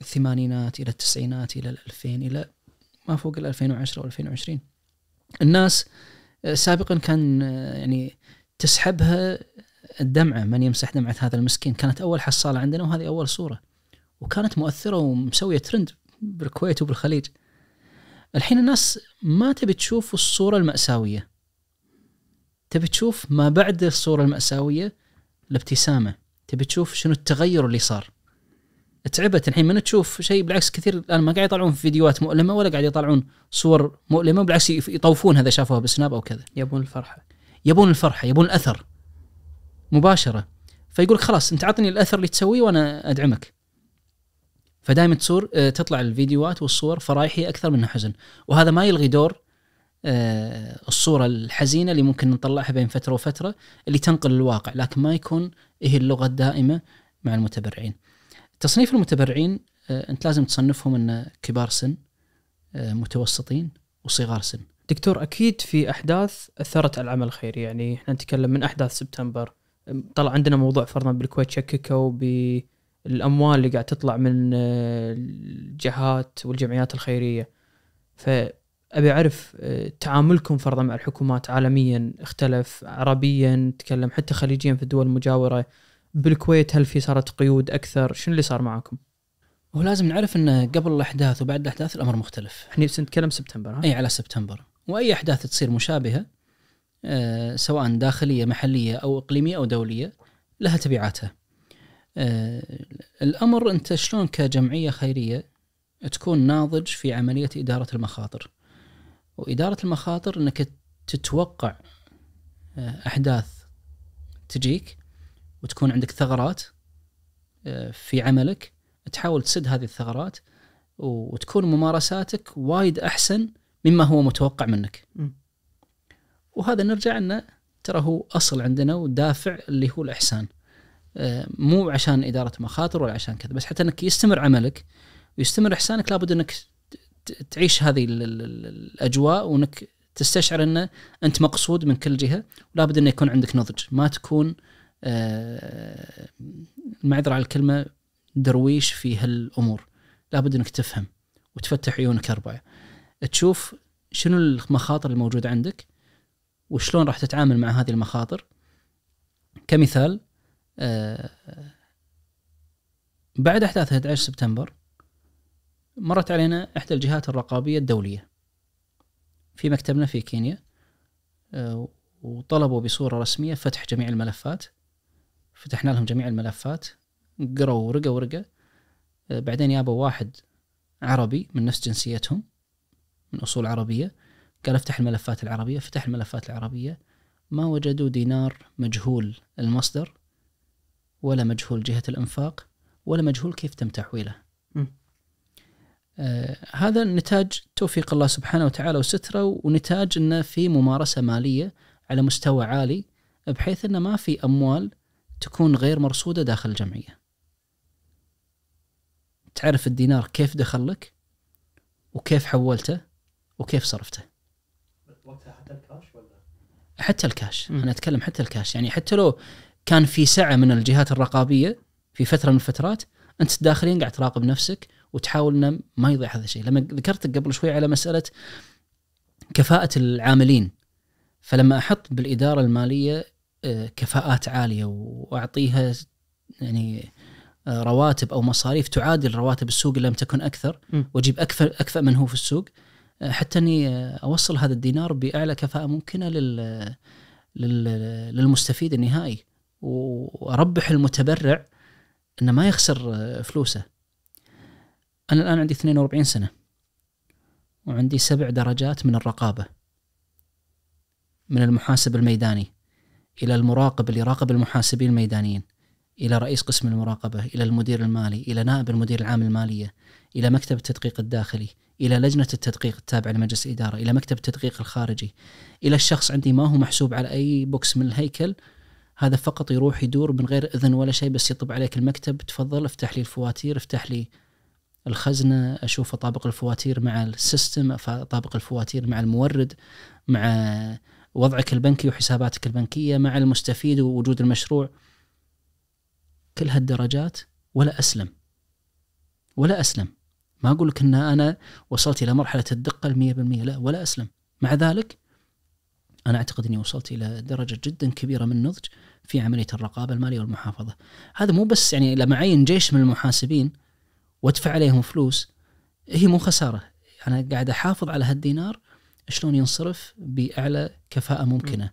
الثمانينات الى التسعينات الى 2000 الى ما فوق ال 2010 و 2020 الناس آه، سابقا كان آه، يعني تسحبها الدمعه من يمسح دمعه هذا المسكين كانت اول حصاله عندنا وهذه اول صوره وكانت مؤثره ومسويه ترند بالكويت وبالخليج الحين الناس ما تبي تشوف الصوره الماساويه تبي تشوف ما بعد الصوره الماساويه الابتسامه تبي تشوف شنو التغير اللي صار تعبت الحين من تشوف شيء بالعكس كثير الان ما قاعد يطلعون فيديوهات مؤلمه ولا قاعد يطلعون صور مؤلمه بالعكس يطوفون هذا شافوها بسناب او كذا يبون الفرحه يبون الفرحه يبون الاثر مباشره فيقول خلاص انت عطني الاثر اللي تسويه وانا ادعمك فدائما تصور آه، تطلع الفيديوهات والصور فرايحي اكثر منها حزن وهذا ما يلغي دور آه، الصوره الحزينه اللي ممكن نطلعها بين فتره وفتره اللي تنقل الواقع لكن ما يكون هي اللغه الدائمه مع المتبرعين. تصنيف المتبرعين آه، انت لازم تصنفهم ان كبار سن آه، متوسطين وصغار سن. دكتور اكيد في احداث اثرت على العمل الخيري يعني احنا نتكلم من احداث سبتمبر طلع عندنا موضوع فرضا بالكويت شككوا بالاموال اللي قاعد تطلع من الجهات والجمعيات الخيريه. ف ابي اعرف آه، تعاملكم فرضا مع الحكومات عالميا اختلف عربيا تكلم حتى خليجيا في الدول المجاوره بالكويت هل في صارت قيود اكثر شنو اللي صار معكم هو لازم نعرف انه قبل الاحداث وبعد الاحداث الامر مختلف احنا نتكلم سبتمبر ها اي على سبتمبر واي احداث تصير مشابهه آه، سواء داخليه محليه او اقليميه او دوليه لها تبعاتها آه، الامر انت شلون كجمعيه خيريه تكون ناضج في عمليه اداره المخاطر وإدارة المخاطر أنك تتوقع آه، أحداث تجيك وتكون عندك ثغرات آه، في عملك تحاول تسد هذه الثغرات وتكون ممارساتك وايد أحسن مما هو متوقع منك وهذا نرجع أنه ترى هو أصل عندنا ودافع اللي هو الإحسان آه، مو عشان إدارة مخاطر ولا عشان كذا بس حتى أنك يستمر عملك ويستمر إحسانك لابد أنك تعيش هذه الاجواء وانك تستشعر انه انت مقصود من كل جهه بد انه يكون عندك نضج ما تكون آه، المعذره على الكلمه درويش في هالامور لابد انك تفهم وتفتح عيونك اربعه تشوف شنو المخاطر الموجوده عندك وشلون راح تتعامل مع هذه المخاطر كمثال آه، بعد احداث 11 سبتمبر مرت علينا إحدى الجهات الرقابية الدولية في مكتبنا في كينيا آه، وطلبوا بصورة رسمية فتح جميع الملفات فتحنا لهم جميع الملفات قروا ورقة ورقة آه، بعدين يابوا واحد عربي من نفس جنسيتهم من أصول عربية قال افتح الملفات العربية فتح الملفات العربية ما وجدوا دينار مجهول المصدر ولا مجهول جهة الإنفاق ولا مجهول كيف تم تحويله آه، هذا نتاج توفيق الله سبحانه وتعالى وستره ونتاج انه في ممارسه ماليه على مستوى عالي بحيث انه ما في اموال تكون غير مرصوده داخل الجمعيه. تعرف الدينار كيف دخل لك وكيف حولته وكيف صرفته. وقتها حتى الكاش ولا؟ حتى الكاش، م. انا اتكلم حتى الكاش، يعني حتى لو كان في سعه من الجهات الرقابيه في فتره من الفترات انت داخلين قاعد تراقب نفسك وتحاول انه ما يضيع هذا الشيء لما ذكرتك قبل شوي على مساله كفاءه العاملين فلما احط بالاداره الماليه آه، كفاءات عاليه واعطيها يعني آه، رواتب او مصاريف تعادل رواتب السوق ان لم تكن اكثر واجيب اكثر اكفأ من هو في السوق آه، حتى اني اوصل هذا الدينار باعلى كفاءه ممكنه لل للمستفيد النهائي واربح المتبرع انه ما يخسر فلوسه أنا الآن عندي 42 سنة وعندي سبع درجات من الرقابة من المحاسب الميداني إلى المراقب اللي يراقب المحاسبين الميدانيين إلى رئيس قسم المراقبة إلى المدير المالي إلى نائب المدير العام المالية إلى مكتب التدقيق الداخلي إلى لجنة التدقيق التابعة لمجلس الإدارة إلى مكتب التدقيق الخارجي إلى الشخص عندي ما هو محسوب على أي بوكس من الهيكل هذا فقط يروح يدور من غير إذن ولا شيء بس يطب عليك المكتب تفضل افتح لي الفواتير افتح لي الخزنه اشوف اطابق الفواتير مع السيستم اطابق الفواتير مع المورد مع وضعك البنكي وحساباتك البنكيه مع المستفيد ووجود المشروع كل هالدرجات ولا اسلم ولا اسلم ما اقول لك ان انا وصلت الى مرحله الدقه المية بالمية لا ولا اسلم مع ذلك انا اعتقد اني وصلت الى درجه جدا كبيره من النضج في عمليه الرقابه الماليه والمحافظه هذا مو بس يعني لما اعين جيش من المحاسبين وادفع عليهم فلوس هي مو خساره انا قاعد احافظ على هالدينار شلون ينصرف باعلى كفاءه ممكنه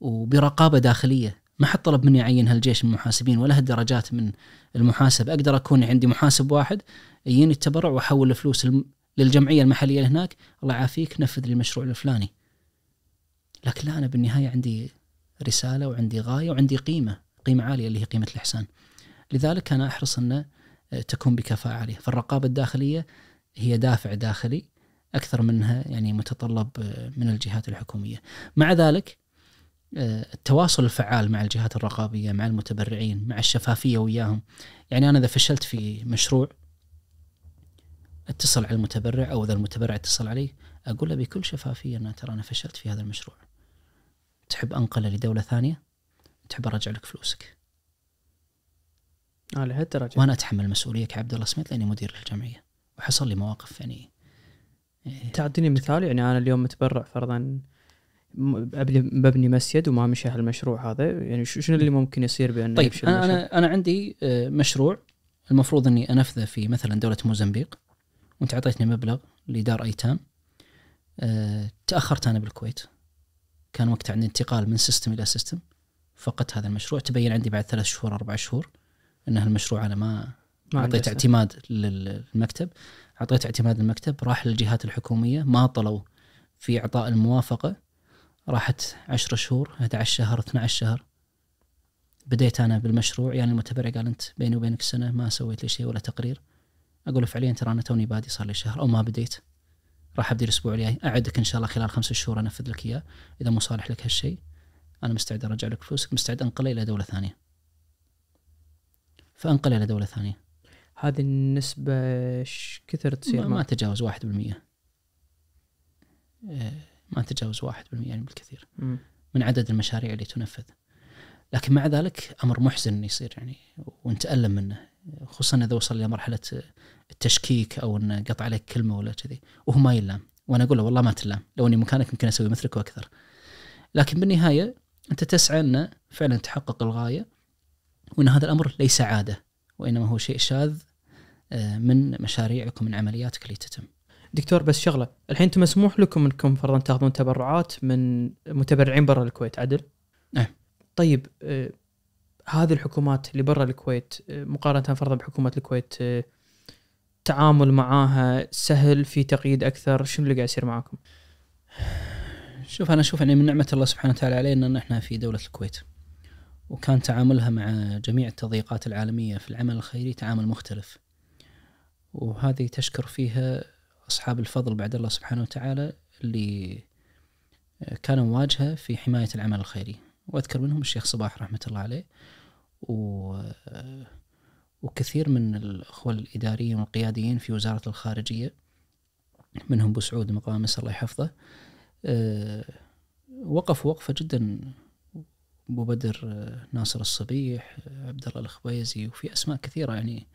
وبرقابه داخليه ما حد طلب مني اعين هالجيش من محاسبين ولا هالدرجات من المحاسب اقدر اكون عندي محاسب واحد يجيني التبرع واحول الفلوس للجمعيه المحليه اللي هناك الله يعافيك نفذ لي المشروع الفلاني لكن لا انا بالنهايه عندي رساله وعندي غايه وعندي قيمه قيمه عاليه اللي هي قيمه الاحسان لذلك انا احرص انه تكون بكفاءة عالية فالرقابة الداخلية هي دافع داخلي أكثر منها يعني متطلب آه، من الجهات الحكومية مع ذلك آه، التواصل الفعال مع الجهات الرقابية مع المتبرعين مع الشفافية وياهم يعني أنا إذا فشلت في مشروع اتصل على المتبرع أو إذا المتبرع اتصل علي أقول له بكل شفافية أنا ترى أنا فشلت في هذا المشروع تحب أنقله لدولة ثانية تحب أرجع لك فلوسك آه لهالدرجه وانا اتحمل مسؤوليه كعبد الله سميت لاني مدير الجمعيه وحصل لي مواقف يعني إيه. تعطيني مثال يعني انا اليوم متبرع فرضا ابني ببني مسجد وما مشي هالمشروع هذا يعني شنو اللي ممكن يصير بان طيب انا انا انا عندي آه، مشروع المفروض اني انفذه في مثلا دوله موزمبيق وانت اعطيتني مبلغ لدار ايتام آه، تاخرت انا بالكويت كان وقت عندي انتقال من سيستم الى سيستم فقدت هذا المشروع تبين عندي بعد ثلاث شهور اربع شهور ان هالمشروع انا ما ما اعطيت اعتماد للمكتب اعطيت اعتماد للمكتب راح للجهات الحكوميه ما طلوا في اعطاء الموافقه راحت 10 شهور 11 شهر 12 شهر بديت انا بالمشروع يعني المتبرع قال انت بيني وبينك سنه ما سويت لي شيء ولا تقرير اقول له فعليا ترى انا توني بادي صار لي شهر او ما بديت راح ابدي الاسبوع الجاي اعدك ان شاء الله خلال خمسة شهور انفذ لك اياه اذا مو صالح لك هالشيء انا مستعد ارجع لك فلوسك مستعد انقله الى دوله ثانيه فانقل الى دوله ثانيه هذه النسبة ايش كثر تصير؟ ما, ما تجاوز واحد بالمية آه، ما تجاوز واحد بالمية يعني بالكثير من عدد المشاريع اللي تنفذ لكن مع ذلك أمر محزن انه يصير يعني ونتألم منه خصوصا إذا وصل لمرحلة التشكيك أو أنه قطع عليك كلمة ولا كذي وهو ما يلام وأنا أقول له والله ما تلام لو أني مكانك يمكن أسوي مثلك وأكثر لكن بالنهاية أنت تسعى أنه فعلا تحقق الغاية وأن هذا الأمر ليس عادة وإنما هو شيء شاذ آه، من مشاريعك ومن عملياتك اللي تتم دكتور بس شغله الحين انتم مسموح لكم انكم فرضا تاخذون تبرعات من متبرعين برا الكويت عدل؟ نعم طيب آه، هذه الحكومات اللي برا الكويت آه، مقارنه فرضا بحكومه الكويت تعامل معاها سهل في تقييد اكثر شنو اللي قاعد يصير معاكم؟ شوف انا اشوف يعني من نعمه الله سبحانه وتعالى علينا ان احنا في دوله الكويت وكان تعاملها مع جميع التضييقات العالمية في العمل الخيري تعامل مختلف وهذه تشكر فيها أصحاب الفضل بعد الله سبحانه وتعالى اللي كانوا مواجهة في حماية العمل الخيري وأذكر منهم الشيخ صباح رحمة الله عليه و... وكثير من الأخوة الإداريين والقياديين في وزارة الخارجية منهم بسعود سعود مقامس الله يحفظه آه، وقف وقفة جدا ابو بدر ناصر الصبيح عبد الله الخبيزي وفي اسماء كثيره يعني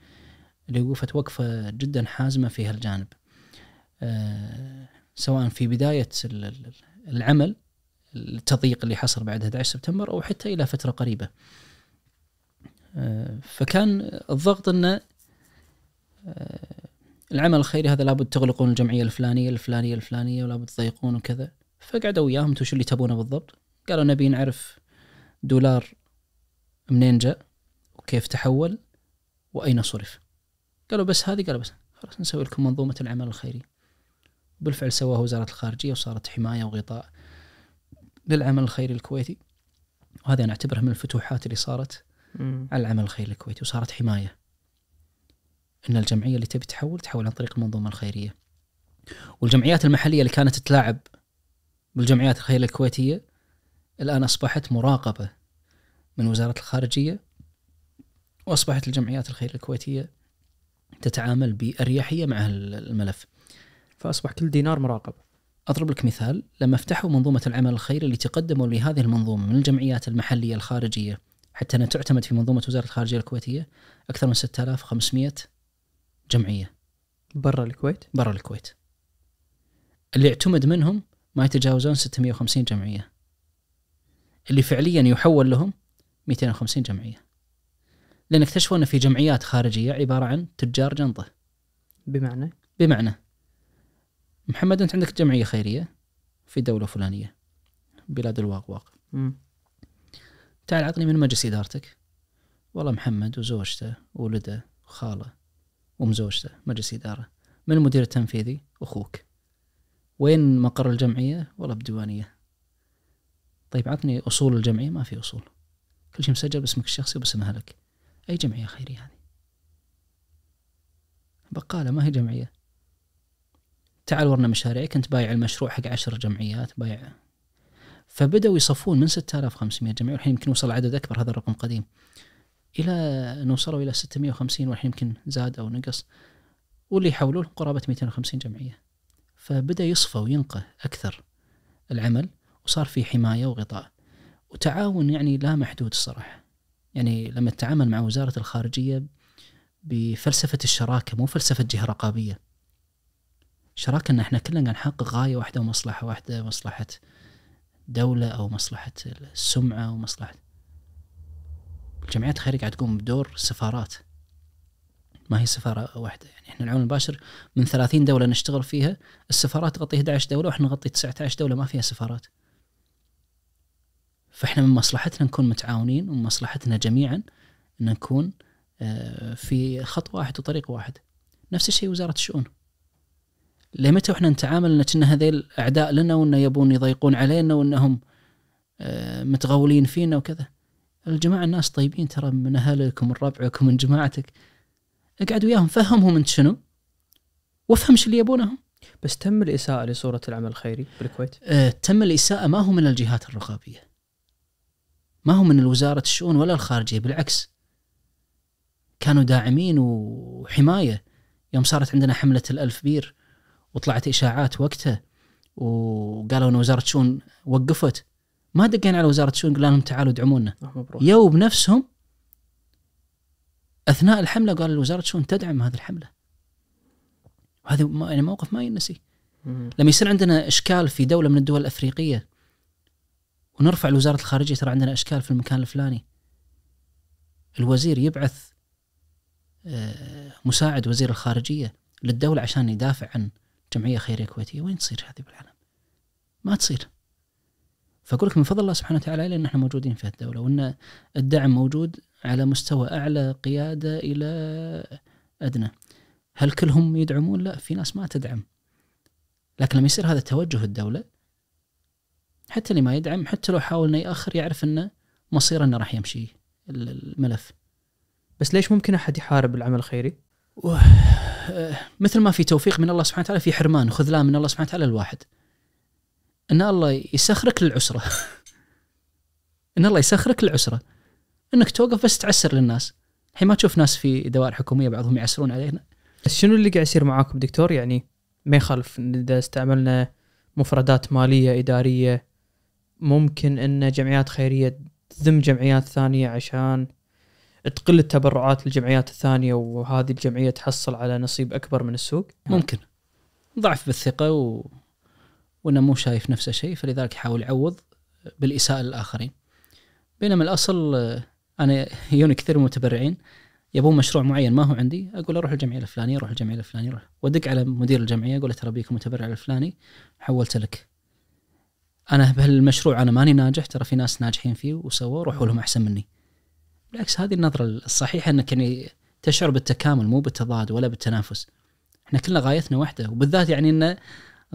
اللي وقفت وقفه جدا حازمه في هالجانب آه، سواء في بدايه العمل التضييق اللي حصل بعد 11 سبتمبر او حتى الى فتره قريبه آه، فكان الضغط ان آه، العمل الخيري هذا لابد تغلقون الجمعيه الفلانيه الفلانيه الفلانيه ولابد تضيقون وكذا فقعدوا وياهم انتم شو اللي تبونه بالضبط؟ قالوا نبي نعرف دولار منين جاء وكيف تحول وأين صرف قالوا بس هذه قالوا بس خلاص نسوي لكم منظومة العمل الخيري بالفعل سواها وزارة الخارجية وصارت حماية وغطاء للعمل الخيري الكويتي وهذا أنا أعتبره من الفتوحات اللي صارت م. على العمل الخيري الكويتي وصارت حماية أن الجمعية اللي تبي تحول تحول عن طريق المنظومة الخيرية والجمعيات المحلية اللي كانت تتلاعب بالجمعيات الخيرية الكويتية الآن أصبحت مراقبة من وزارة الخارجية وأصبحت الجمعيات الخيرية الكويتية تتعامل بأريحية مع الملف فأصبح كل دينار مراقب أضرب لك مثال لما فتحوا منظومة العمل الخيري اللي تقدموا لهذه المنظومة من الجمعيات المحلية الخارجية حتى أنها تعتمد في منظومة وزارة الخارجية الكويتية أكثر من 6500 جمعية برا الكويت؟ برا الكويت اللي اعتمد منهم ما يتجاوزون 650 جمعية اللي فعليا يحول لهم 250 جمعيه لان اكتشفوا ان في جمعيات خارجيه عباره عن تجار جنطه بمعنى بمعنى محمد انت عندك جمعيه خيريه في دوله فلانيه بلاد الواقواق م. تعال عطني من مجلس ادارتك والله محمد وزوجته وولده وخاله ومزوجته مجلس اداره من المدير التنفيذي اخوك وين مقر الجمعيه والله بديوانيه طيب عطني اصول الجمعيه ما في اصول كل شيء مسجل باسمك الشخصي وباسم اهلك اي جمعيه خيريه يعني؟ هذه بقاله ما هي جمعيه تعال ورنا مشاريعك انت بايع المشروع حق عشر جمعيات بايع فبدأوا يصفون من 6500 جمعية والحين يمكن وصل عدد أكبر هذا الرقم قديم إلى أن وصلوا إلى 650 والحين يمكن زاد أو نقص واللي يحولوا قرابة 250 جمعية فبدأ يصفى وينقى أكثر العمل وصار في حمايه وغطاء وتعاون يعني لا محدود الصراحه يعني لما تتعامل مع وزاره الخارجيه بفلسفه الشراكه مو فلسفه جهه رقابيه شراكه ان احنا كلنا نحقق غايه واحده ومصلحه واحده مصلحه دوله او مصلحه السمعه ومصلحه الجمعيات الخيريه قاعد تقوم بدور سفارات ما هي سفارة واحدة يعني احنا العون المباشر من 30 دولة نشتغل فيها السفارات تغطي 11 دولة واحنا نغطي 19 دولة ما فيها سفارات فاحنا من مصلحتنا نكون متعاونين ومن مصلحتنا جميعا ان نكون آه، في خط واحد وطريق واحد نفس الشيء وزاره الشؤون لمتى احنا نتعامل ان كنا هذيل اعداء لنا وان يبون يضيقون علينا وانهم آه، متغولين فينا وكذا الجماعه الناس طيبين ترى من اهلك ومن ربعك ومن جماعتك اقعد وياهم فهمهم انت شنو وافهم شو اللي يبونه بس تم الاساءه لصوره العمل الخيري بالكويت آه تم الاساءه ما هو من الجهات الرقابيه ما هو من وزارة الشؤون ولا الخارجية بالعكس كانوا داعمين وحماية يوم صارت عندنا حملة الألف بير وطلعت إشاعات وقتها وقالوا أن وزارة الشؤون وقفت ما دقينا على وزارة الشؤون قلنا لهم تعالوا ادعمونا يو بنفسهم أثناء الحملة قال وزارة الشؤون تدعم هذه الحملة وهذا يعني موقف ما ينسي لما يصير عندنا إشكال في دولة من الدول الأفريقية ونرفع لوزارة الخارجية ترى عندنا أشكال في المكان الفلاني الوزير يبعث آه، مساعد وزير الخارجية للدولة عشان يدافع عن جمعية خيرية كويتية وين تصير هذه بالعالم ما تصير فأقول لك من فضل الله سبحانه وتعالى لأن أن احنا موجودين في الدولة وأن الدعم موجود على مستوى أعلى قيادة إلى أدنى هل كلهم يدعمون؟ لا في ناس ما تدعم لكن لما يصير هذا توجه الدولة حتى اللي ما يدعم حتى لو حاول انه ياخر يعرف انه مصيره انه راح يمشي الملف بس ليش ممكن احد يحارب العمل الخيري؟ أه، مثل ما في توفيق من الله سبحانه وتعالى في حرمان وخذلان من الله سبحانه وتعالى الواحد ان الله يسخرك للعسره <laughs> ان الله يسخرك للعسره انك توقف بس تعسر للناس الحين ما تشوف ناس في دوائر حكوميه بعضهم يعسرون علينا بس شنو اللي قاعد يصير معاكم دكتور يعني ما يخالف اذا استعملنا مفردات ماليه اداريه ممكن ان جمعيات خيريه تذم جمعيات ثانيه عشان تقل التبرعات للجمعيات الثانيه وهذه الجمعيه تحصل على نصيب اكبر من السوق؟ نعم. ممكن ضعف بالثقه و... وانه مو شايف نفسه شيء فلذلك يحاول يعوض بالاساءه للاخرين. بينما الاصل آه، انا يوني كثير من المتبرعين يبون مشروع معين ما هو عندي اقول اروح الجمعيه الفلانيه اروح الجمعيه الفلانيه اروح وادق على مدير الجمعيه اقول له ترى بيك المتبرع الفلاني حولت لك انا بهالمشروع انا ماني ناجح ترى في ناس ناجحين فيه وسووا روحوا لهم احسن مني بالعكس هذه النظره الصحيحه انك يعني تشعر بالتكامل مو بالتضاد ولا بالتنافس احنا كلنا غايتنا واحده وبالذات يعني ان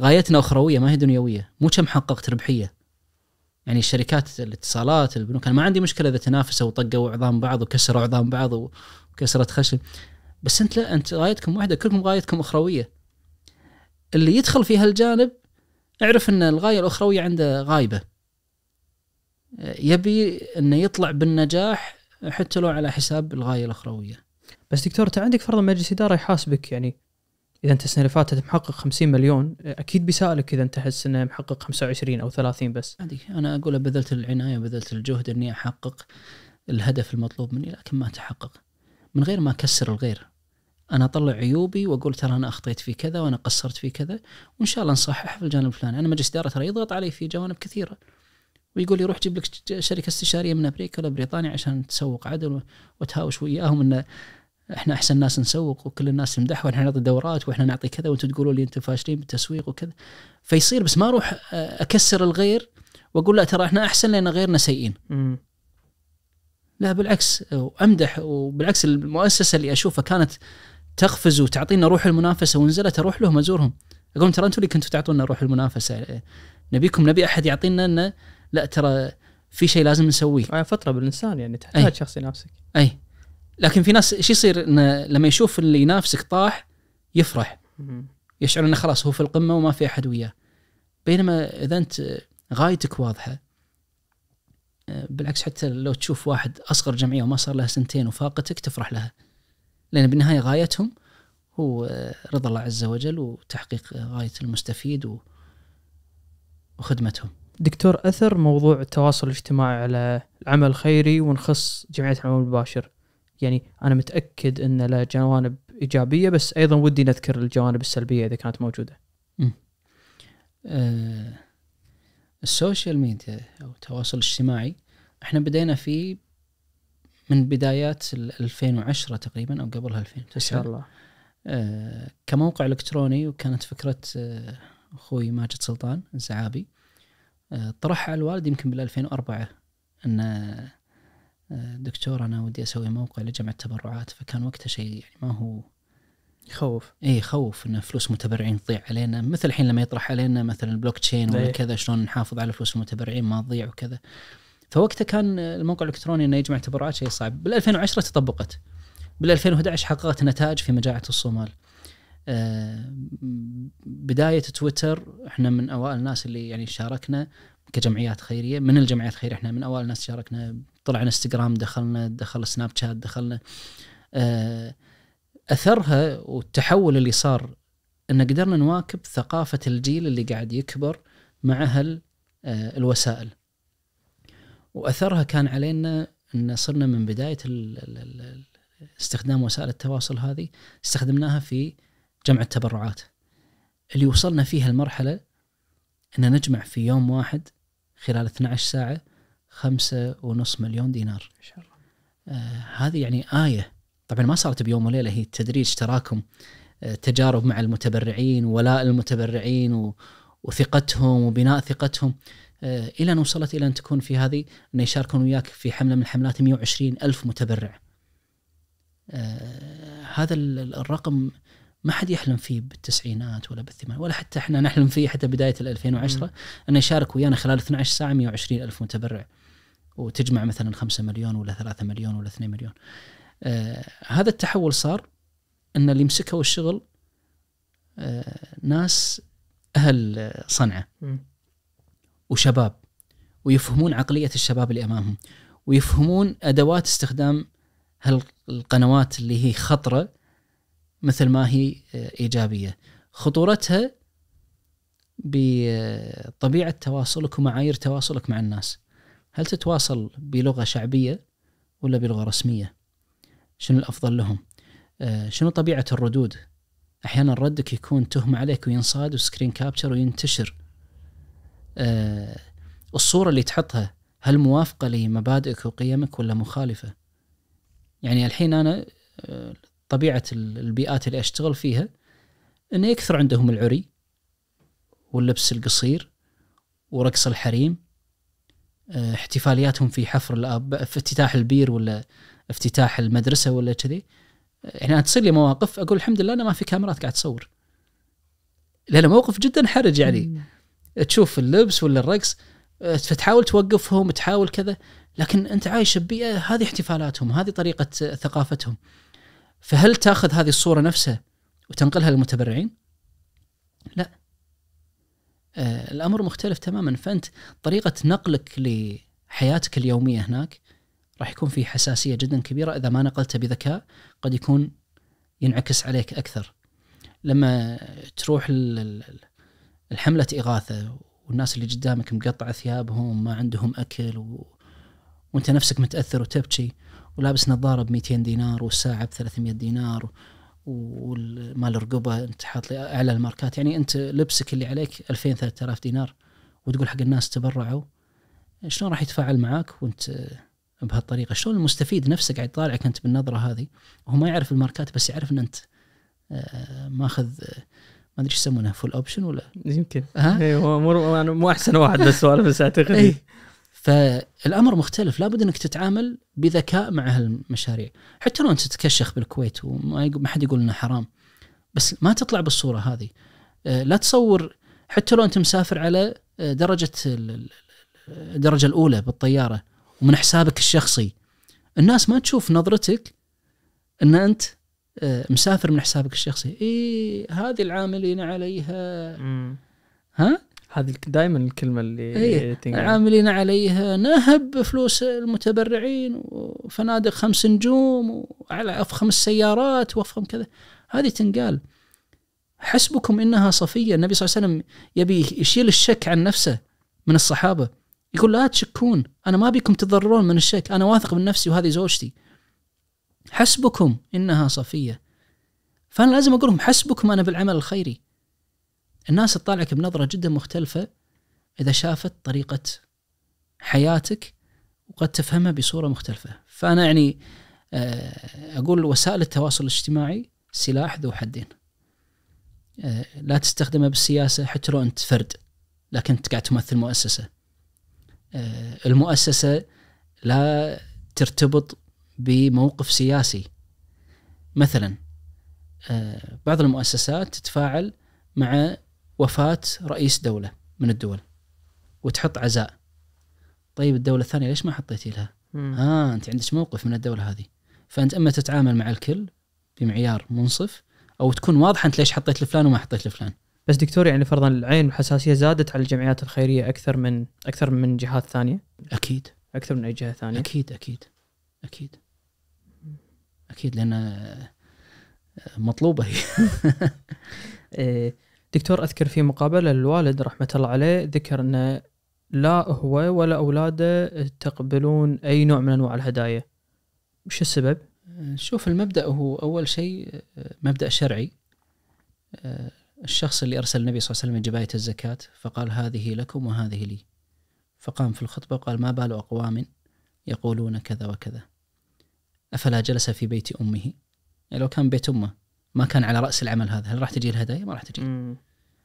غايتنا اخرويه ما هي دنيويه مو كم حققت ربحيه يعني الشركات الاتصالات البنوك انا ما عندي مشكله اذا تنافسوا وطقوا عظام بعض وكسروا عظام بعض وكسرت خشب بس انت لا انت غايتكم واحده كلكم غايتكم اخرويه اللي يدخل في هالجانب اعرف ان الغايه الاخرويه عنده غايبه يبي انه يطلع بالنجاح حتى لو على حساب الغايه الاخرويه بس دكتور انت عندك فرضا مجلس اداره يحاسبك يعني اذا انت السنه اللي فاتت محقق 50 مليون اكيد بيسالك اذا انت انه محقق 25 او 30 بس انا اقول بذلت العنايه بذلت الجهد اني احقق الهدف المطلوب مني لكن ما تحقق من غير ما اكسر الغير انا اطلع عيوبي واقول ترى انا اخطيت في كذا وانا قصرت في كذا وان شاء الله نصحح في الجانب الفلاني انا مجلس اداره ترى يضغط علي في جوانب كثيره ويقول لي روح جيب لك شركه استشاريه من امريكا ولا بريطانيا عشان تسوق عدل وتهاوش وياهم ان احنا احسن ناس نسوق وكل الناس تمدح واحنا نعطي دورات واحنا نعطي كذا وانتم تقولوا لي انتم فاشلين بالتسويق وكذا فيصير بس ما اروح اكسر الغير واقول لا ترى احنا احسن لان غيرنا سيئين. لا بالعكس وامدح وبالعكس المؤسسه اللي اشوفها كانت تقفز وتعطينا روح المنافسه ونزلت اروح لهم ازورهم اقول ترى انتم اللي كنتوا تعطونا روح المنافسه إيه، نبيكم نبي احد يعطينا انه لا ترى في شيء لازم نسويه آه، فتره بالانسان يعني تحتاج أي. شخص ينافسك اي لكن في ناس شو يصير انه لما يشوف اللي ينافسك طاح يفرح يشعر انه خلاص هو في القمه وما في احد وياه بينما اذا انت غايتك واضحه آه، بالعكس حتى لو تشوف واحد اصغر جمعيه وما صار لها سنتين وفاقتك تفرح لها لأن بالنهاية غايتهم هو آه، رضا الله عز وجل وتحقيق آه، غاية المستفيد وخدمتهم دكتور أثر موضوع التواصل الاجتماعي على العمل الخيري ونخص جمعية العمل المباشر يعني أنا متأكد أن له جوانب إيجابية بس أيضا ودي نذكر الجوانب السلبية إذا كانت موجودة آه، السوشيال ميديا أو التواصل الاجتماعي احنا بدينا فيه من بدايات 2010 تقريبا او قبلها 2009 ما شاء الله آه، كموقع الكتروني وكانت فكره آه، اخوي ماجد سلطان الزعابي آه، طرحها على الوالد يمكن بال 2004 ان دكتور انا ودي اسوي موقع لجمع التبرعات فكان وقتها شيء يعني ما هو يخوف اي يخوف ان فلوس المتبرعين تضيع علينا مثل الحين لما يطرح علينا مثلا البلوك تشين ولا إيه. كذا شلون نحافظ على فلوس المتبرعين ما تضيع وكذا آه فوقتها كان الموقع الالكتروني انه يجمع اعتبارات شيء صعب بال 2010 تطبقت بال 2011 حققت نتائج في مجاعه الصومال آه، بدايه تويتر احنا من اوائل الناس اللي يعني شاركنا كجمعيات خيريه من الجمعيات الخيريه احنا من اوائل الناس شاركنا طلع انستغرام دخلنا دخل سناب شات دخلنا آه، اثرها والتحول اللي صار ان قدرنا نواكب ثقافه الجيل اللي قاعد يكبر مع هال آه، الوسائل واثرها كان علينا ان صرنا من بدايه استخدام وسائل التواصل هذه استخدمناها في جمع التبرعات اللي وصلنا فيها المرحله ان نجمع في يوم واحد خلال 12 ساعه خمسة ونص مليون دينار إن شاء الله. آه هذه يعني آية طبعا ما صارت بيوم وليلة هي تدريج تراكم آه تجارب مع المتبرعين ولاء المتبرعين و... وثقتهم وبناء ثقتهم آه، الى ان وصلت الى ان تكون في هذه انه يشاركون وياك في حمله من الحملات 120 الف متبرع. آه، هذا الرقم ما حد يحلم فيه بالتسعينات ولا بالثمانينات ولا حتى احنا نحلم فيه حتى بدايه 2010 انه يشارك ويانا خلال 12 ساعه 120 الف متبرع وتجمع مثلا 5 مليون ولا 3 مليون ولا 2 مليون. آه هذا التحول صار ان اللي مسكوا الشغل آه ناس اهل صنعاء وشباب ويفهمون عقليه الشباب اللي امامهم ويفهمون ادوات استخدام هالقنوات اللي هي خطره مثل ما هي آه، ايجابيه خطورتها بطبيعه تواصلك ومعايير تواصلك مع الناس هل تتواصل بلغه شعبيه ولا بلغه رسميه شنو الافضل لهم آه، شنو طبيعه الردود احيانا ردك يكون تهمه عليك وينصاد وسكرين كابتشر وينتشر آه، الصورة اللي تحطها هل موافقة لمبادئك وقيمك ولا مخالفة يعني الحين أنا آه، طبيعة البيئات اللي أشتغل فيها أنه يكثر عندهم العري واللبس القصير ورقص الحريم آه، احتفالياتهم في حفر الاب في افتتاح البير ولا افتتاح المدرسه ولا كذي يعني انا تصير لي مواقف اقول الحمد لله انا ما في كاميرات قاعد تصور لانه موقف جدا حرج يعني تشوف اللبس ولا الرقص آه، فتحاول توقفهم تحاول كذا لكن انت عايش ببيئه هذه احتفالاتهم هذه طريقه آه، ثقافتهم فهل تاخذ هذه الصوره نفسها وتنقلها للمتبرعين لا آه الامر مختلف تماما فانت طريقه نقلك لحياتك اليوميه هناك راح يكون في حساسيه جدا كبيره اذا ما نقلته بذكاء قد يكون ينعكس عليك اكثر لما تروح لل... الحملة إغاثة والناس اللي قدامك مقطع ثيابهم ما عندهم أكل و... وانت نفسك متأثر وتبكي ولابس نظارة ب 200 دينار والساعة ب 300 دينار ومال الرقبة انت حاط لي أعلى الماركات يعني انت لبسك اللي عليك 2000 3000 دينار وتقول حق الناس تبرعوا شلون راح يتفاعل معاك وانت بهالطريقة شلون المستفيد نفسه قاعد يطالعك انت بالنظرة هذه وهو ما يعرف الماركات بس يعرف ان انت آه، ماخذ ما ادري ايش يسمونها فول اوبشن ولا يمكن ها؟ إيه، هو مو يعني مو احسن واحد للسؤال بس اعتقد اي فالامر مختلف لابد انك تتعامل بذكاء مع هالمشاريع حتى لو انت تتكشخ بالكويت وما حد يقول انه حرام بس ما تطلع بالصوره هذه آه، لا تصور حتى لو انت مسافر على آه، درجه الدرجه الاولى بالطياره ومن حسابك الشخصي الناس ما تشوف نظرتك ان انت آه، مسافر من حسابك الشخصي اي هذه العاملين عليها ها هذه دائما الكلمه اللي إيه عاملين عليها نهب فلوس المتبرعين وفنادق خمس نجوم وعلى افخم السيارات وافخم كذا هذه تنقال حسبكم انها صفيه النبي صلى الله عليه وسلم يبي يشيل الشك عن نفسه من الصحابه يقول لا تشكون انا ما بيكم تضررون من الشك انا واثق من نفسي وهذه زوجتي حسبكم انها صفيه فانا لازم اقول لهم حسبكم انا بالعمل الخيري الناس تطالعك بنظره جدا مختلفه اذا شافت طريقه حياتك وقد تفهمها بصوره مختلفه فانا يعني آه، اقول وسائل التواصل الاجتماعي سلاح ذو حدين آه، لا تستخدمه بالسياسه حتى لو انت فرد لكن انت قاعد تمثل مؤسسه آه، المؤسسه لا ترتبط بموقف سياسي مثلا آه، بعض المؤسسات تتفاعل مع وفاة رئيس دولة من الدول وتحط عزاء طيب الدولة الثانية ليش ما حطيتي لها؟ ها آه أنت عندك موقف من الدولة هذه فأنت إما تتعامل مع الكل بمعيار منصف أو تكون واضحة أنت ليش حطيت لفلان وما حطيت لفلان بس دكتور يعني فرضا العين الحساسية زادت على الجمعيات الخيرية أكثر من أكثر من جهات ثانية؟ أكيد أكثر من أي جهة ثانية؟ أكيد أكيد أكيد اكيد لانها آه، مطلوبه هي <laughs> إيه، دكتور اذكر في مقابله للوالد رحمه الله عليه ذكر انه لا هو ولا اولاده تقبلون اي نوع من انواع الهدايا وش السبب؟ آه، شوف المبدا هو اول شيء آه، مبدا شرعي الشخص اللي ارسل النبي صلى الله عليه وسلم جبايه الزكاه فقال هذه لكم وهذه لي فقام في الخطبه وقال ما بال اقوام يقولون كذا وكذا افلا جلس في بيت امه يعني لو كان بيت امه ما كان على راس العمل هذا هل راح تجي الهدايا ما راح تجي مم.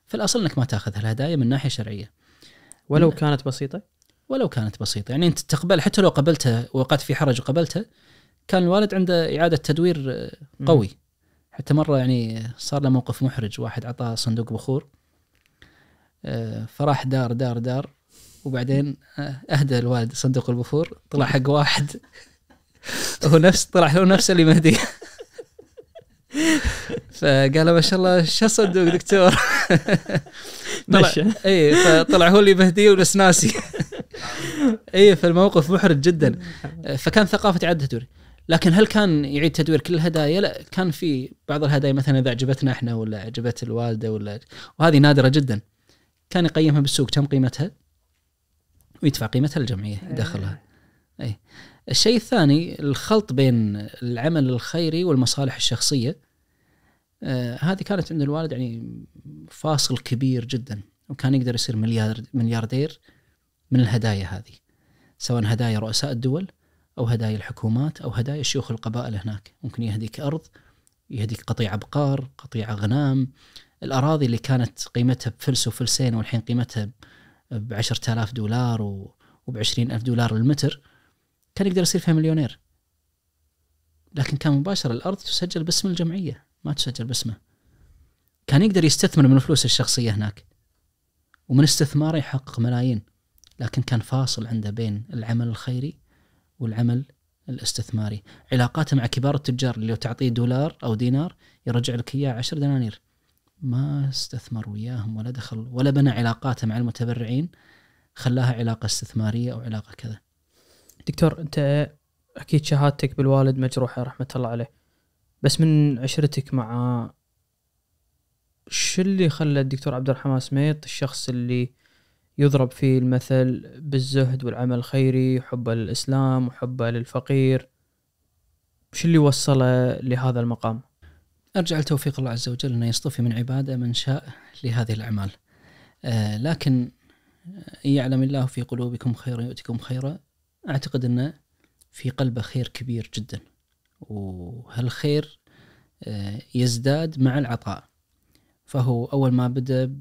في الاصل انك ما تاخذ الهدايا من ناحيه شرعيه ولو كانت بسيطه ولو كانت بسيطه يعني انت تقبل حتى لو قبلته وقعت في حرج وقبلته كان الوالد عنده اعاده تدوير آه، قوي مم. حتى مره يعني صار له موقف محرج واحد اعطاه صندوق بخور آه، فراح دار دار دار وبعدين آه، اهدى الوالد صندوق البخور طلع حق واحد هو نفس طلع هو نفس اللي مهدي فقال ما شاء الله شو صدق دكتور طلع اي فطلع هو اللي مهدي ونس ناسي اي فالموقف محرج جدا فكان ثقافه اعاده تدوير لكن هل كان يعيد تدوير كل الهدايا؟ لا كان في بعض الهدايا مثلا اذا عجبتنا احنا ولا عجبت الوالده ولا وهذه نادره جدا كان يقيمها بالسوق كم قيمتها ويدفع قيمتها للجمعيه يدخلها إيه. اي الشيء الثاني الخلط بين العمل الخيري والمصالح الشخصية آه هذه كانت عند الوالد يعني فاصل كبير جدا وكان يقدر يصير مليار ملياردير من الهدايا هذه سواء هدايا رؤساء الدول أو هدايا الحكومات أو هدايا شيوخ القبائل هناك ممكن يهديك أرض يهديك قطيع أبقار قطيع أغنام الأراضي اللي كانت قيمتها بفلس وفلسين والحين قيمتها بعشرة آلاف دولار وبعشرين ألف دولار للمتر كان يقدر يصير فيها مليونير لكن كان مباشرة الأرض تسجل باسم الجمعية ما تسجل باسمه كان يقدر يستثمر من فلوسه الشخصية هناك ومن استثماره يحقق ملايين لكن كان فاصل عنده بين العمل الخيري والعمل الاستثماري علاقاته مع كبار التجار اللي لو تعطيه دولار أو دينار يرجع لك إياه عشر دنانير ما استثمر وياهم ولا دخل ولا بنى علاقاته مع المتبرعين خلاها علاقة استثمارية أو علاقة كذا دكتور انت اكيد شهادتك بالوالد مجروحه رحمه الله عليه بس من عشرتك مع شو اللي خلى الدكتور عبد الرحمن سميط الشخص اللي يضرب فيه المثل بالزهد والعمل الخيري وحبه للإسلام وحبه للفقير شو اللي وصله لهذا المقام؟ أرجع لتوفيق الله عز وجل أنه يصطفي من عباده من شاء لهذه الأعمال آه لكن يعلم الله في قلوبكم خيرا يؤتكم خيرا اعتقد انه في قلبه خير كبير جدا وهالخير آه، يزداد مع العطاء فهو اول ما بدا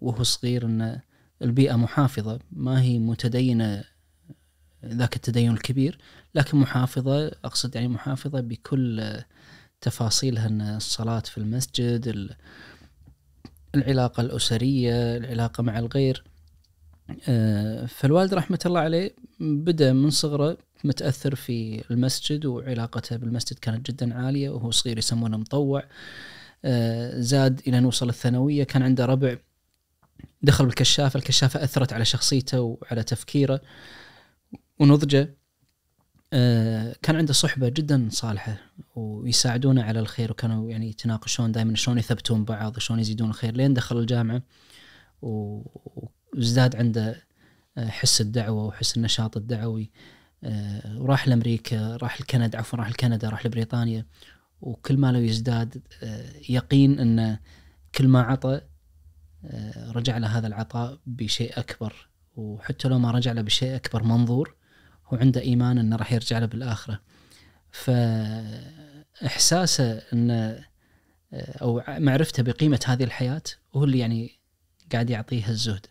وهو صغير ان البيئه محافظه ما هي متدينه ذاك التدين الكبير لكن محافظه اقصد يعني محافظه بكل آه، تفاصيلها ان الصلاه في المسجد العلاقه الاسريه العلاقه مع الغير آه، فالوالد رحمه الله عليه بدأ من صغره متأثر في المسجد وعلاقته بالمسجد كانت جدا عالية وهو صغير يسمونه مطوع آه، زاد إلى أن وصل الثانوية كان عنده ربع دخل بالكشافة الكشافة أثرت على شخصيته وعلى تفكيره ونضجه آه، كان عنده صحبة جدا صالحة ويساعدونه على الخير وكانوا يعني يتناقشون دائما شلون يثبتون بعض شلون يزيدون الخير لين دخل الجامعة وازداد عنده حس الدعوه وحس النشاط الدعوي وراح آه، لامريكا راح لكندا عفوا راح لكندا راح لبريطانيا وكل ما لو يزداد آه، يقين انه كل ما عطى آه، رجع له هذا العطاء بشيء اكبر وحتى لو ما رجع له بشيء اكبر منظور هو عنده ايمان انه راح يرجع له بالاخره فاحساسه انه او معرفته بقيمه هذه الحياه هو اللي يعني قاعد يعطيها الزهد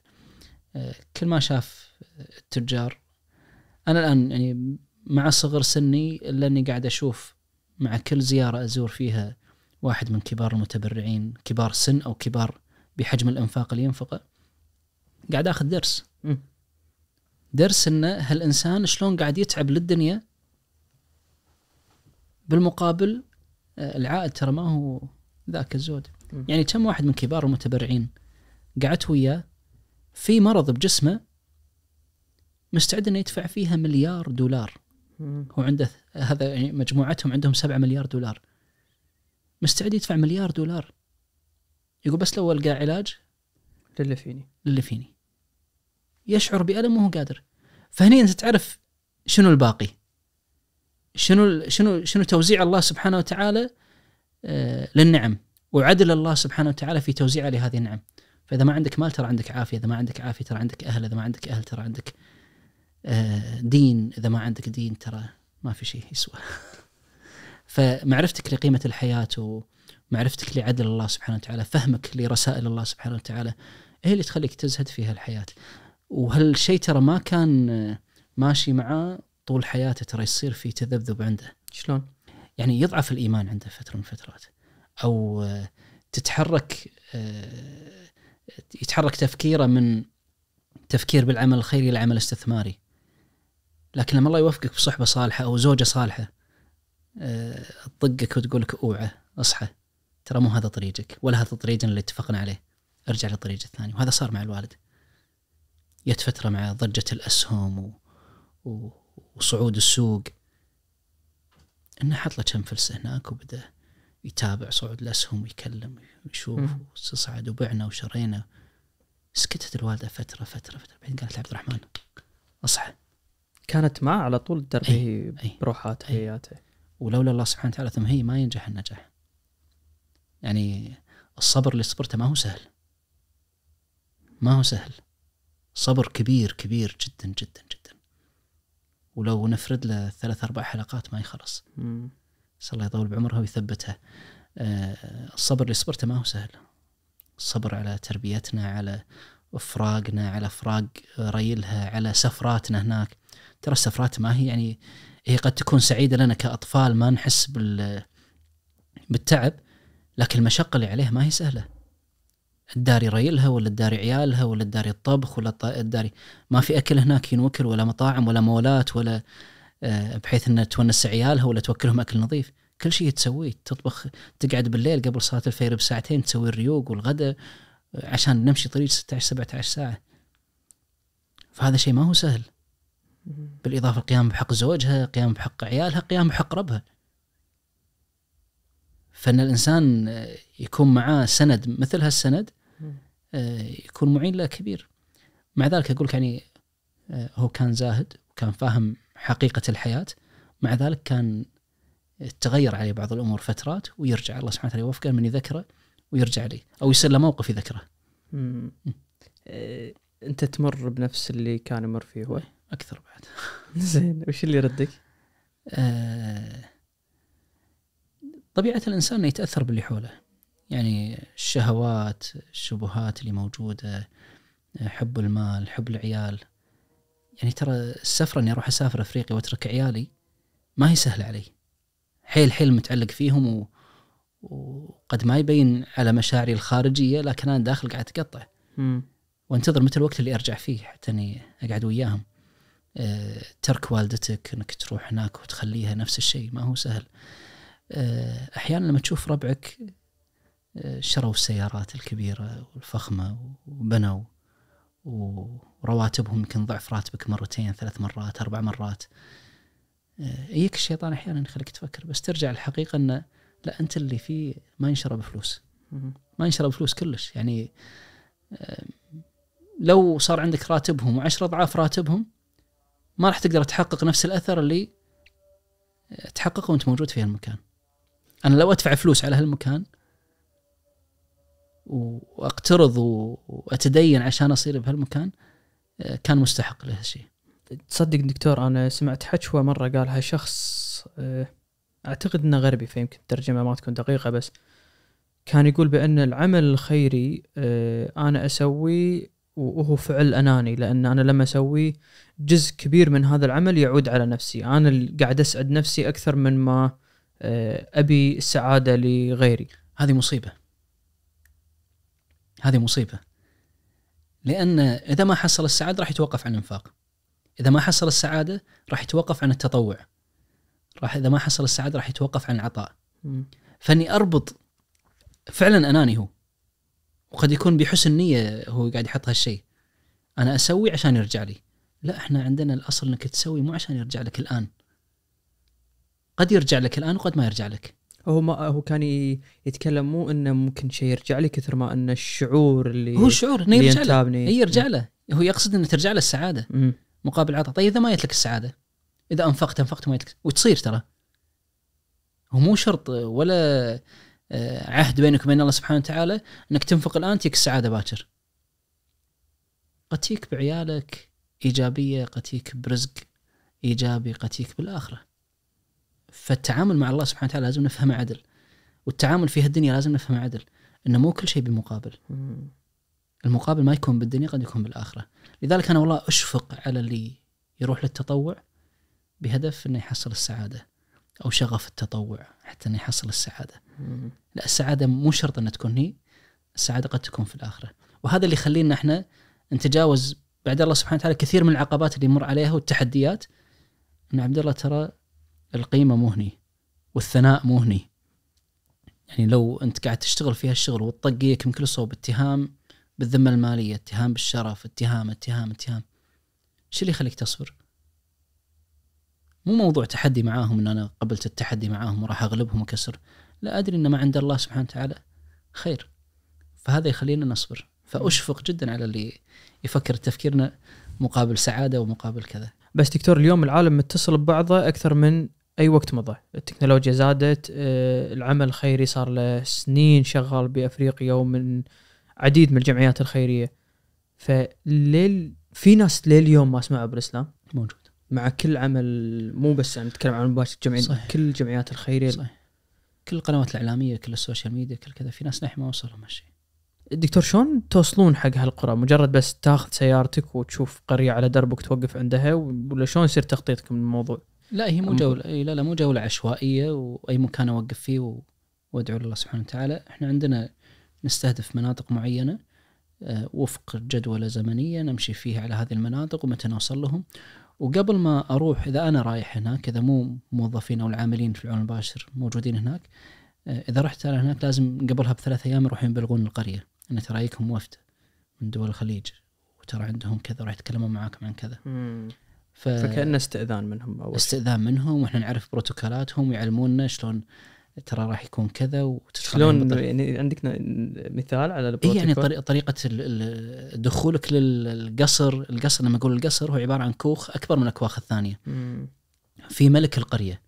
كل ما شاف التجار انا الان يعني مع صغر سني الا اني قاعد اشوف مع كل زياره ازور فيها واحد من كبار المتبرعين كبار سن او كبار بحجم الانفاق اللي ينفقه قاعد اخذ درس درس ان هالانسان شلون قاعد يتعب للدنيا بالمقابل آه، العائد ترى ما هو ذاك الزود يعني كم واحد من كبار المتبرعين قعدت وياه في مرض بجسمه مستعد انه يدفع فيها مليار دولار هو عنده هذا يعني مجموعتهم عندهم 7 مليار دولار مستعد يدفع مليار دولار يقول بس لو القى علاج للي فيني للي فيني يشعر بألم وهو قادر فهني انت تعرف شنو الباقي شنو شنو شنو توزيع الله سبحانه وتعالى آه، للنعم وعدل الله سبحانه وتعالى في توزيعه لهذه النعم فاذا ما عندك مال ترى عندك عافيه اذا ما عندك عافيه ترى عندك اهل اذا ما عندك اهل ترى عندك آه، دين اذا ما عندك دين ترى ما في شيء يسوى <laughs> فمعرفتك لقيمه الحياه ومعرفتك لعدل الله سبحانه وتعالى فهمك لرسائل الله سبحانه وتعالى هي إيه اللي تخليك تزهد في هالحياه وهالشيء ترى ما كان ماشي معاه طول حياته ترى يصير في تذبذب عنده شلون يعني يضعف الايمان عنده فتره من الفترات او تتحرك آه، يتحرك تفكيره من تفكير بالعمل الخيري لعمل استثماري لكن لما الله يوفقك بصحبة صالحة أو زوجة صالحة آه، تطقك وتقول لك اوعى اصحى ترى مو هذا طريقك ولا هذا طريقنا اللي اتفقنا عليه ارجع للطريق الثاني وهذا صار مع الوالد جت فترة مع ضجة الأسهم و... و... وصعود السوق انه حط له كم فلسة هناك وبدأ يتابع صعود الاسهم ويكلم ويشوف صعد وبعنا وشرينا سكتت الوالده فتره فتره فتره بعدين قالت عبد الرحمن اصحى كانت معه على طول تدرب هي إيه، إيه، بروحات إيه. حياته ولولا الله سبحانه وتعالى ثم هي ما ينجح النجاح يعني الصبر اللي صبرته ما هو سهل ما هو سهل صبر كبير كبير جدا جدا جدا ولو نفرد له ثلاث أربع حلقات ما يخلص نسال الله يطول بعمرها ويثبتها آه، الصبر اللي صبرته ما هو سهل الصبر على تربيتنا على فراقنا على فراق ريلها على سفراتنا هناك ترى السفرات ما هي يعني هي قد تكون سعيدة لنا كأطفال ما نحس بال بالتعب لكن المشقة اللي عليها ما هي سهلة الداري ريلها ولا الداري عيالها ولا الداري الطبخ ولا الداري ما في أكل هناك ينوكل ولا مطاعم ولا مولات ولا آه، بحيث انه تونس عيالها ولا توكلهم اكل نظيف كل شيء تسويه تطبخ تقعد بالليل قبل صلاه الفجر بساعتين تسوي الريوق والغداء عشان نمشي طريق 16 17 ساعه فهذا شيء ما هو سهل بالاضافه القيام بحق زوجها قيام بحق عيالها قيام بحق ربها فان الانسان آه، يكون معاه سند مثل هالسند آه، يكون معين له كبير مع ذلك اقول يعني هو كان زاهد وكان فاهم حقيقه الحياه مع ذلك كان تغير عليه بعض الامور فترات ويرجع الله سبحانه وتعالى يوفقه من يذكره ويرجع لي او يصير له موقف يذكره. أه، انت تمر بنفس اللي كان يمر فيه هو؟ اكثر بعد. <laughs> زين وش اللي يردك أه، طبيعه الانسان انه يتاثر باللي حوله. يعني الشهوات، الشبهات اللي موجوده، حب المال، حب العيال، يعني ترى السفره اني اروح اسافر افريقيا واترك عيالي ما هي سهله علي حيل حيل متعلق فيهم وقد ما يبين على مشاعري الخارجيه لكن انا داخل قاعد اتقطع وانتظر متى الوقت اللي ارجع فيه حتى اني اقعد وياهم أه ترك والدتك انك تروح هناك وتخليها نفس الشيء ما هو سهل أه احيانا لما تشوف ربعك آه، شروا السيارات الكبيره والفخمه وبنوا ورواتبهم يمكن ضعف راتبك مرتين ثلاث مرات اربع مرات يجيك آه، الشيطان احيانا يخليك تفكر بس ترجع الحقيقه ان لا انت اللي فيه ما ينشر بفلوس ما ينشر بفلوس كلش يعني آه، لو صار عندك راتبهم وعشرة اضعاف راتبهم ما راح تقدر تحقق نفس الاثر اللي تحققه وانت موجود في هالمكان. انا لو ادفع فلوس على هالمكان واقترض واتدين عشان اصير بهالمكان آه، كان مستحق له الشيء تصدق دكتور انا سمعت حشوه مره قالها شخص آه، اعتقد انه غربي فيمكن الترجمه ما تكون دقيقه بس كان يقول بان العمل الخيري آه، انا اسويه وهو فعل اناني لان انا لما اسويه جزء كبير من هذا العمل يعود على نفسي انا اللي قاعد اسعد نفسي اكثر من ما ابي السعاده لغيري هذه مصيبه هذه مصيبه لان اذا ما حصل السعاده راح يتوقف عن الانفاق اذا ما حصل السعاده راح يتوقف عن التطوع راح اذا ما حصل السعاده راح يتوقف عن العطاء فاني اربط فعلا اناني هو وقد يكون بحسن نيه هو قاعد يحط هالشيء انا اسوي عشان يرجع لي لا احنا عندنا الاصل انك تسوي مو عشان يرجع لك الان قد يرجع لك الان وقد ما يرجع لك هو ما هو كان يتكلم مو انه ممكن شيء يرجع لي كثر ما انه الشعور اللي هو الشعور انه يرجع له اي يرجع له هو يقصد انه ترجع له السعاده مقابل عطاء طيب اذا ما جت لك السعاده اذا انفقت انفقت ما جت وتصير ترى هو مو شرط ولا آه، عهد بينك وبين الله سبحانه وتعالى انك تنفق الان تجيك السعاده باكر قد تجيك بعيالك ايجابيه قد تجيك برزق ايجابي قد تجيك بالاخره فالتعامل مع الله سبحانه وتعالى لازم نفهمه عدل والتعامل في هالدنيا لازم نفهمه عدل انه مو كل شيء بمقابل المقابل ما يكون بالدنيا قد يكون بالاخره لذلك انا والله اشفق على اللي يروح للتطوع بهدف انه يحصل السعاده او شغف التطوع حتى انه يحصل السعاده لا السعاده مو شرط انها تكون هي السعاده قد تكون في الاخره وهذا اللي يخلينا احنا نتجاوز بعد الله سبحانه وتعالى كثير من العقبات اللي يمر عليها والتحديات ان عبد الله ترى القيمه مهني والثناء مهني يعني لو انت قاعد تشتغل في هالشغل وتطقيك من كل صوب اتهام بالذمه الماليه اتهام بالشرف اتهام اتهام اتهام شو اللي يخليك تصبر مو موضوع تحدي معاهم ان انا قبلت التحدي معاهم وراح اغلبهم وكسر لا ادري ان ما عند الله سبحانه وتعالى خير فهذا يخلينا نصبر فاشفق جدا على اللي يفكر تفكيرنا مقابل سعاده ومقابل كذا بس دكتور اليوم العالم متصل ببعضه اكثر من اي وقت مضى التكنولوجيا زادت آه، العمل الخيري صار له سنين شغال بافريقيا ومن عديد من الجمعيات الخيريه فليل في ناس لليوم ما اسمعوا بالاسلام موجود مع كل عمل مو بس نتكلم عن مباشر جمعيه صحيح. كل الجمعيات الخيريه صحيح. كل القنوات الاعلاميه كل السوشيال ميديا كل كذا في ناس نحن ما وصلهم هالشيء الدكتور شلون توصلون حق هالقرى مجرد بس تاخذ سيارتك وتشوف قريه على دربك توقف عندها ولا شلون يصير تخطيطكم للموضوع؟ لا هي مو جوله لا لا مو جوله عشوائيه واي مكان اوقف فيه و... وادعو لله سبحانه وتعالى احنا عندنا نستهدف مناطق معينه آه، وفق جدولة زمنية نمشي فيها على هذه المناطق ومتى نوصل لهم وقبل ما أروح إذا أنا رايح هناك إذا مو موظفين أو العاملين في العون المباشر موجودين هناك آه، إذا رحت أنا هناك لازم قبلها بثلاث أيام يروحون يبلغون القرية أن ترى وفد من دول الخليج وترى عندهم كذا راح يتكلمون معاكم عن كذا ف... فكانه استئذان منهم اول استئذان منهم واحنا نعرف بروتوكولاتهم يعلموننا شلون ترى راح يكون كذا وتدخل شلون يعني عندك مثال على إيه، يعني البروتوكول؟ يعني طريقه, طريقة دخولك للقصر، القصر لما اقول القصر هو عباره عن كوخ اكبر من الاكواخ الثانيه. مم. في ملك القريه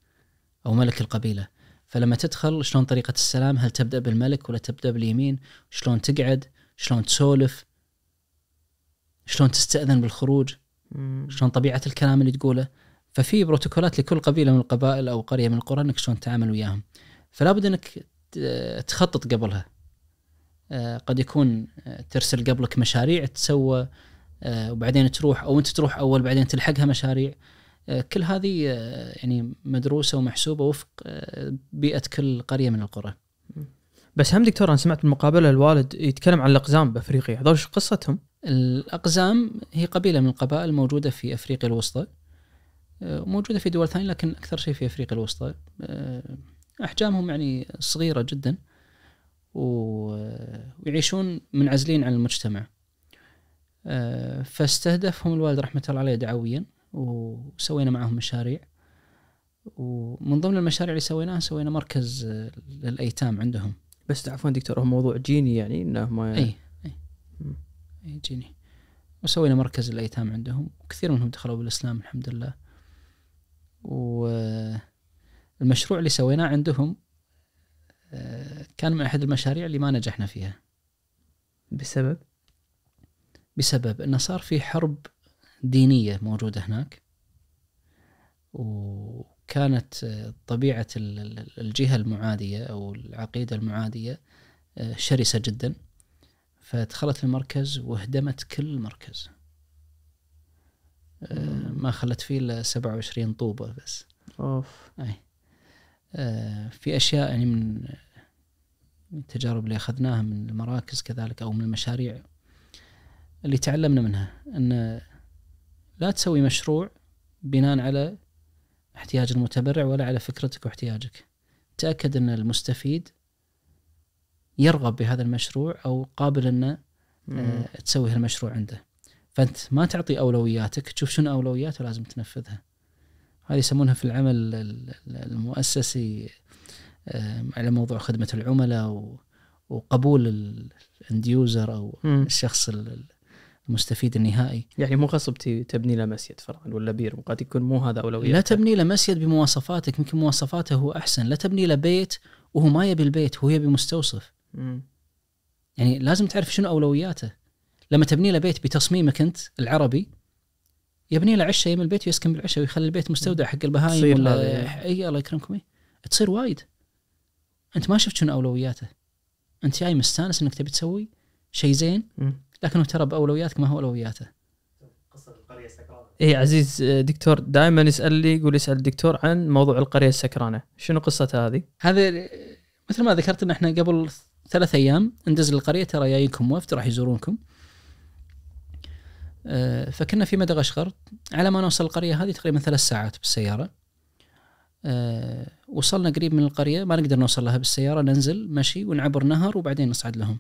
او ملك القبيله. فلما تدخل شلون طريقه السلام؟ هل تبدا بالملك ولا تبدا باليمين؟ شلون تقعد؟ شلون تسولف؟ شلون تستاذن بالخروج؟ شلون طبيعه الكلام اللي تقوله ففي بروتوكولات لكل قبيله من القبائل او قريه من القرى انك شلون تتعامل وياهم فلا بد انك تخطط قبلها آه، قد يكون آه، ترسل قبلك مشاريع تسوى آه، وبعدين تروح او انت تروح اول بعدين تلحقها مشاريع كل هذه يعني مدروسه ومحسوبه وفق بيئه كل قريه من القرى. بس هم دكتور انا سمعت بالمقابله الوالد يتكلم عن الاقزام بافريقيا، هذول قصتهم؟ الأقزام هي قبيلة من القبائل موجودة في أفريقيا الوسطى آه، موجودة في دول ثانية لكن أكثر شيء في أفريقيا الوسطى آه، أحجامهم يعني صغيرة جدا آه، ويعيشون منعزلين عن المجتمع فاستهدفهم الوالد رحمة الله عليه دعويا وسوينا معهم مشاريع ومن ضمن المشاريع اللي سويناها سوينا مركز للأيتام عندهم بس عفوا دكتور هو موضوع جيني يعني انه ما أي. يجيني وسوينا مركز الايتام عندهم وكثير منهم دخلوا بالاسلام الحمد لله والمشروع اللي سويناه عندهم آه، كان من احد المشاريع اللي ما نجحنا فيها بسبب بسبب انه صار في حرب دينيه موجوده هناك وكانت آه، طبيعه الجهه المعاديه او العقيده المعاديه آه، شرسه جدا فدخلت المركز وهدمت كل المركز آه، ما خلت فيه الا 27 طوبه بس اوف اي آه، في اشياء يعني من التجارب اللي اخذناها من المراكز كذلك او من المشاريع اللي تعلمنا منها ان لا تسوي مشروع بناء على احتياج المتبرع ولا على فكرتك واحتياجك تاكد ان المستفيد يرغب بهذا المشروع او قابل انه آه، تسوي هالمشروع عنده فانت ما تعطي اولوياتك تشوف شنو اولوياته لازم تنفذها هذه يسمونها في العمل المؤسسي آه، على موضوع خدمه العملاء وقبول الاند يوزر او مم. الشخص المستفيد النهائي يعني مو غصب تبني له مسجد فرعا ولا بير قد يكون مو هذا اولويته لا تبني له مسجد بمواصفاتك يمكن مواصفاته هو احسن لا تبني له بيت وهو ما يبي البيت هو يبي مستوصف مم. يعني لازم تعرف شنو اولوياته لما تبني له بيت بتصميمك انت العربي يبني له عشه يم البيت ويسكن بالعشه ويخلي البيت مستودع حق البهايم ولا يعني. اي الله يكرمكم إيه؟ تصير وايد انت ما شفت شنو اولوياته انت جاي مستانس انك تبي تسوي شيء زين لكنه ترى باولوياتك ما هو اولوياته قصه القريه السكرانه اي عزيز آه، دكتور دائما يسال لي يقول يسال الدكتور عن موضوع القريه السكرانه شنو قصتها هذه هذا مثل ما ذكرت ان احنا قبل ثلاث ايام ندز للقريه ترى جايكم وفد راح يزورونكم آه، فكنا في مدغشقر على ما نوصل القريه هذه تقريبا ثلاث ساعات بالسياره آه، وصلنا قريب من القريه ما نقدر نوصل لها بالسياره ننزل مشي ونعبر نهر وبعدين نصعد لهم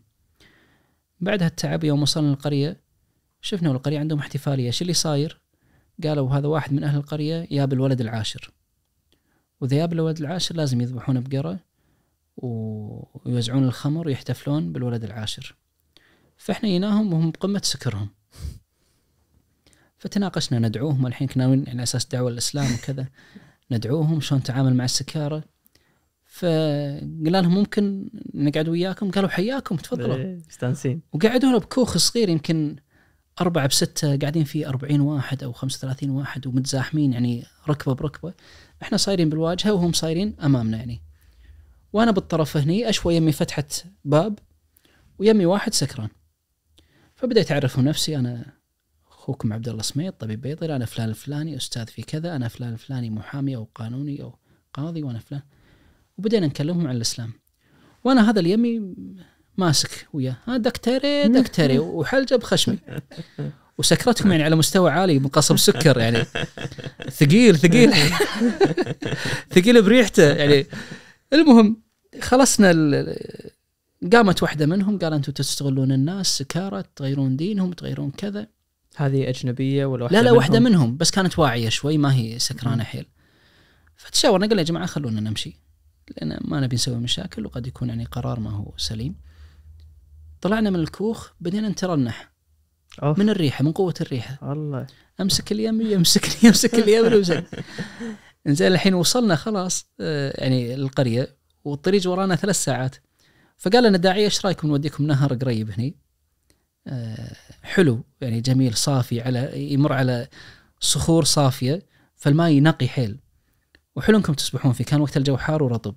بعد هالتعب يوم وصلنا القريه شفنا القريه عندهم احتفاليه شو اللي صاير قالوا هذا واحد من اهل القريه ياب الولد العاشر واذا ياب الولد العاشر لازم يذبحونه بقره ويوزعون الخمر ويحتفلون بالولد العاشر فاحنا جيناهم وهم بقمة سكرهم فتناقشنا ندعوهم الحين كنا ناويين على يعني اساس دعوه الاسلام وكذا ندعوهم شلون نتعامل مع السكاره فقلنا لهم ممكن نقعد وياكم قالوا حياكم تفضلوا إيه، مستانسين وقعدونا بكوخ صغير يمكن أربعة بستة قاعدين فيه أربعين واحد أو خمسة وثلاثين واحد ومتزاحمين يعني ركبة بركبة احنا صايرين بالواجهة وهم صايرين أمامنا يعني وانا بالطرف هني اشوى يمي فتحه باب ويمي واحد سكران فبديت اعرفه نفسي انا اخوكم عبد الله سميط طبيب بيطري انا فلان الفلاني استاذ في كذا انا فلان الفلاني محامي او قانوني او قاضي وانا فلان وبدينا نكلمهم عن الاسلام وانا هذا اليمي ماسك وياه ها دكتوري دكتوري <laughs> وحلجه بخشمي وسكرتكم يعني على مستوى عالي من قصب سكر يعني ثقيل ثقيل <laughs> ثقيل بريحته يعني المهم خلصنا قامت واحده منهم قال انتم تستغلون الناس سكارى تغيرون دينهم تغيرون كذا هذه اجنبيه ولا واحده لا لا واحده منهم؟, بس كانت واعيه شوي ما هي سكرانه حيل فتشاورنا قلنا يا جماعه خلونا نمشي لان ما نبي نسوي مشاكل وقد يكون يعني قرار ما هو سليم طلعنا من الكوخ بدينا نترنح أوف. من الريحه من قوه الريحه الله امسك اليمين يمسك اليمين يمسك <laughs> انزين الحين وصلنا خلاص آه، يعني القريه والطريق ورانا ثلاث ساعات فقال لنا الداعيه ايش رايكم نوديكم نهر قريب هني آه، حلو يعني جميل صافي على يمر على صخور صافيه فالماء نقي حيل وحلو انكم تسبحون فيه كان وقت الجو حار ورطب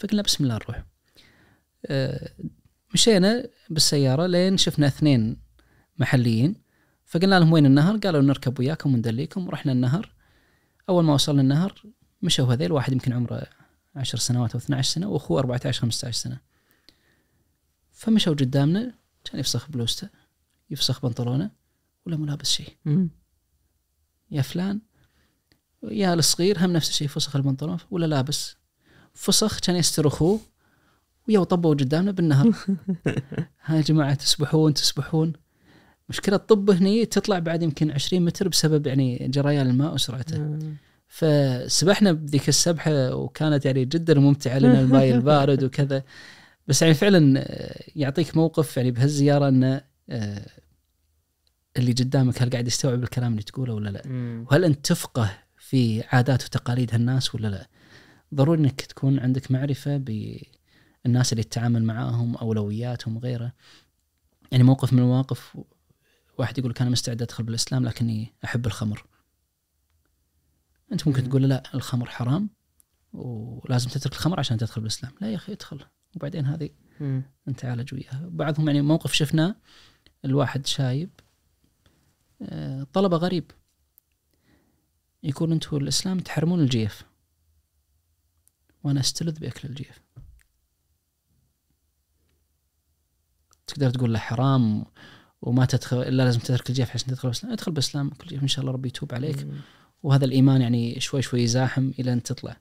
فقلنا بسم الله نروح آه، مشينا بالسياره لين شفنا اثنين محليين فقلنا لهم وين النهر قالوا نركب وياكم وندليكم ورحنا النهر اول ما وصلنا النهر مشوا هذيل واحد يمكن عمره 10 سنوات او 12 سنه واخوه 14 15 سنه فمشوا قدامنا كان يفسخ بلوزته يفسخ بنطلونه ولا مو لابس شيء يا فلان يا الصغير هم نفس الشيء فسخ البنطلون ولا لابس فسخ كان يستر اخوه ويا طبوا قدامنا بالنهر <laughs> ها يا جماعه تسبحون تسبحون مشكله الطب هنا تطلع بعد يمكن 20 متر بسبب يعني جريان الماء وسرعته مم. آه. فسبحنا بذيك السبحه وكانت يعني جدا ممتعه لنا <laughs> الماي البارد وكذا بس يعني فعلا آه، يعطيك موقف يعني بهالزياره انه آه، اللي قدامك هل قاعد يستوعب الكلام اللي تقوله ولا لا؟ مم. وهل انت تفقه في عادات وتقاليد هالناس ولا لا؟ ضروري انك تكون عندك معرفه بالناس اللي تتعامل معاهم اولوياتهم وغيره. يعني موقف من المواقف واحد يقول لك انا مستعد ادخل بالاسلام لكني احب الخمر انت ممكن تقول لا الخمر حرام ولازم تترك الخمر عشان تدخل بالاسلام لا يا اخي ادخل وبعدين هذه انت عالج وياها بعضهم يعني موقف شفناه الواحد شايب آه، طلبه غريب يقول انتم الاسلام تحرمون الجيف وانا استلذ باكل الجيف تقدر تقول له حرام وما تدخل الا لازم تترك الجيف عشان تدخل الاسلام ادخل بالاسلام كل جيف ان شاء الله ربي يتوب عليك وهذا الايمان يعني شوي شوي يزاحم الى ان تطلع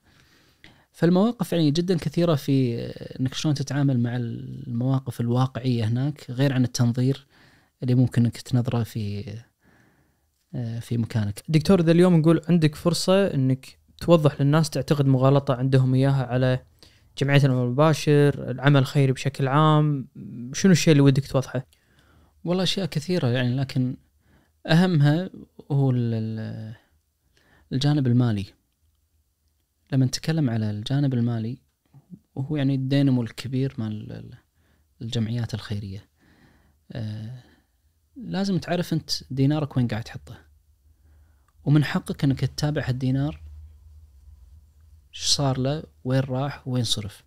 فالمواقف يعني جدا كثيره في انك شلون تتعامل مع المواقف الواقعيه هناك غير عن التنظير اللي ممكن انك تنظره في آه، في مكانك. دكتور اذا اليوم نقول عندك فرصه انك توضح للناس تعتقد مغالطه عندهم اياها على جمعيه المباشر، العمل الخيري بشكل عام، شنو الشيء اللي ودك توضحه؟ والله اشياء كثيره يعني لكن اهمها هو الجانب المالي لما نتكلم على الجانب المالي وهو يعني الدينامو الكبير مال الجمعيات الخيريه آه لازم تعرف انت دينارك وين قاعد تحطه ومن حقك انك تتابع هالدينار ايش صار له وين راح وين صرف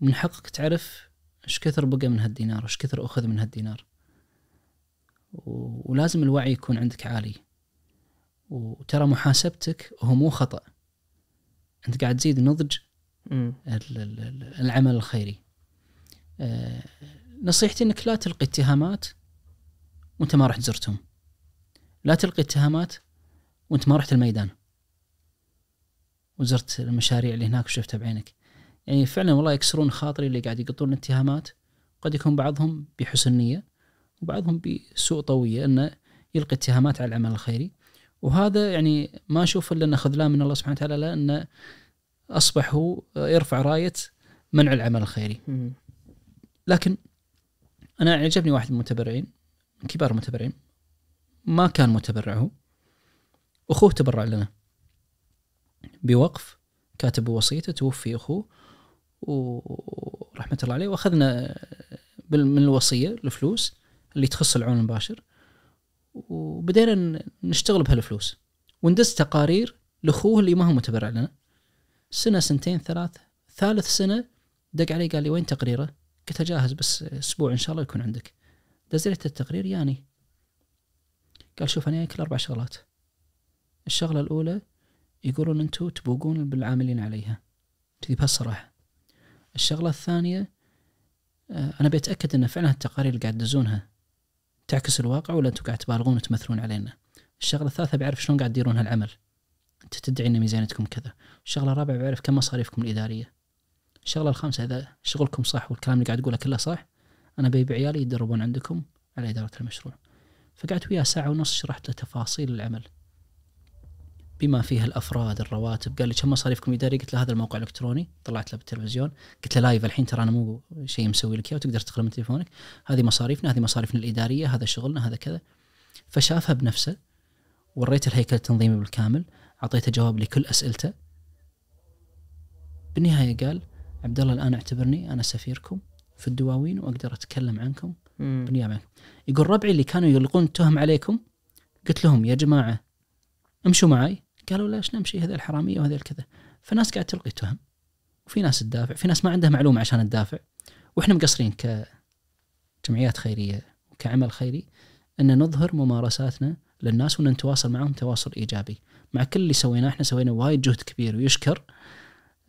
من حقك تعرف ايش كثر بقى من هالدينار وايش كثر اخذ من هالدينار ولازم الوعي يكون عندك عالي وترى محاسبتك هو مو خطأ أنت قاعد تزيد نضج العمل الخيري آه، نصيحتي أنك لا تلقي اتهامات وأنت ما رحت زرتهم لا تلقي اتهامات وأنت ما رحت الميدان وزرت المشاريع اللي هناك وشفتها بعينك يعني فعلا والله يكسرون خاطري اللي قاعد يقطون الاتهامات قد يكون بعضهم بحسن نية وبعضهم بسوء طويه انه يلقي اتهامات على العمل الخيري وهذا يعني ما اشوف الا انه خذلان من الله سبحانه وتعالى لانه اصبح هو يرفع رايه منع العمل الخيري. لكن انا عجبني واحد من المتبرعين من كبار المتبرعين ما كان متبرع هو اخوه تبرع لنا بوقف كاتب وصيته توفي اخوه ورحمه الله عليه واخذنا من الوصيه الفلوس اللي تخص العون المباشر وبدينا نشتغل بهالفلوس وندز تقارير لاخوه اللي ما هو متبرع لنا سنه سنتين ثلاث ثالث سنه دق علي قال لي وين تقريره؟ قلت له جاهز بس اسبوع ان شاء الله يكون عندك دزيت التقرير ياني قال شوف انا كل اربع شغلات الشغله الاولى يقولون انتم تبوقون بالعاملين عليها كذي بهالصراحه الشغله الثانيه آه، انا بيتاكد ان فعلا التقارير اللي قاعد تدزونها تعكس الواقع ولا انتم قاعد تبالغون وتمثلون علينا الشغله الثالثه بعرف شلون قاعد تديرون هالعمل انت تدعي ان ميزانيتكم كذا الشغله الرابعه بعرف كم مصاريفكم الاداريه الشغله الخامسه اذا شغلكم صح والكلام اللي قاعد اقوله كله صح انا بيبي عيالي يتدربون عندكم على اداره المشروع فقعدت وياه ساعه ونص شرحت له تفاصيل العمل بما فيها الافراد الرواتب قال لي كم مصاريفكم اداري قلت له هذا الموقع الالكتروني طلعت له بالتلفزيون قلت له لايف الحين ترى انا مو شيء مسوي لك اياه وتقدر تدخل من تليفونك هذه مصاريفنا هذه مصاريفنا الاداريه هذا شغلنا هذا كذا فشافها بنفسه وريته الهيكل التنظيمي بالكامل اعطيته جواب لكل اسئلته بالنهايه قال عبد الله الان اعتبرني انا سفيركم في الدواوين واقدر اتكلم عنكم بالنيابه عنكم يقول ربعي اللي كانوا يلقون التهم عليكم قلت لهم يا جماعه امشوا معي قالوا ليش نمشي هذا الحراميه وهذا الكذا فالناس قاعد تلقي تهم وفي ناس تدافع في ناس ما عندها معلومه عشان تدافع واحنا مقصرين كجمعيات خيريه وكعمل خيري ان نظهر ممارساتنا للناس وان نتواصل معهم تواصل ايجابي مع كل اللي سويناه احنا سوينا وايد جهد كبير ويشكر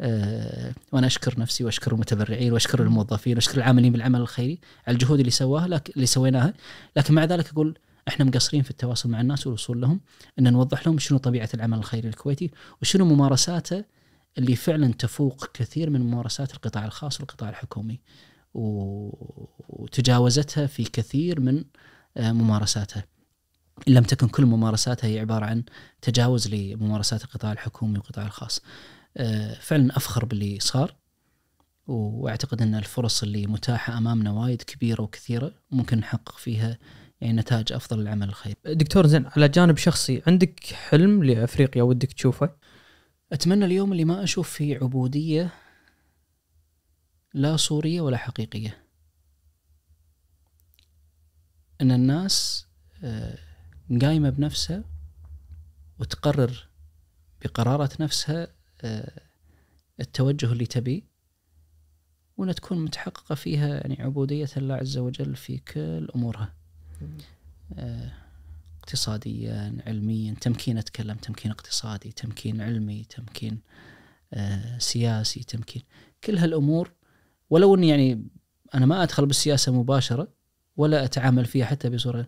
أه وانا اشكر نفسي واشكر المتبرعين واشكر الموظفين واشكر العاملين بالعمل الخيري على الجهود اللي سواها لك اللي سويناها لكن مع ذلك اقول احنا مقصرين في التواصل مع الناس والوصول لهم ان نوضح لهم شنو طبيعه العمل الخيري الكويتي وشنو ممارساته اللي فعلا تفوق كثير من ممارسات القطاع الخاص والقطاع الحكومي وتجاوزتها في كثير من آه، ممارساتها إن لم تكن كل ممارساتها هي عبارة عن تجاوز لممارسات القطاع الحكومي والقطاع الخاص آه، فعلا أفخر باللي صار واعتقد ان الفرص اللي متاحه امامنا وايد كبيره وكثيره ممكن نحقق فيها يعني نتائج افضل للعمل الخيري. دكتور زين على جانب شخصي عندك حلم لافريقيا ودك تشوفه؟ اتمنى اليوم اللي ما اشوف فيه عبوديه لا صوريه ولا حقيقيه. ان الناس آه، قايمه بنفسها وتقرر بقرارة نفسها آه، التوجه اللي تبيه وأن تكون متحققة فيها يعني عبودية الله عز وجل في كل أمورها اقتصاديا علميا تمكين أتكلم تمكين اقتصادي تمكين علمي تمكين آه، سياسي تمكين كل هالأمور ولو أني يعني أنا ما أدخل بالسياسة مباشرة ولا أتعامل فيها حتى بصورة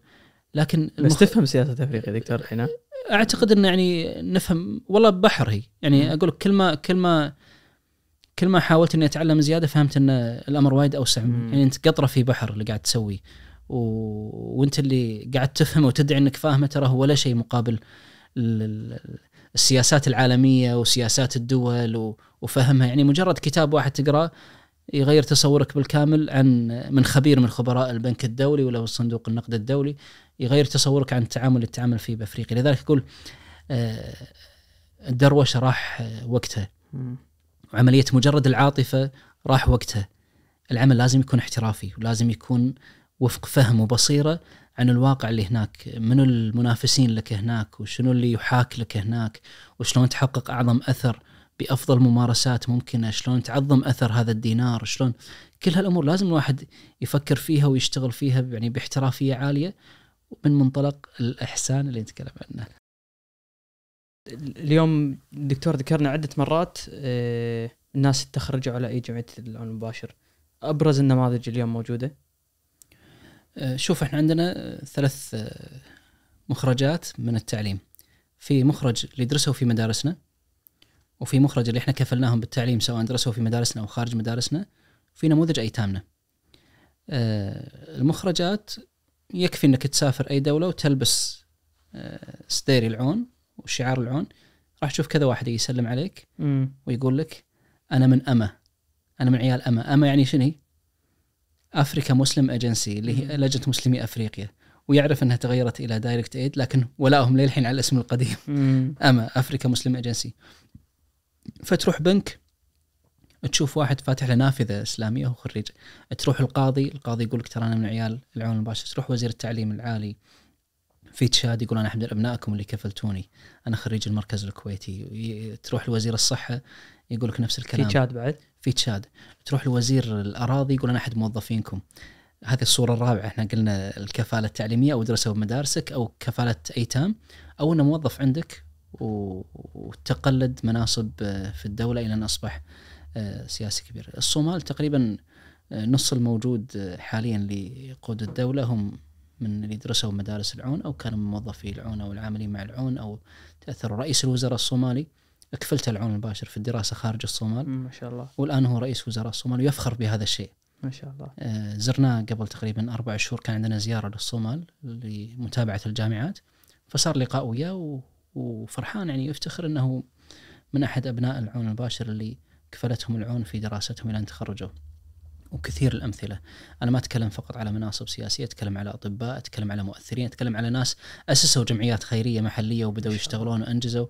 لكن بس المخ... تفهم سياسة أفريقيا دكتور الحين اعتقد ان يعني نفهم والله بحر هي يعني اقول لك كل ما كل ما كل ما حاولت اني اتعلم زياده فهمت ان الامر وايد اوسع يعني انت قطره في بحر اللي قاعد تسويه و... وانت اللي قاعد تفهم وتدعي انك فاهمه ترى هو ولا شيء مقابل السياسات العالميه وسياسات الدول و... وفهمها يعني مجرد كتاب واحد تقراه يغير تصورك بالكامل عن من خبير من خبراء البنك الدولي ولا صندوق النقد الدولي يغير تصورك عن التعامل اللي تتعامل فيه بافريقيا لذلك اقول آه، الدروشه راح وقتها وعمليه مجرد العاطفه راح وقتها العمل لازم يكون احترافي ولازم يكون وفق فهم وبصيره عن الواقع اللي هناك من المنافسين لك هناك وشنو اللي يحاك لك هناك وشلون تحقق اعظم اثر بافضل ممارسات ممكنه شلون تعظم اثر هذا الدينار شلون كل هالامور لازم الواحد يفكر فيها ويشتغل فيها يعني باحترافيه عاليه من منطلق الاحسان اللي نتكلم عنه اليوم دكتور ذكرنا عده مرات آه، الناس تخرجوا على اي جمعيه العلم المباشر ابرز النماذج اليوم موجوده آه، شوف احنا عندنا آه، ثلاث آه، مخرجات من التعليم في مخرج اللي درسوا في مدارسنا وفي مخرج اللي احنا كفلناهم بالتعليم سواء درسوا في مدارسنا او خارج مدارسنا وفي نموذج ايتامنا المخرجات يكفي انك تسافر اي دوله وتلبس ستيري العون وشعار العون راح تشوف كذا واحد يسلم عليك ويقول لك انا من اما انا من عيال اما اما يعني شنو افريكا مسلم ايجنسي اللي هي لجنه مسلمي افريقيا ويعرف انها تغيرت الى دايركت ايد لكن ولائهم للحين على الاسم القديم مم. <laughs> اما افريكا مسلم ايجنسي فتروح بنك تشوف واحد فاتح له نافذه اسلاميه وخريج تروح القاضي القاضي يقول لك ترى انا من عيال العون المباشر تروح وزير التعليم العالي في تشاد يقول انا احد ابنائكم اللي كفلتوني انا خريج المركز الكويتي تروح لوزير الصحه يقول لك نفس الكلام في تشاد بعد في تشاد تروح لوزير الاراضي يقول انا احد موظفينكم هذه الصوره الرابعه احنا قلنا الكفاله التعليميه او درسوا بمدارسك او كفاله ايتام او انه موظف عندك وتقلد مناصب آه، في الدوله الى ان اصبح آه، سياسي كبير. الصومال تقريبا آه، نص الموجود حاليا لقود الدوله هم من اللي درسوا مدارس العون او كانوا من موظفي العون او العاملين مع العون او تاثروا رئيس الوزراء الصومالي اكفلت العون المباشر في الدراسه خارج الصومال ما شاء الله والان هو رئيس وزراء الصومال ويفخر بهذا الشيء ما شاء الله آه، زرناه قبل تقريبا اربع شهور كان عندنا زياره للصومال لمتابعه الجامعات فصار لقاء وياه وفرحان يعني يفتخر انه من احد ابناء العون المباشر اللي كفلتهم العون في دراستهم الى ان تخرجوا. وكثير الامثله، انا ما اتكلم فقط على مناصب سياسيه، اتكلم على اطباء، اتكلم على مؤثرين، اتكلم على ناس اسسوا جمعيات خيريه محليه وبداوا يشتغلون وانجزوا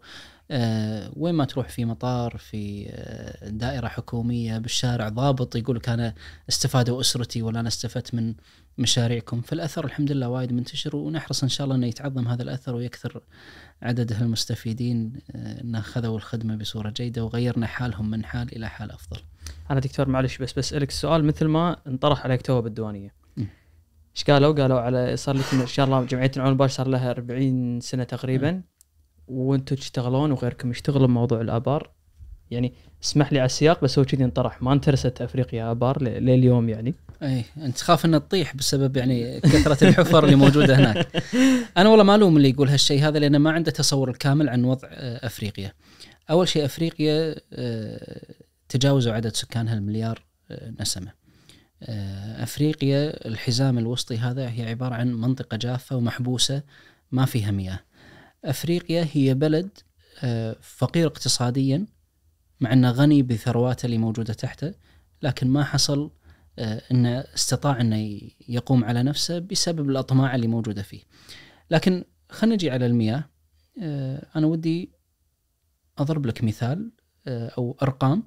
آه، وين ما تروح في مطار في آه، دائرة حكومية بالشارع ضابط يقول لك أنا استفادوا أسرتي ولا أنا استفدت من مشاريعكم فالأثر الحمد لله وايد منتشر ونحرص إن شاء الله أنه يتعظم هذا الأثر ويكثر عدد المستفيدين أن آه، أنه خذوا الخدمة بصورة جيدة وغيرنا حالهم من حال إلى حال أفضل أنا دكتور معلش بس بسألك السؤال مثل ما انطرح عليك تو بالديوانية ايش قالوا؟ قالوا على صار لك ان شاء الله جمعيه العون صار لها 40 سنه تقريبا وانتم تشتغلون وغيركم يشتغلوا بموضوع الابار يعني اسمح لي على السياق بس هو كذي انطرح ما انترست افريقيا ابار لليوم يعني اي انت تخاف انها تطيح بسبب يعني كثره الحفر اللي موجوده هناك انا والله ما الوم اللي يقول هالشيء هذا لانه ما عنده تصور الكامل عن وضع آه، افريقيا اول شيء افريقيا آه، تجاوزوا عدد سكانها المليار آه، نسمه افريقيا الحزام الوسطي هذا هي عباره عن منطقه جافه ومحبوسه ما فيها مياه افريقيا هي بلد آه، فقير اقتصاديا مع انه غني بثرواته اللي موجوده تحته لكن ما حصل آه، انه استطاع انه يقوم على نفسه بسبب الاطماع اللي موجوده فيه. لكن خلينا نجي على المياه آه، انا ودي اضرب لك مثال او ارقام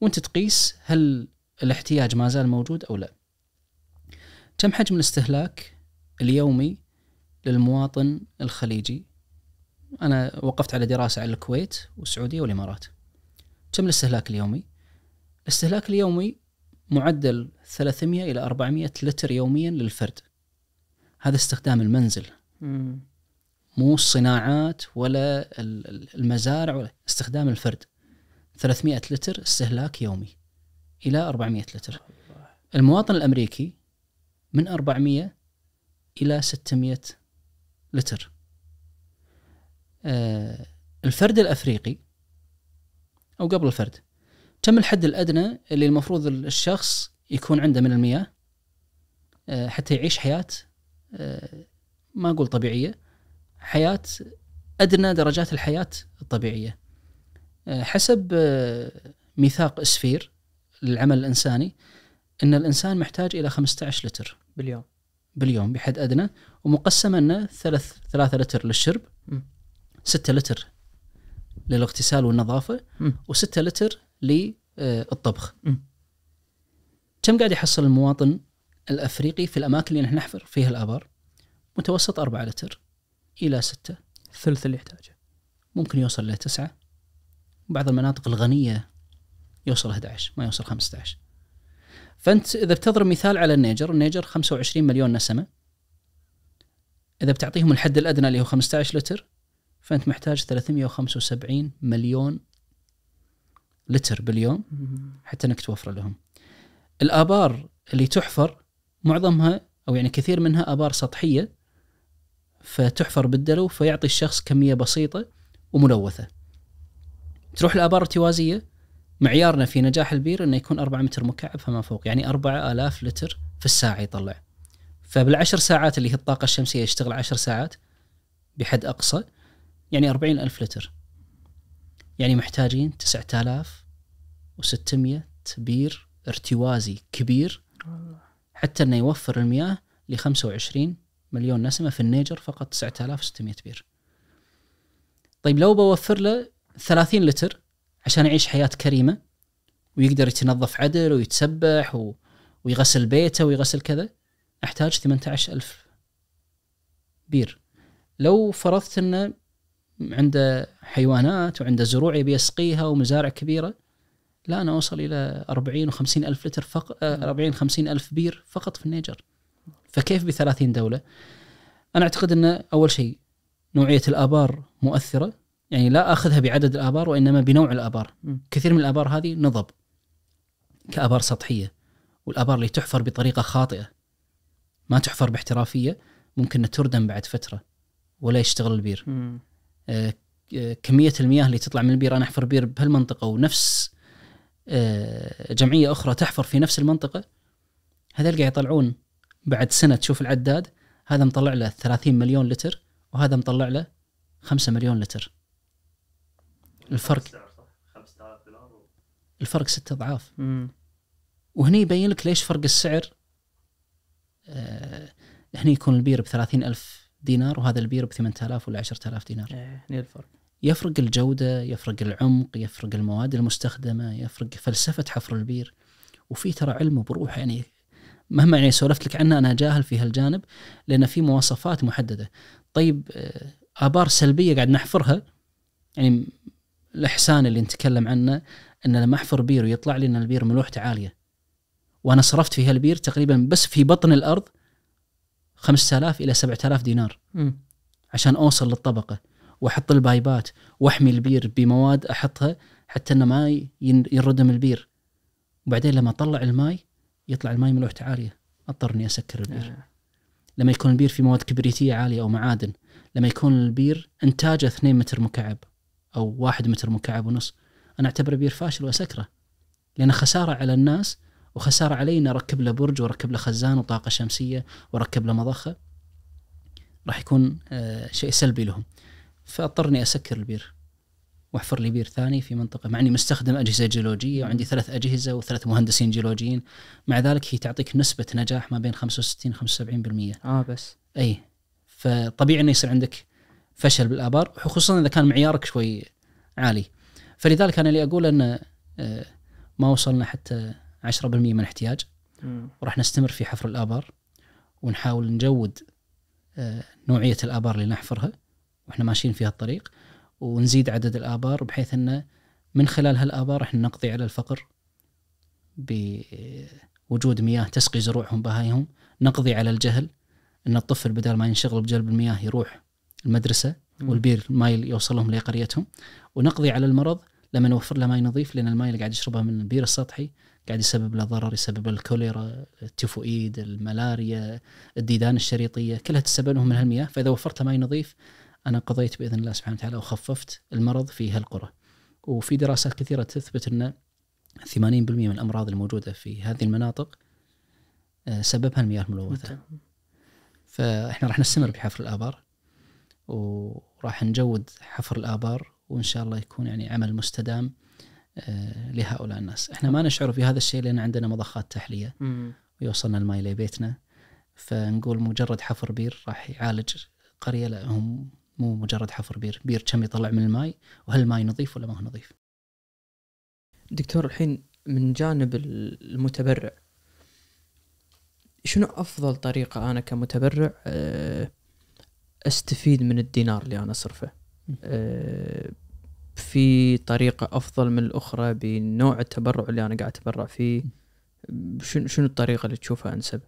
وانت تقيس هل الاحتياج ما زال موجود او لا. كم حجم الاستهلاك اليومي للمواطن الخليجي انا وقفت على دراسه على الكويت والسعوديه والامارات كم الاستهلاك اليومي الاستهلاك اليومي معدل 300 الى 400 لتر يوميا للفرد هذا استخدام المنزل مم. مو الصناعات ولا المزارع ولا استخدام الفرد 300 لتر استهلاك يومي الى 400 لتر المواطن الامريكي من 400 الى 600 لتر آه، الفرد الافريقي او قبل الفرد كم الحد الادنى اللي المفروض الشخص يكون عنده من المياه آه، حتى يعيش حياه آه، ما اقول طبيعيه حياه ادنى درجات الحياه الطبيعيه حسب ميثاق اسفير للعمل الانساني ان الانسان محتاج الى 15 لتر باليوم باليوم بحد ادنى ومقسمه انه ثلاث ثلاثة لتر للشرب 6 لتر للاغتسال والنظافه و6 لتر للطبخ كم قاعد يحصل المواطن الافريقي في الاماكن اللي نحن نحفر فيها الابار متوسط 4 لتر الى 6 ثلث اللي يحتاجه ممكن يوصل الى 9 بعض المناطق الغنيه يوصل 11 ما يوصل 15 فانت اذا بتضرب مثال على النيجر النيجر 25 مليون نسمه اذا بتعطيهم الحد الادنى اللي هو 15 لتر فانت محتاج 375 مليون لتر باليوم حتى انك توفر لهم. الابار اللي تحفر معظمها او يعني كثير منها ابار سطحيه فتحفر بالدلو فيعطي الشخص كميه بسيطه وملوثه. تروح الابار التوازيه معيارنا في نجاح البير انه يكون 4 متر مكعب فما فوق يعني 4000 لتر في الساعه يطلع. فبالعشر ساعات اللي هي الطاقه الشمسيه يشتغل 10 ساعات بحد اقصى يعني أربعين ألف لتر يعني محتاجين 9600 بير ارتوازي كبير حتى انه يوفر المياه ل 25 مليون نسمه في النيجر فقط 9600 بير. طيب لو بوفر له 30 لتر عشان يعيش حياه كريمه ويقدر يتنظف عدل ويتسبح و... ويغسل بيته ويغسل كذا احتاج 18000 بير. لو فرضت انه عنده حيوانات وعنده زروع يبي يسقيها ومزارع كبيره لا انا اوصل الى 40 و50 الف لتر فقط 40 آه، 50 الف بير فقط في النيجر فكيف ب 30 دوله؟ انا اعتقد ان اول شيء نوعيه الابار مؤثره يعني لا اخذها بعدد الابار وانما بنوع الابار م. كثير من الابار هذه نضب كابار سطحيه والابار اللي تحفر بطريقه خاطئه ما تحفر باحترافيه ممكن تردم بعد فتره ولا يشتغل البير م. كميه المياه اللي تطلع من البير انا احفر بير بهالمنطقه ونفس آه، جمعيه اخرى تحفر في نفس المنطقه هذا قاعد يطلعون بعد سنه تشوف العداد هذا مطلع له 30 مليون لتر وهذا مطلع له 5 مليون لتر الفرق الفرق ست اضعاف وهني يبين لك ليش فرق السعر آه، هني يكون البير ب ألف دينار وهذا البير ب 8000 ولا 10000 دينار ايه الفرق يفرق الجودة يفرق العمق يفرق المواد المستخدمة يفرق فلسفة حفر البير وفي ترى علم بروحه يعني مهما يعني سولفت لك عنه أنا جاهل في هالجانب لأن في مواصفات محددة طيب آه، آبار سلبية قاعد نحفرها يعني الإحسان اللي نتكلم عنه أن لما أحفر بير ويطلع لي أن البير ملوحته عالية وأنا صرفت في هالبير تقريبا بس في بطن الأرض 5000 الى 7000 دينار م. عشان اوصل للطبقه واحط البايبات واحمي البير بمواد احطها حتى انه ما ينردم البير وبعدين لما اطلع الماي يطلع الماي لوحته عاليه اضطر اني اسكر البير آه. لما يكون البير في مواد كبريتيه عاليه او معادن لما يكون البير انتاجه 2 متر مكعب او 1 متر مكعب ونص انا اعتبره بير فاشل واسكره لانه خساره على الناس وخساره علينا ركب له برج وركب له خزان وطاقه شمسيه وركب له مضخه راح يكون آه، شيء سلبي لهم فاضطرني اسكر البير واحفر لي بير ثاني في منطقه مع اني مستخدم اجهزه جيولوجيه وعندي ثلاث اجهزه وثلاث مهندسين جيولوجيين مع ذلك هي تعطيك نسبه نجاح ما بين 65 75% اه بس اي فطبيعي انه يصير عندك فشل بالابار خصوصا اذا كان معيارك شوي عالي فلذلك انا اللي اقول ان آه، ما وصلنا حتى 10% من احتياج وراح نستمر في حفر الابار ونحاول نجود آه، نوعيه الابار اللي نحفرها واحنا ماشيين في هالطريق ونزيد عدد الابار بحيث انه من خلال هالابار احنا نقضي على الفقر بوجود مياه تسقي زروعهم بهايهم نقضي على الجهل ان الطفل بدل ما ينشغل بجلب المياه يروح المدرسه والبير مايل يوصلهم لقريتهم ونقضي على المرض لما نوفر له ماي نظيف لان الماي اللي قاعد يشربه من البير السطحي قاعد يسبب له ضرر يسبب الكوليرا التيفوئيد الملاريا الديدان الشريطيه كلها تسبب لهم من هالمياه فاذا وفرت ماي نظيف انا قضيت باذن الله سبحانه وتعالى وخففت المرض في هالقرى وفي دراسات كثيره تثبت ان 80% من الامراض الموجوده في هذه المناطق آه، سببها المياه الملوثه فاحنا راح نستمر بحفر الابار وراح نجود حفر الابار وان شاء الله يكون يعني عمل مستدام آه، لهؤلاء الناس احنا ما نشعر بهذا الشيء لان عندنا مضخات تحليه ويوصلنا الماء الى بيتنا فنقول مجرد حفر بير راح يعالج قريه لا هم مو مجرد حفر بير بير كم يطلع من الماء وهل الماء نظيف ولا ما هو نظيف دكتور الحين من جانب المتبرع شنو افضل طريقه انا كمتبرع آه، استفيد من الدينار اللي انا اصرفه في طريقه افضل من الاخرى بنوع التبرع اللي انا قاعد اتبرع فيه شنو الطريقه اللي تشوفها انسب؟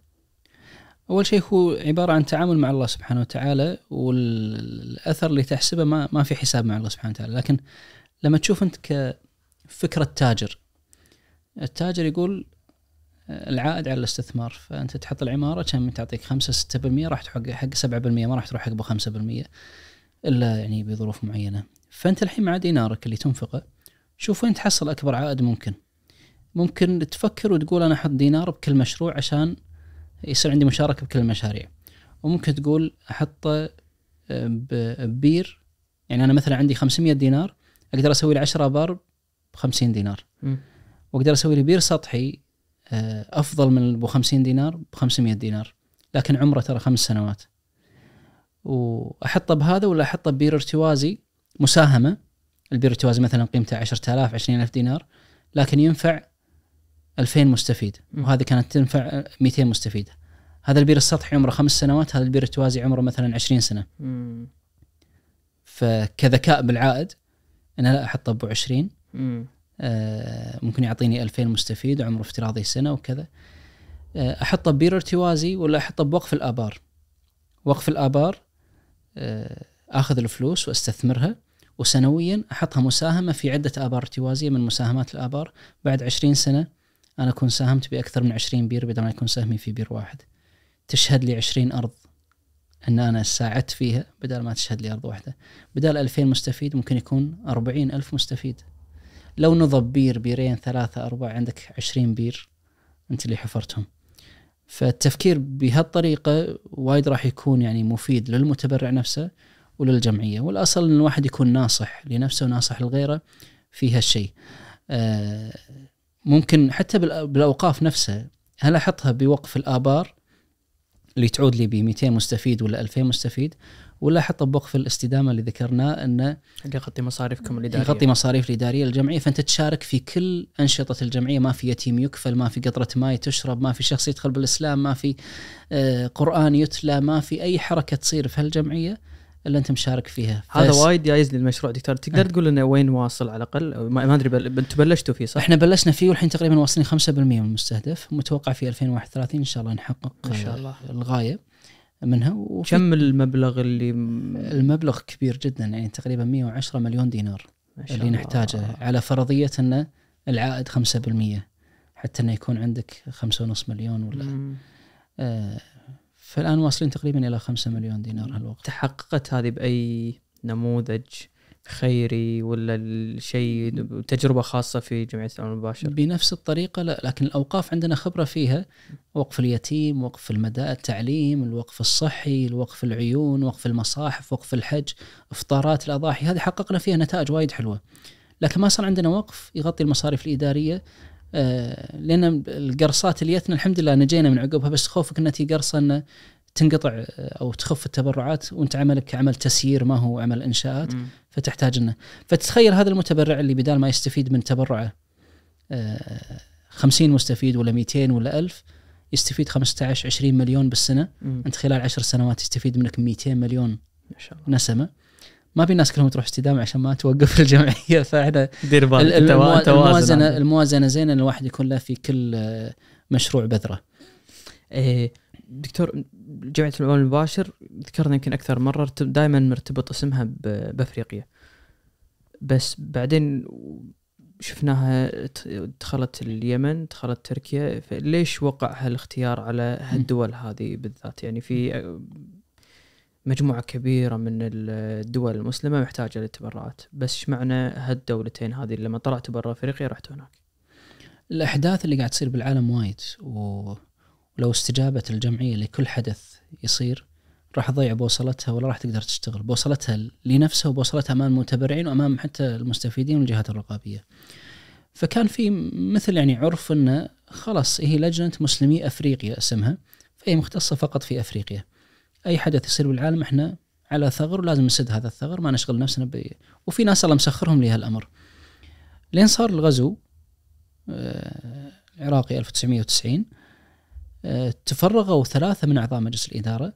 اول شيء هو عباره عن تعامل مع الله سبحانه وتعالى والاثر اللي تحسبه ما ما في حساب مع الله سبحانه وتعالى لكن لما تشوف انت كفكره تاجر التاجر يقول آه، العائد على الاستثمار فانت تحط العماره كم تعطيك 5 6% راح تحق حق 7% ما راح تروح حق 5% الا يعني بظروف معينه فانت الحين مع دينارك اللي تنفقه شوف وين تحصل اكبر عائد ممكن ممكن تفكر وتقول انا احط دينار بكل مشروع عشان يصير عندي مشاركه بكل المشاريع وممكن تقول احطه آه، ببير يعني انا مثلا عندي 500 دينار اقدر اسوي لي 10 بار ب 50 دينار م. واقدر اسوي لي بير سطحي آه، افضل من ابو 50 دينار ب 500 دينار لكن عمره ترى خمس سنوات واحطه بهذا ولا احطه ببير ارتوازي مساهمه البير مثلا قيمته 10000 20000 دينار لكن ينفع 2000 مستفيد وهذه كانت تنفع 200 مستفيد هذا البير السطحي عمره خمس سنوات هذا البير التوازي عمره مثلا 20 سنه فكذكاء بالعائد انا لا احط ابو 20 آه ممكن يعطيني 2000 مستفيد وعمره افتراضي سنه وكذا آه احطه ببير ارتوازي ولا احطه بوقف الابار وقف الابار آه اخذ الفلوس واستثمرها وسنويا احطها مساهمه في عده ابار ارتوازيه من مساهمات الابار بعد 20 سنه انا اكون ساهمت باكثر من 20 بير بدل ما يكون سهمي في بير واحد تشهد لي 20 ارض ان انا ساعدت فيها بدل ما تشهد لي ارض واحده بدل 2000 مستفيد ممكن يكون 40 الف مستفيد لو نضب بير بيرين ثلاثة أربعة عندك 20 بير أنت اللي حفرتهم فالتفكير بهالطريقة وايد راح يكون يعني مفيد للمتبرع نفسه وللجمعية والأصل أن الواحد يكون ناصح لنفسه وناصح لغيره في هالشيء آه، ممكن حتى بالأوقاف نفسها هل أحطها بوقف الآبار اللي تعود لي ب 200 مستفيد ولا 2000 مستفيد ولا احطه بوقف الاستدامه اللي ذكرناه انه يغطي مصاريفكم الاداريه يغطي مصاريف الاداريه الجمعيه فانت تشارك في كل انشطه الجمعيه ما في يتيم يكفل ما في قطره ماي تشرب ما في شخص يدخل بالاسلام ما في آه، قران يتلى ما في اي حركه تصير في هالجمعيه اللي انت مشارك فيها هذا وايد جايز لي المشروع دكتور تقدر أه. تقول لنا وين واصل على الاقل ما ادري بل... انتم بلشتوا فيه صح؟ احنا بلشنا فيه والحين تقريبا واصلين 5% من المستهدف متوقع في 2031 ان شاء الله نحقق ان شاء الله آه، الغايه منها وفي... كم المبلغ اللي المبلغ كبير جدا يعني تقريبا 110 مليون دينار اللي نحتاجه على فرضيه ان العائد 5% حتى انه يكون عندك 5.5 مليون ولا فالان واصلين تقريبا الى 5 مليون دينار هالوقت تحققت هذه باي نموذج خيري ولا شيء تجربه خاصه في جمعيه العمل المباشر؟ بنفس الطريقه لا لكن الاوقاف عندنا خبره فيها وقف اليتيم، وقف المدى التعليم، الوقف الصحي، الوقف العيون، وقف المصاحف، وقف الحج، افطارات الاضاحي، هذه حققنا فيها نتائج وايد حلوه. لكن ما صار عندنا وقف يغطي المصاريف الاداريه آه، لان القرصات اللي جتنا الحمد لله نجينا من عقبها بس خوفك انها قرصه انه تنقطع آه، او تخف التبرعات وانت عملك عمل تسيير ما هو عمل انشاءات فتحتاج انه فتخيل هذا المتبرع اللي بدال ما يستفيد من تبرعه 50 آه، مستفيد ولا 200 ولا 1000 يستفيد 15 20 مليون بالسنه انت خلال 10 سنوات يستفيد منك 200 مليون ما شاء الله نسمه ما في ناس كلهم تروح استدامه عشان ما توقف <laughs> الجمعيه فاحنا دير بالك الموازنه الموازنه زينه ان الواحد يكون له في كل آه، مشروع بذره. إيه دكتور جمعيه العمل المباشر ذكرنا يمكن اكثر مره دائما مرتبط اسمها بافريقيا. بس بعدين شفناها دخلت اليمن دخلت تركيا فليش وقع هالاختيار على هالدول هذه بالذات يعني في آه، مجموعة كبيرة من الدول المسلمة محتاجة للتبرعات بس ايش معنى هالدولتين هذه لما طلعت برا افريقيا رحت هناك الأحداث اللي قاعد تصير بالعالم وايد ولو استجابت الجمعية لكل حدث يصير راح تضيع بوصلتها ولا راح تقدر تشتغل بوصلتها لنفسها وبوصلتها امام المتبرعين وامام حتى المستفيدين والجهات الرقابيه فكان في مثل يعني عرف انه خلاص هي لجنه مسلمي افريقيا اسمها فهي مختصه فقط في افريقيا اي حدث يصير بالعالم احنا على ثغر ولازم نسد هذا الثغر ما نشغل نفسنا ب... وفي ناس الله مسخرهم لهالامر لين صار الغزو آه، العراقي 1990 آه، تفرغوا ثلاثة من أعضاء مجلس الإدارة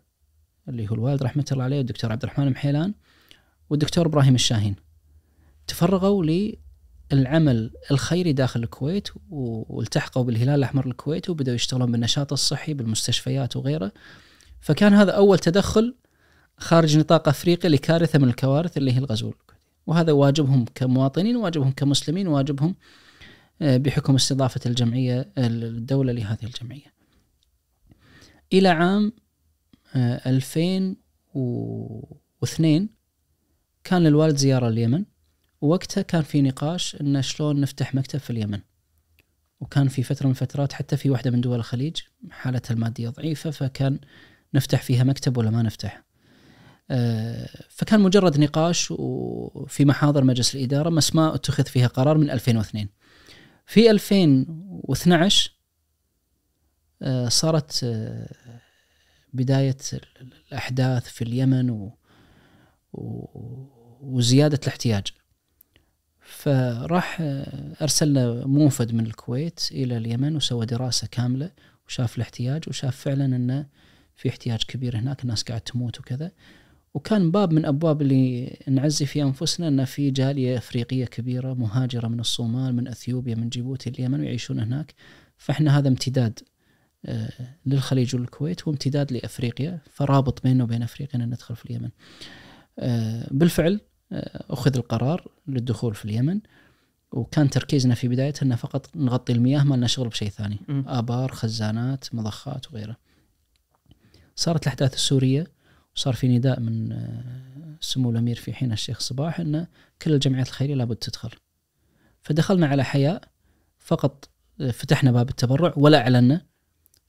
اللي هو الوالد رحمة الله عليه والدكتور عبد الرحمن محيلان والدكتور إبراهيم الشاهين تفرغوا للعمل الخيري داخل الكويت والتحقوا بالهلال الأحمر الكويتي وبدأوا يشتغلون بالنشاط الصحي بالمستشفيات وغيره فكان هذا أول تدخل خارج نطاق أفريقيا لكارثة من الكوارث اللي هي الغزو الكويتي وهذا واجبهم كمواطنين واجبهم كمسلمين واجبهم آه، بحكم استضافة الجمعية الدولة لهذه الجمعية إلى عام 2002 آه، كان للوالد زيارة اليمن ووقتها كان في نقاش أن شلون نفتح مكتب في اليمن وكان في فترة من فترات حتى في واحدة من دول الخليج حالتها المادية ضعيفة فكان نفتح فيها مكتب ولا ما نفتح آه، فكان مجرد نقاش وفي محاضر مجلس الإدارة بس ما اتخذ فيها قرار من 2002 في 2012 آه، صارت آه، بداية الأحداث في اليمن و وزيادة الاحتياج فراح أرسلنا موفد من الكويت إلى اليمن وسوى دراسة كاملة وشاف الاحتياج وشاف فعلا أنه في احتياج كبير هناك الناس قاعد تموت وكذا وكان باب من ابواب اللي نعزي في انفسنا ان في جاليه افريقيه كبيره مهاجره من الصومال من اثيوبيا من جيبوتي اليمن ويعيشون هناك فاحنا هذا امتداد آه، للخليج والكويت وامتداد لافريقيا فرابط بيننا وبين افريقيا ان ندخل في اليمن. آه، بالفعل آه، اخذ القرار للدخول في اليمن وكان تركيزنا في بدايتها انه فقط نغطي المياه ما لنا شغل بشيء ثاني ابار خزانات مضخات وغيره. صارت الاحداث السوريه وصار في نداء من آه، سمو الامير في حين الشيخ صباح ان كل الجمعيات الخيريه لابد تدخل فدخلنا على حياء فقط آه، فتحنا باب التبرع ولا اعلنا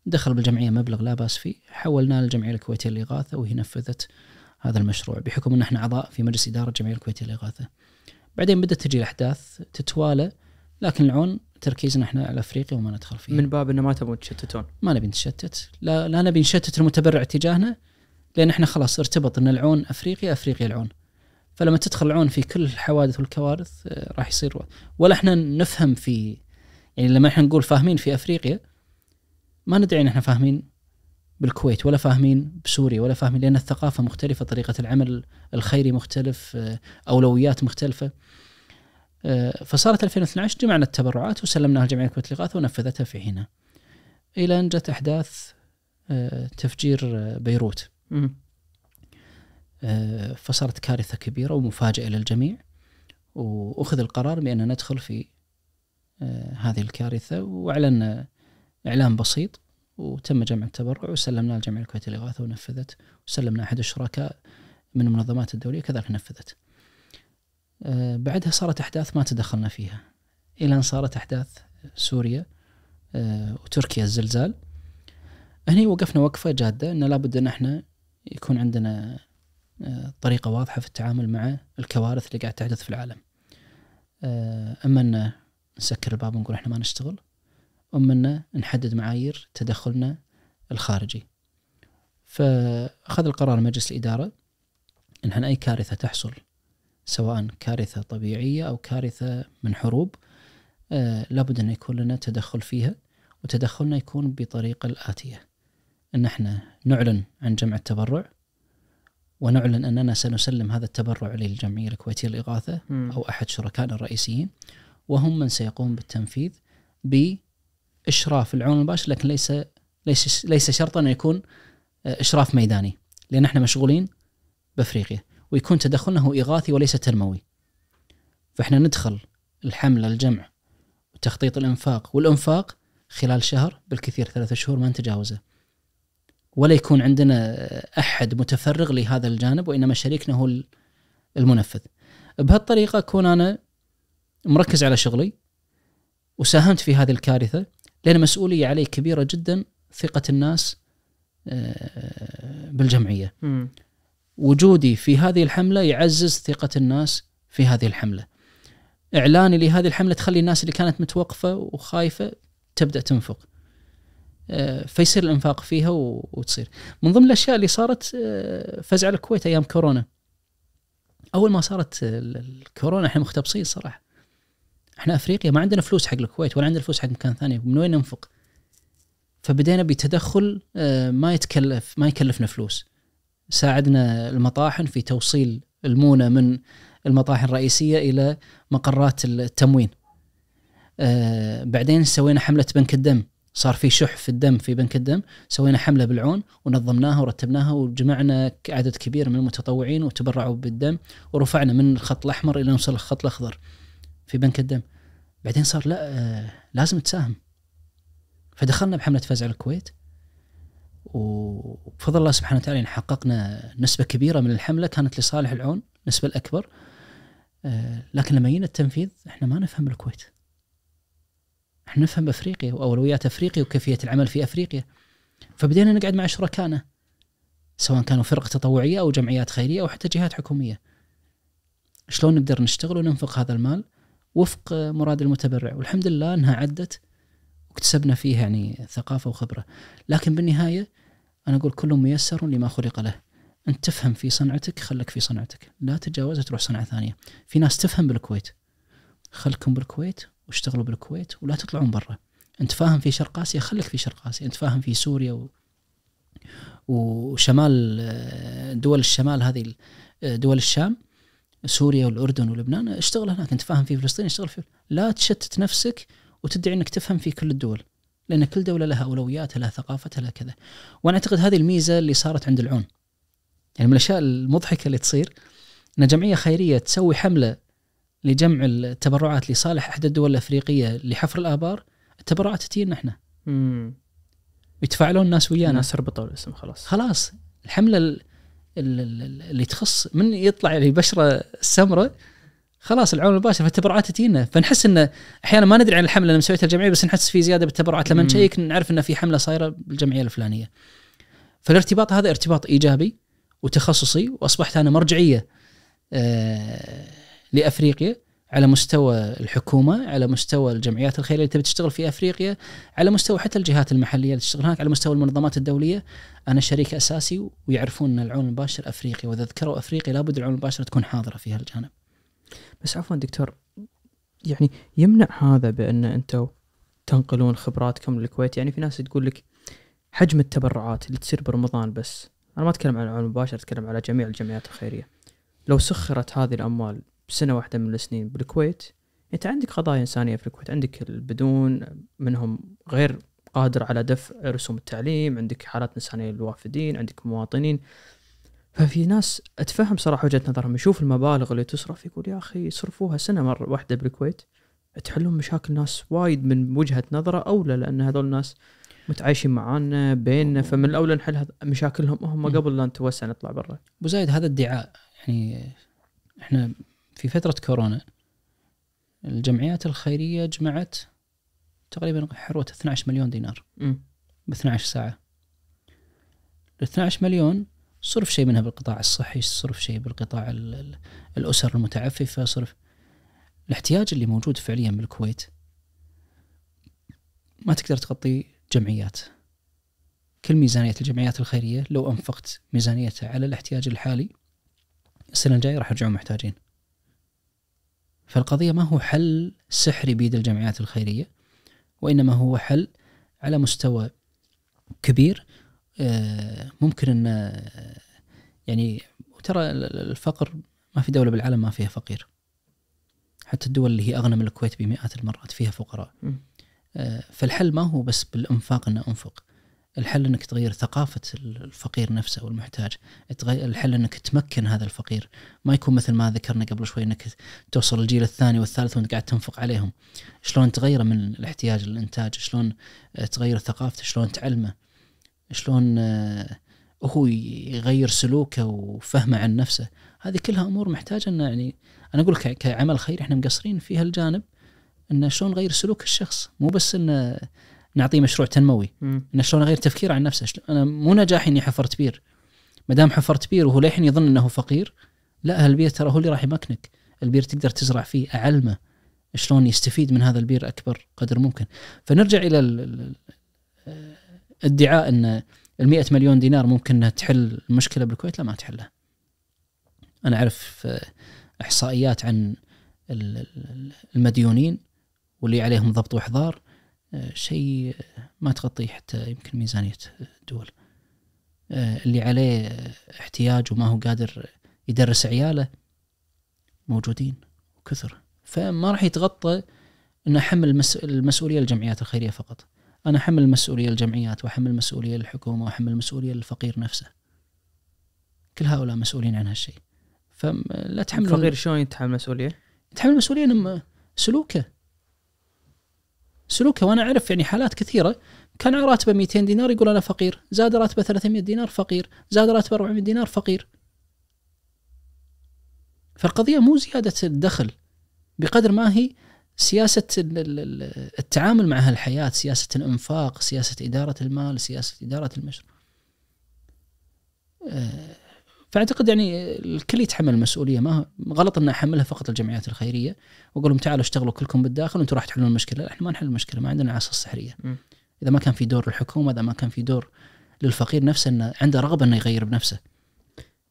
دخل بالجمعيه مبلغ لا باس فيه حولناه للجمعيه الكويتيه للاغاثه وهي نفذت هذا المشروع بحكم ان احنا اعضاء في مجلس اداره الجمعيه الكويتيه للاغاثه بعدين بدات تجي الاحداث تتوالى لكن العون تركيزنا احنا على افريقيا وما ندخل فيها من باب انه ما تبون تشتتون ما نبي نتشتت لا, لا نبي نشتت المتبرع تجاهنا لان احنا خلاص ارتبط ان العون افريقيا افريقيا العون فلما تدخل العون في كل الحوادث والكوارث آه، راح يصير ولا احنا نفهم في يعني لما احنا نقول فاهمين في افريقيا ما ندعي ان احنا فاهمين بالكويت ولا فاهمين بسوريا ولا فاهمين لان الثقافه مختلفه طريقه العمل الخيري مختلف آه، اولويات مختلفه آه، فصارت 2012 جمعنا التبرعات وسلمناها لجمعيه كره الاغاثه ونفذتها في حينها. الى ان جت احداث آه، تفجير آه، بيروت. فصارت كارثه كبيره ومفاجئه للجميع واخذ القرار بان ندخل في هذه الكارثه واعلنا اعلان بسيط وتم جمع التبرع وسلمناه لجمعيه الكويت الاغاثه ونفذت وسلمنا احد الشركاء من المنظمات الدوليه كذلك نفذت. آه، بعدها صارت أحداث ما تدخلنا فيها إلى أن صارت أحداث سوريا آه، وتركيا الزلزال هني وقفنا وقفة جادة أن لابد أن احنا يكون عندنا آه، طريقة واضحة في التعامل مع الكوارث اللي قاعد تحدث في العالم أما أن نسكر الباب ونقول احنا ما نشتغل أما أن نحدد معايير تدخلنا الخارجي فأخذ القرار مجلس الإدارة أن احنا أي كارثة تحصل سواء كارثة طبيعية أو كارثة من حروب آه، لابد أن يكون لنا تدخل فيها وتدخلنا يكون بطريقة الآتية أن احنا نعلن عن جمع التبرع ونعلن أننا سنسلم هذا التبرع للجمعية الكويتية للإغاثة أو أحد شركائنا الرئيسيين وهم من سيقوم بالتنفيذ بإشراف العون المباشر لكن ليس ليس ليس شرطا أن يكون آه، إشراف ميداني لأن احنا مشغولين بأفريقيا ويكون تدخلنا هو إغاثي وليس تنموي فإحنا ندخل الحملة الجمع وتخطيط الإنفاق والإنفاق خلال شهر بالكثير ثلاثة شهور ما نتجاوزه ولا يكون عندنا أحد متفرغ لهذا الجانب وإنما شريكنا هو المنفذ بهالطريقة أكون أنا مركز على شغلي وساهمت في هذه الكارثة لأن مسؤولية علي كبيرة جدا ثقة الناس آه، بالجمعية م. وجودي في هذه الحمله يعزز ثقه الناس في هذه الحمله. اعلاني لهذه الحمله تخلي الناس اللي كانت متوقفه وخايفه تبدا تنفق. آه، فيصير الانفاق فيها وتصير. من ضمن الاشياء اللي صارت آه، فزع الكويت ايام كورونا. اول ما صارت آه، الكورونا احنا مختبصين صراحه. احنا افريقيا ما عندنا فلوس حق الكويت ولا عندنا فلوس حق مكان ثاني، من وين ننفق؟ فبدينا بتدخل ما يتكلف ما يكلفنا فلوس. ساعدنا المطاحن في توصيل المونه من المطاحن الرئيسيه الى مقرات التموين. آه بعدين سوينا حمله بنك الدم صار في شح في الدم في بنك الدم سوينا حمله بالعون ونظمناها ورتبناها وجمعنا عدد كبير من المتطوعين وتبرعوا بالدم ورفعنا من الخط الاحمر الى نوصل الخط الاخضر في بنك الدم بعدين صار لا آه لازم تساهم فدخلنا بحمله فزع الكويت وبفضل الله سبحانه وتعالى حققنا نسبة كبيرة من الحملة كانت لصالح العون النسبة الأكبر آه، لكن لما جينا التنفيذ احنا ما نفهم الكويت احنا نفهم افريقيا واولويات افريقيا وكيفيه العمل في افريقيا فبدينا نقعد مع شركائنا سواء كانوا فرق تطوعيه او جمعيات خيريه او حتى جهات حكوميه شلون نقدر نشتغل وننفق هذا المال وفق مراد المتبرع والحمد لله انها عدت واكتسبنا فيها يعني ثقافه وخبره لكن بالنهايه أنا أقول كل ميسر لما خلق له أنت تفهم في صنعتك خلك في صنعتك لا تتجاوز تروح صنعة ثانية في ناس تفهم بالكويت خلكم بالكويت واشتغلوا بالكويت ولا تطلعون برا أنت فاهم في شرق آسيا خلك في شرق آسيا أنت فاهم في سوريا و... وشمال آه، دول الشمال هذه آه، دول الشام سوريا والأردن ولبنان اشتغل هناك أنت فاهم في فلسطين اشتغل في لا تشتت نفسك وتدعي أنك تفهم في كل الدول لان كل دوله لها اولوياتها لها ثقافتها لها كذا وانا اعتقد هذه الميزه اللي صارت عند العون يعني من الاشياء المضحكه اللي تصير ان جمعيه خيريه تسوي حمله لجمع التبرعات لصالح احدى الدول الافريقيه لحفر الابار التبرعات تجينا احنا يتفاعلون الناس ويانا الناس ربطوا الاسم خلاص خلاص الحمله اللي تخص من يطلع يعني بشره سمراء خلاص العون المباشر فالتبرعات تجينا فنحس انه احيانا ما ندري عن الحمله اللي مسويتها الجمعيه بس نحس في زياده بالتبرعات لما نشيك نعرف انه في حمله صايره بالجمعيه الفلانيه. فالارتباط هذا ارتباط ايجابي وتخصصي واصبحت انا مرجعيه آه، لافريقيا على مستوى الحكومه، على مستوى الجمعيات الخيريه اللي تبي تشتغل في افريقيا، على مستوى حتى الجهات المحليه اللي تشتغل هناك، على مستوى المنظمات الدوليه، انا شريك اساسي ويعرفون ان العون المباشر أفريقي واذا ذكروا افريقيا لابد العون المباشر تكون حاضره في هالجانب. بس عفوا دكتور يعني يمنع هذا بان انتم تنقلون خبراتكم للكويت يعني في ناس تقول لك حجم التبرعات اللي تصير برمضان بس انا ما اتكلم عن العمل المباشر اتكلم على جميع الجمعيات الخيريه لو سخرت هذه الاموال بسنه واحده من السنين بالكويت انت عندك قضايا انسانيه في الكويت عندك البدون منهم غير قادر على دفع رسوم التعليم عندك حالات انسانيه للوافدين عندك مواطنين ففي ناس اتفهم صراحه وجهه نظرهم يشوف المبالغ اللي تصرف يقول يا اخي صرفوها سنه مره واحده بالكويت تحلون مشاكل ناس وايد من وجهه نظره اولى لان هذول الناس متعايشين معانا بيننا فمن الاولى نحل مشاكلهم هم قبل لا نتوسع نطلع برا. ابو زايد هذا ادعاء يعني احنا في فتره كورونا الجمعيات الخيريه جمعت تقريبا حروه 12 مليون دينار ب 12 ساعه. ال 12 مليون صرف شيء منها بالقطاع الصحي صرف شيء بالقطاع الأسر المتعففة صرف الاحتياج اللي موجود فعليا بالكويت ما تقدر تغطي جمعيات كل ميزانية الجمعيات الخيرية لو أنفقت ميزانيتها على الاحتياج الحالي السنة الجاية راح يرجعون محتاجين فالقضية ما هو حل سحري بيد الجمعيات الخيرية وإنما هو حل على مستوى كبير آه، ممكن ان آه، يعني ترى الفقر ما في دوله بالعالم ما فيها فقير حتى الدول اللي هي اغنى من الكويت بمئات المرات فيها فقراء آه، فالحل ما هو بس بالانفاق ان انفق الحل انك تغير ثقافه الفقير نفسه والمحتاج الحل انك تمكن هذا الفقير ما يكون مثل ما ذكرنا قبل شوي انك توصل الجيل الثاني والثالث وانت قاعد تنفق عليهم شلون تغيره من الاحتياج للانتاج شلون تغير ثقافته شلون تعلمه شلون آه، هو يغير سلوكه وفهمه عن نفسه هذه كلها امور محتاجه ان يعني انا اقول لك كعمل خير احنا مقصرين في هالجانب ان شلون نغير سلوك الشخص مو بس ان نعطيه مشروع تنموي ان شلون اغير تفكيره عن نفسه انا مو نجاحي اني حفرت بير ما دام حفرت بير وهو للحين يظن انه فقير لا هالبير ترى هو اللي راح يمكنك البير تقدر تزرع فيه اعلمه شلون يستفيد من هذا البير اكبر قدر ممكن فنرجع الى ادعاء ان ال مليون دينار ممكن انها تحل المشكله بالكويت لا ما تحلها. انا اعرف آه، احصائيات عن المديونين واللي عليهم ضبط واحضار آه، شيء ما تغطيه حتى يمكن ميزانيه الدول. آه، اللي عليه احتياج وما هو قادر يدرس عياله موجودين وكثر فما راح يتغطى انه حمل المسؤوليه للجمعيات الخيريه فقط. انا احمل مسؤوليه الجمعيات واحمل مسؤوليه للحكومه واحمل مسؤوليه للفقير نفسه كل هؤلاء مسؤولين عن هالشيء فلا تحمل الفقير شلون يتحمل مسؤوليه؟ يتحمل مسؤوليه انه سلوكه سلوكه وانا اعرف يعني حالات كثيره كان راتبه 200 دينار يقول انا فقير، زاد راتبه 300 دينار فقير، زاد راتبه 400 دينار فقير. فالقضيه مو زياده الدخل بقدر ما هي سياسه التعامل مع هالحياه سياسه الانفاق سياسه اداره المال سياسه اداره المشروع آه، فاعتقد يعني الكل يتحمل المسؤوليه ما غلط ان احملها فقط الجمعيات الخيريه واقول لهم تعالوا اشتغلوا كلكم بالداخل وانتم راح تحلون المشكله، احنا ما نحل المشكله ما عندنا عصا السحرية اذا ما كان في دور الحكومه اذا ما كان في دور للفقير نفسه انه عنده رغبه انه يغير بنفسه.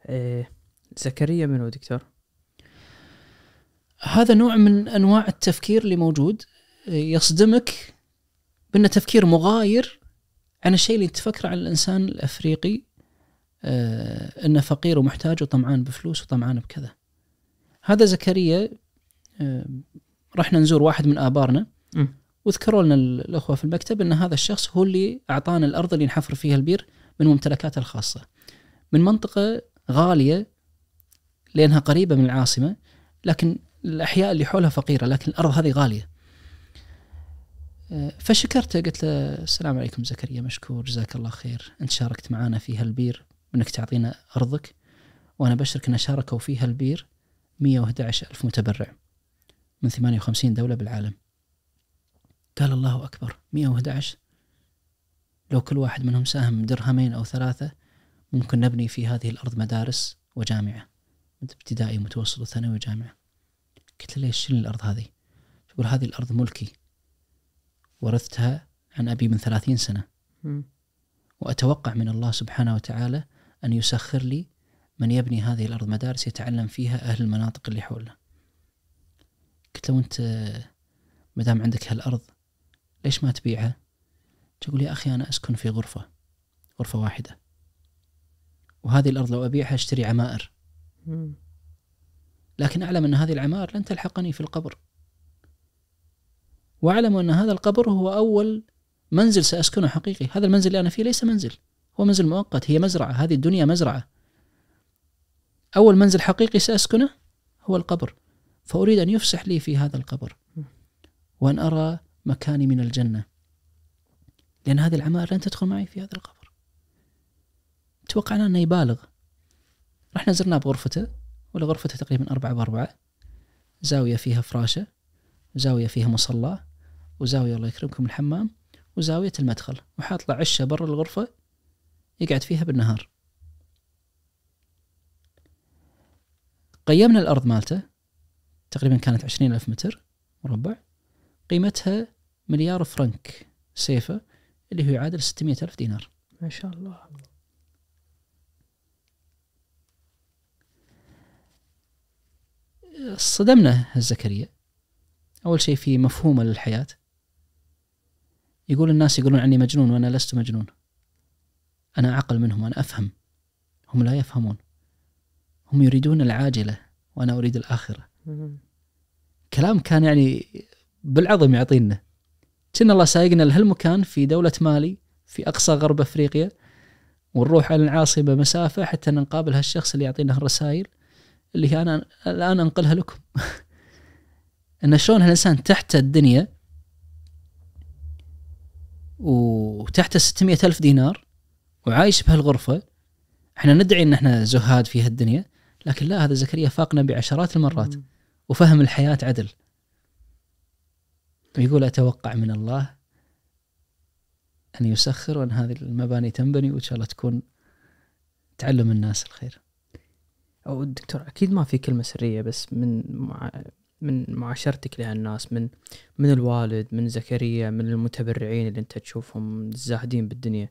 إيه زكريا منو دكتور؟ هذا نوع من انواع التفكير اللي موجود يصدمك بانه تفكير مغاير عن الشيء اللي تفكره عن الانسان الافريقي آه، انه فقير ومحتاج وطمعان بفلوس وطمعان بكذا. هذا زكريا آه، رحنا نزور واحد من ابارنا واذكروا وذكروا لنا الاخوه في المكتب ان هذا الشخص هو اللي اعطانا الارض اللي نحفر فيها البير من ممتلكاته الخاصه. من منطقه غاليه لانها قريبه من العاصمه لكن الاحياء اللي حولها فقيره لكن الارض هذه غاليه آه، فشكرته قلت له السلام عليكم زكريا مشكور جزاك الله خير انت شاركت معنا في هالبير وانك تعطينا ارضك وانا بشرك ان شاركوا في هالبير 111 الف متبرع من 58 دوله بالعالم قال الله اكبر 111 لو كل واحد منهم ساهم درهمين او ثلاثه ممكن نبني في هذه الارض مدارس وجامعه ابتدائي متوسط وثانوي وجامعه قلت له ليش شنو الأرض هذه تقول هذه الأرض ملكي ورثتها عن أبي من ثلاثين سنة وأتوقع من الله سبحانه وتعالى أن يسخر لي من يبني هذه الأرض مدارس يتعلم فيها أهل المناطق اللي حولنا قلت له أنت ما دام عندك هالأرض ليش ما تبيعها تقول يا أخي أنا أسكن في غرفة غرفة واحدة وهذه الأرض لو أبيعها أشتري عمائر لكن أعلم أن هذه العمار لن تلحقني في القبر وأعلم أن هذا القبر هو أول منزل سأسكنه حقيقي هذا المنزل اللي أنا فيه ليس منزل هو منزل مؤقت هي مزرعة هذه الدنيا مزرعة أول منزل حقيقي سأسكنه هو القبر فأريد أن يفسح لي في هذا القبر وأن أرى مكاني من الجنة لأن هذه العمار لن تدخل معي في هذا القبر توقعنا أنه يبالغ رحنا زرناه بغرفته ولا غرفته تقريبا أربعة بأربعة زاوية فيها فراشة وزاوية فيها مصلى وزاوية الله يكرمكم الحمام وزاوية المدخل وحاط له عشة برا الغرفة يقعد فيها بالنهار قيمنا الأرض مالته تقريبا كانت عشرين ألف متر مربع قيمتها مليار فرنك سيفة اللي هو يعادل ستمية ألف دينار ما شاء الله صدمنا الزكريا أول شيء في مفهومه للحياة يقول الناس يقولون عني مجنون وأنا لست مجنون أنا أعقل منهم وأنا أفهم هم لا يفهمون هم يريدون العاجلة وأنا أريد الآخرة كلام كان يعني بالعظم يعطينا كنا الله سايقنا لهالمكان في دولة مالي في أقصى غرب أفريقيا ونروح على العاصمة مسافة حتى نقابل هالشخص اللي يعطينا هالرسائل اللي هي انا الان انقلها لكم <laughs> ان شلون الانسان تحت الدنيا وتحت 600 ألف دينار وعايش بهالغرفة احنا ندعي ان احنا زهاد في هالدنيا لكن لا هذا زكريا فاقنا بعشرات المرات وفهم الحياة عدل يقول أتوقع من الله أن يسخر وأن هذه المباني تنبني وإن شاء الله تكون تعلم الناس الخير او الدكتور اكيد ما في كلمه سريه بس من مع من معاشرتك لهالناس من من الوالد من زكريا من المتبرعين اللي انت تشوفهم الزاهدين بالدنيا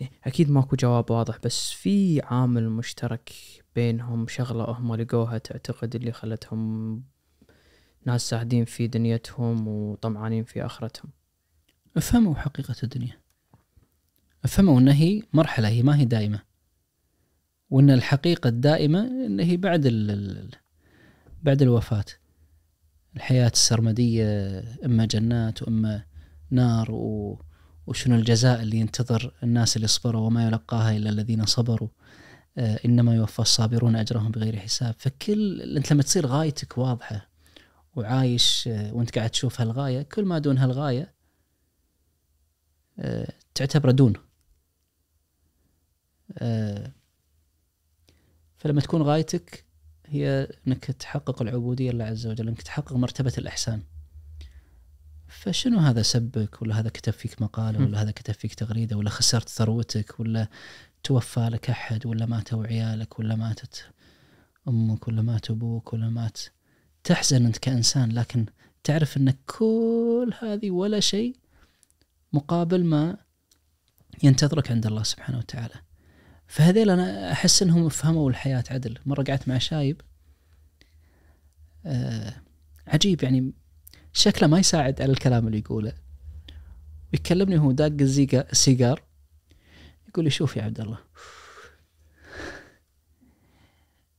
إيه، اكيد ماكو جواب واضح بس في عامل مشترك بينهم شغله هم لقوها تعتقد اللي خلتهم ناس زاهدين في دنيتهم وطمعانين في آخرتهم افهموا حقيقة الدنيا افهموا أنها هي مرحلة هي ما هي دائمة وان الحقيقه الدائمه ان هي بعد ال بعد الوفاه الحياه السرمديه اما جنات واما نار و وشنو الجزاء اللي ينتظر الناس اللي صبروا وما يلقاها الا الذين صبروا آه، انما يوفى الصابرون اجرهم بغير حساب فكل انت لما تصير غايتك واضحه وعايش آه، وانت قاعد تشوف هالغايه كل ما دون هالغايه تعتبر آه، تعتبره دون فلما تكون غايتك هي انك تحقق العبوديه لله عز وجل انك تحقق مرتبه الاحسان فشنو هذا سبك ولا هذا كتب فيك مقاله ولا هذا كتب فيك تغريده ولا خسرت ثروتك ولا توفى لك احد ولا ماتوا عيالك ولا ماتت امك ولا مات ابوك ولا مات تحزن انت كانسان لكن تعرف ان كل هذه ولا شيء مقابل ما ينتظرك عند الله سبحانه وتعالى فهذيل انا احس انهم فهموا الحياه عدل مره قعدت مع شايب آه عجيب يعني شكله ما يساعد على الكلام اللي يقوله يكلمني وهو داق السيجار يقول لي شوف يا عبد الله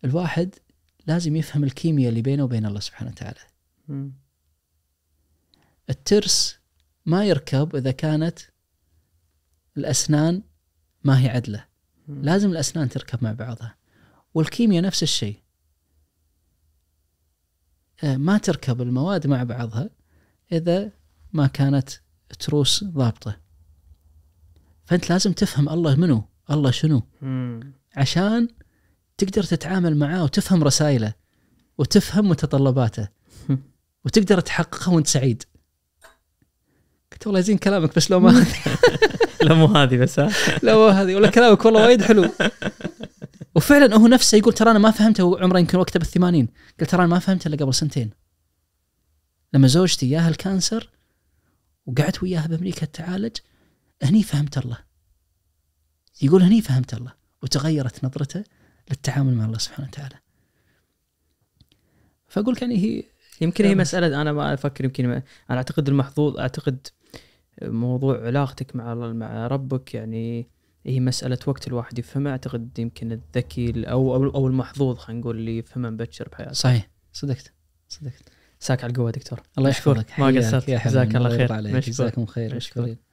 الواحد لازم يفهم الكيمياء اللي بينه وبين الله سبحانه وتعالى الترس ما يركب إذا كانت الأسنان ما هي عدله لازم الاسنان تركب مع بعضها والكيمياء نفس الشيء آه، ما تركب المواد مع بعضها اذا ما كانت تروس ضابطه فانت لازم تفهم الله منو الله شنو عشان تقدر تتعامل معاه وتفهم رسائله وتفهم متطلباته <laughs> وتقدر تحققها وانت سعيد قلت والله زين كلامك بس لو ما <laughs> لا مو هذه بس ها لا مو هذه ولا كلامك والله وايد حلو وفعلا هو نفسه يقول ترى انا ما فهمته عمره يمكن وقته بالثمانين قلت ترى انا ما فهمته الا قبل سنتين لما زوجتي ياها الكانسر وقعدت وياها بامريكا تعالج هني فهمت الله يقول هني فهمت الله وتغيرت نظرته للتعامل مع الله سبحانه وتعالى فاقول يعني هي يمكن هي مساله انا ما افكر يمكن ما انا اعتقد المحظوظ اعتقد موضوع علاقتك مع مع ربك يعني هي مسألة وقت الواحد يفهمها أعتقد يمكن الذكي أو أو المحظوظ خلينا نقول اللي يفهمها مبكر بحياته. صحيح صدقت صدقت. ساك على القوة دكتور الله يشكرك ما قصرت جزاك الله خير جزاكم خير مشكور.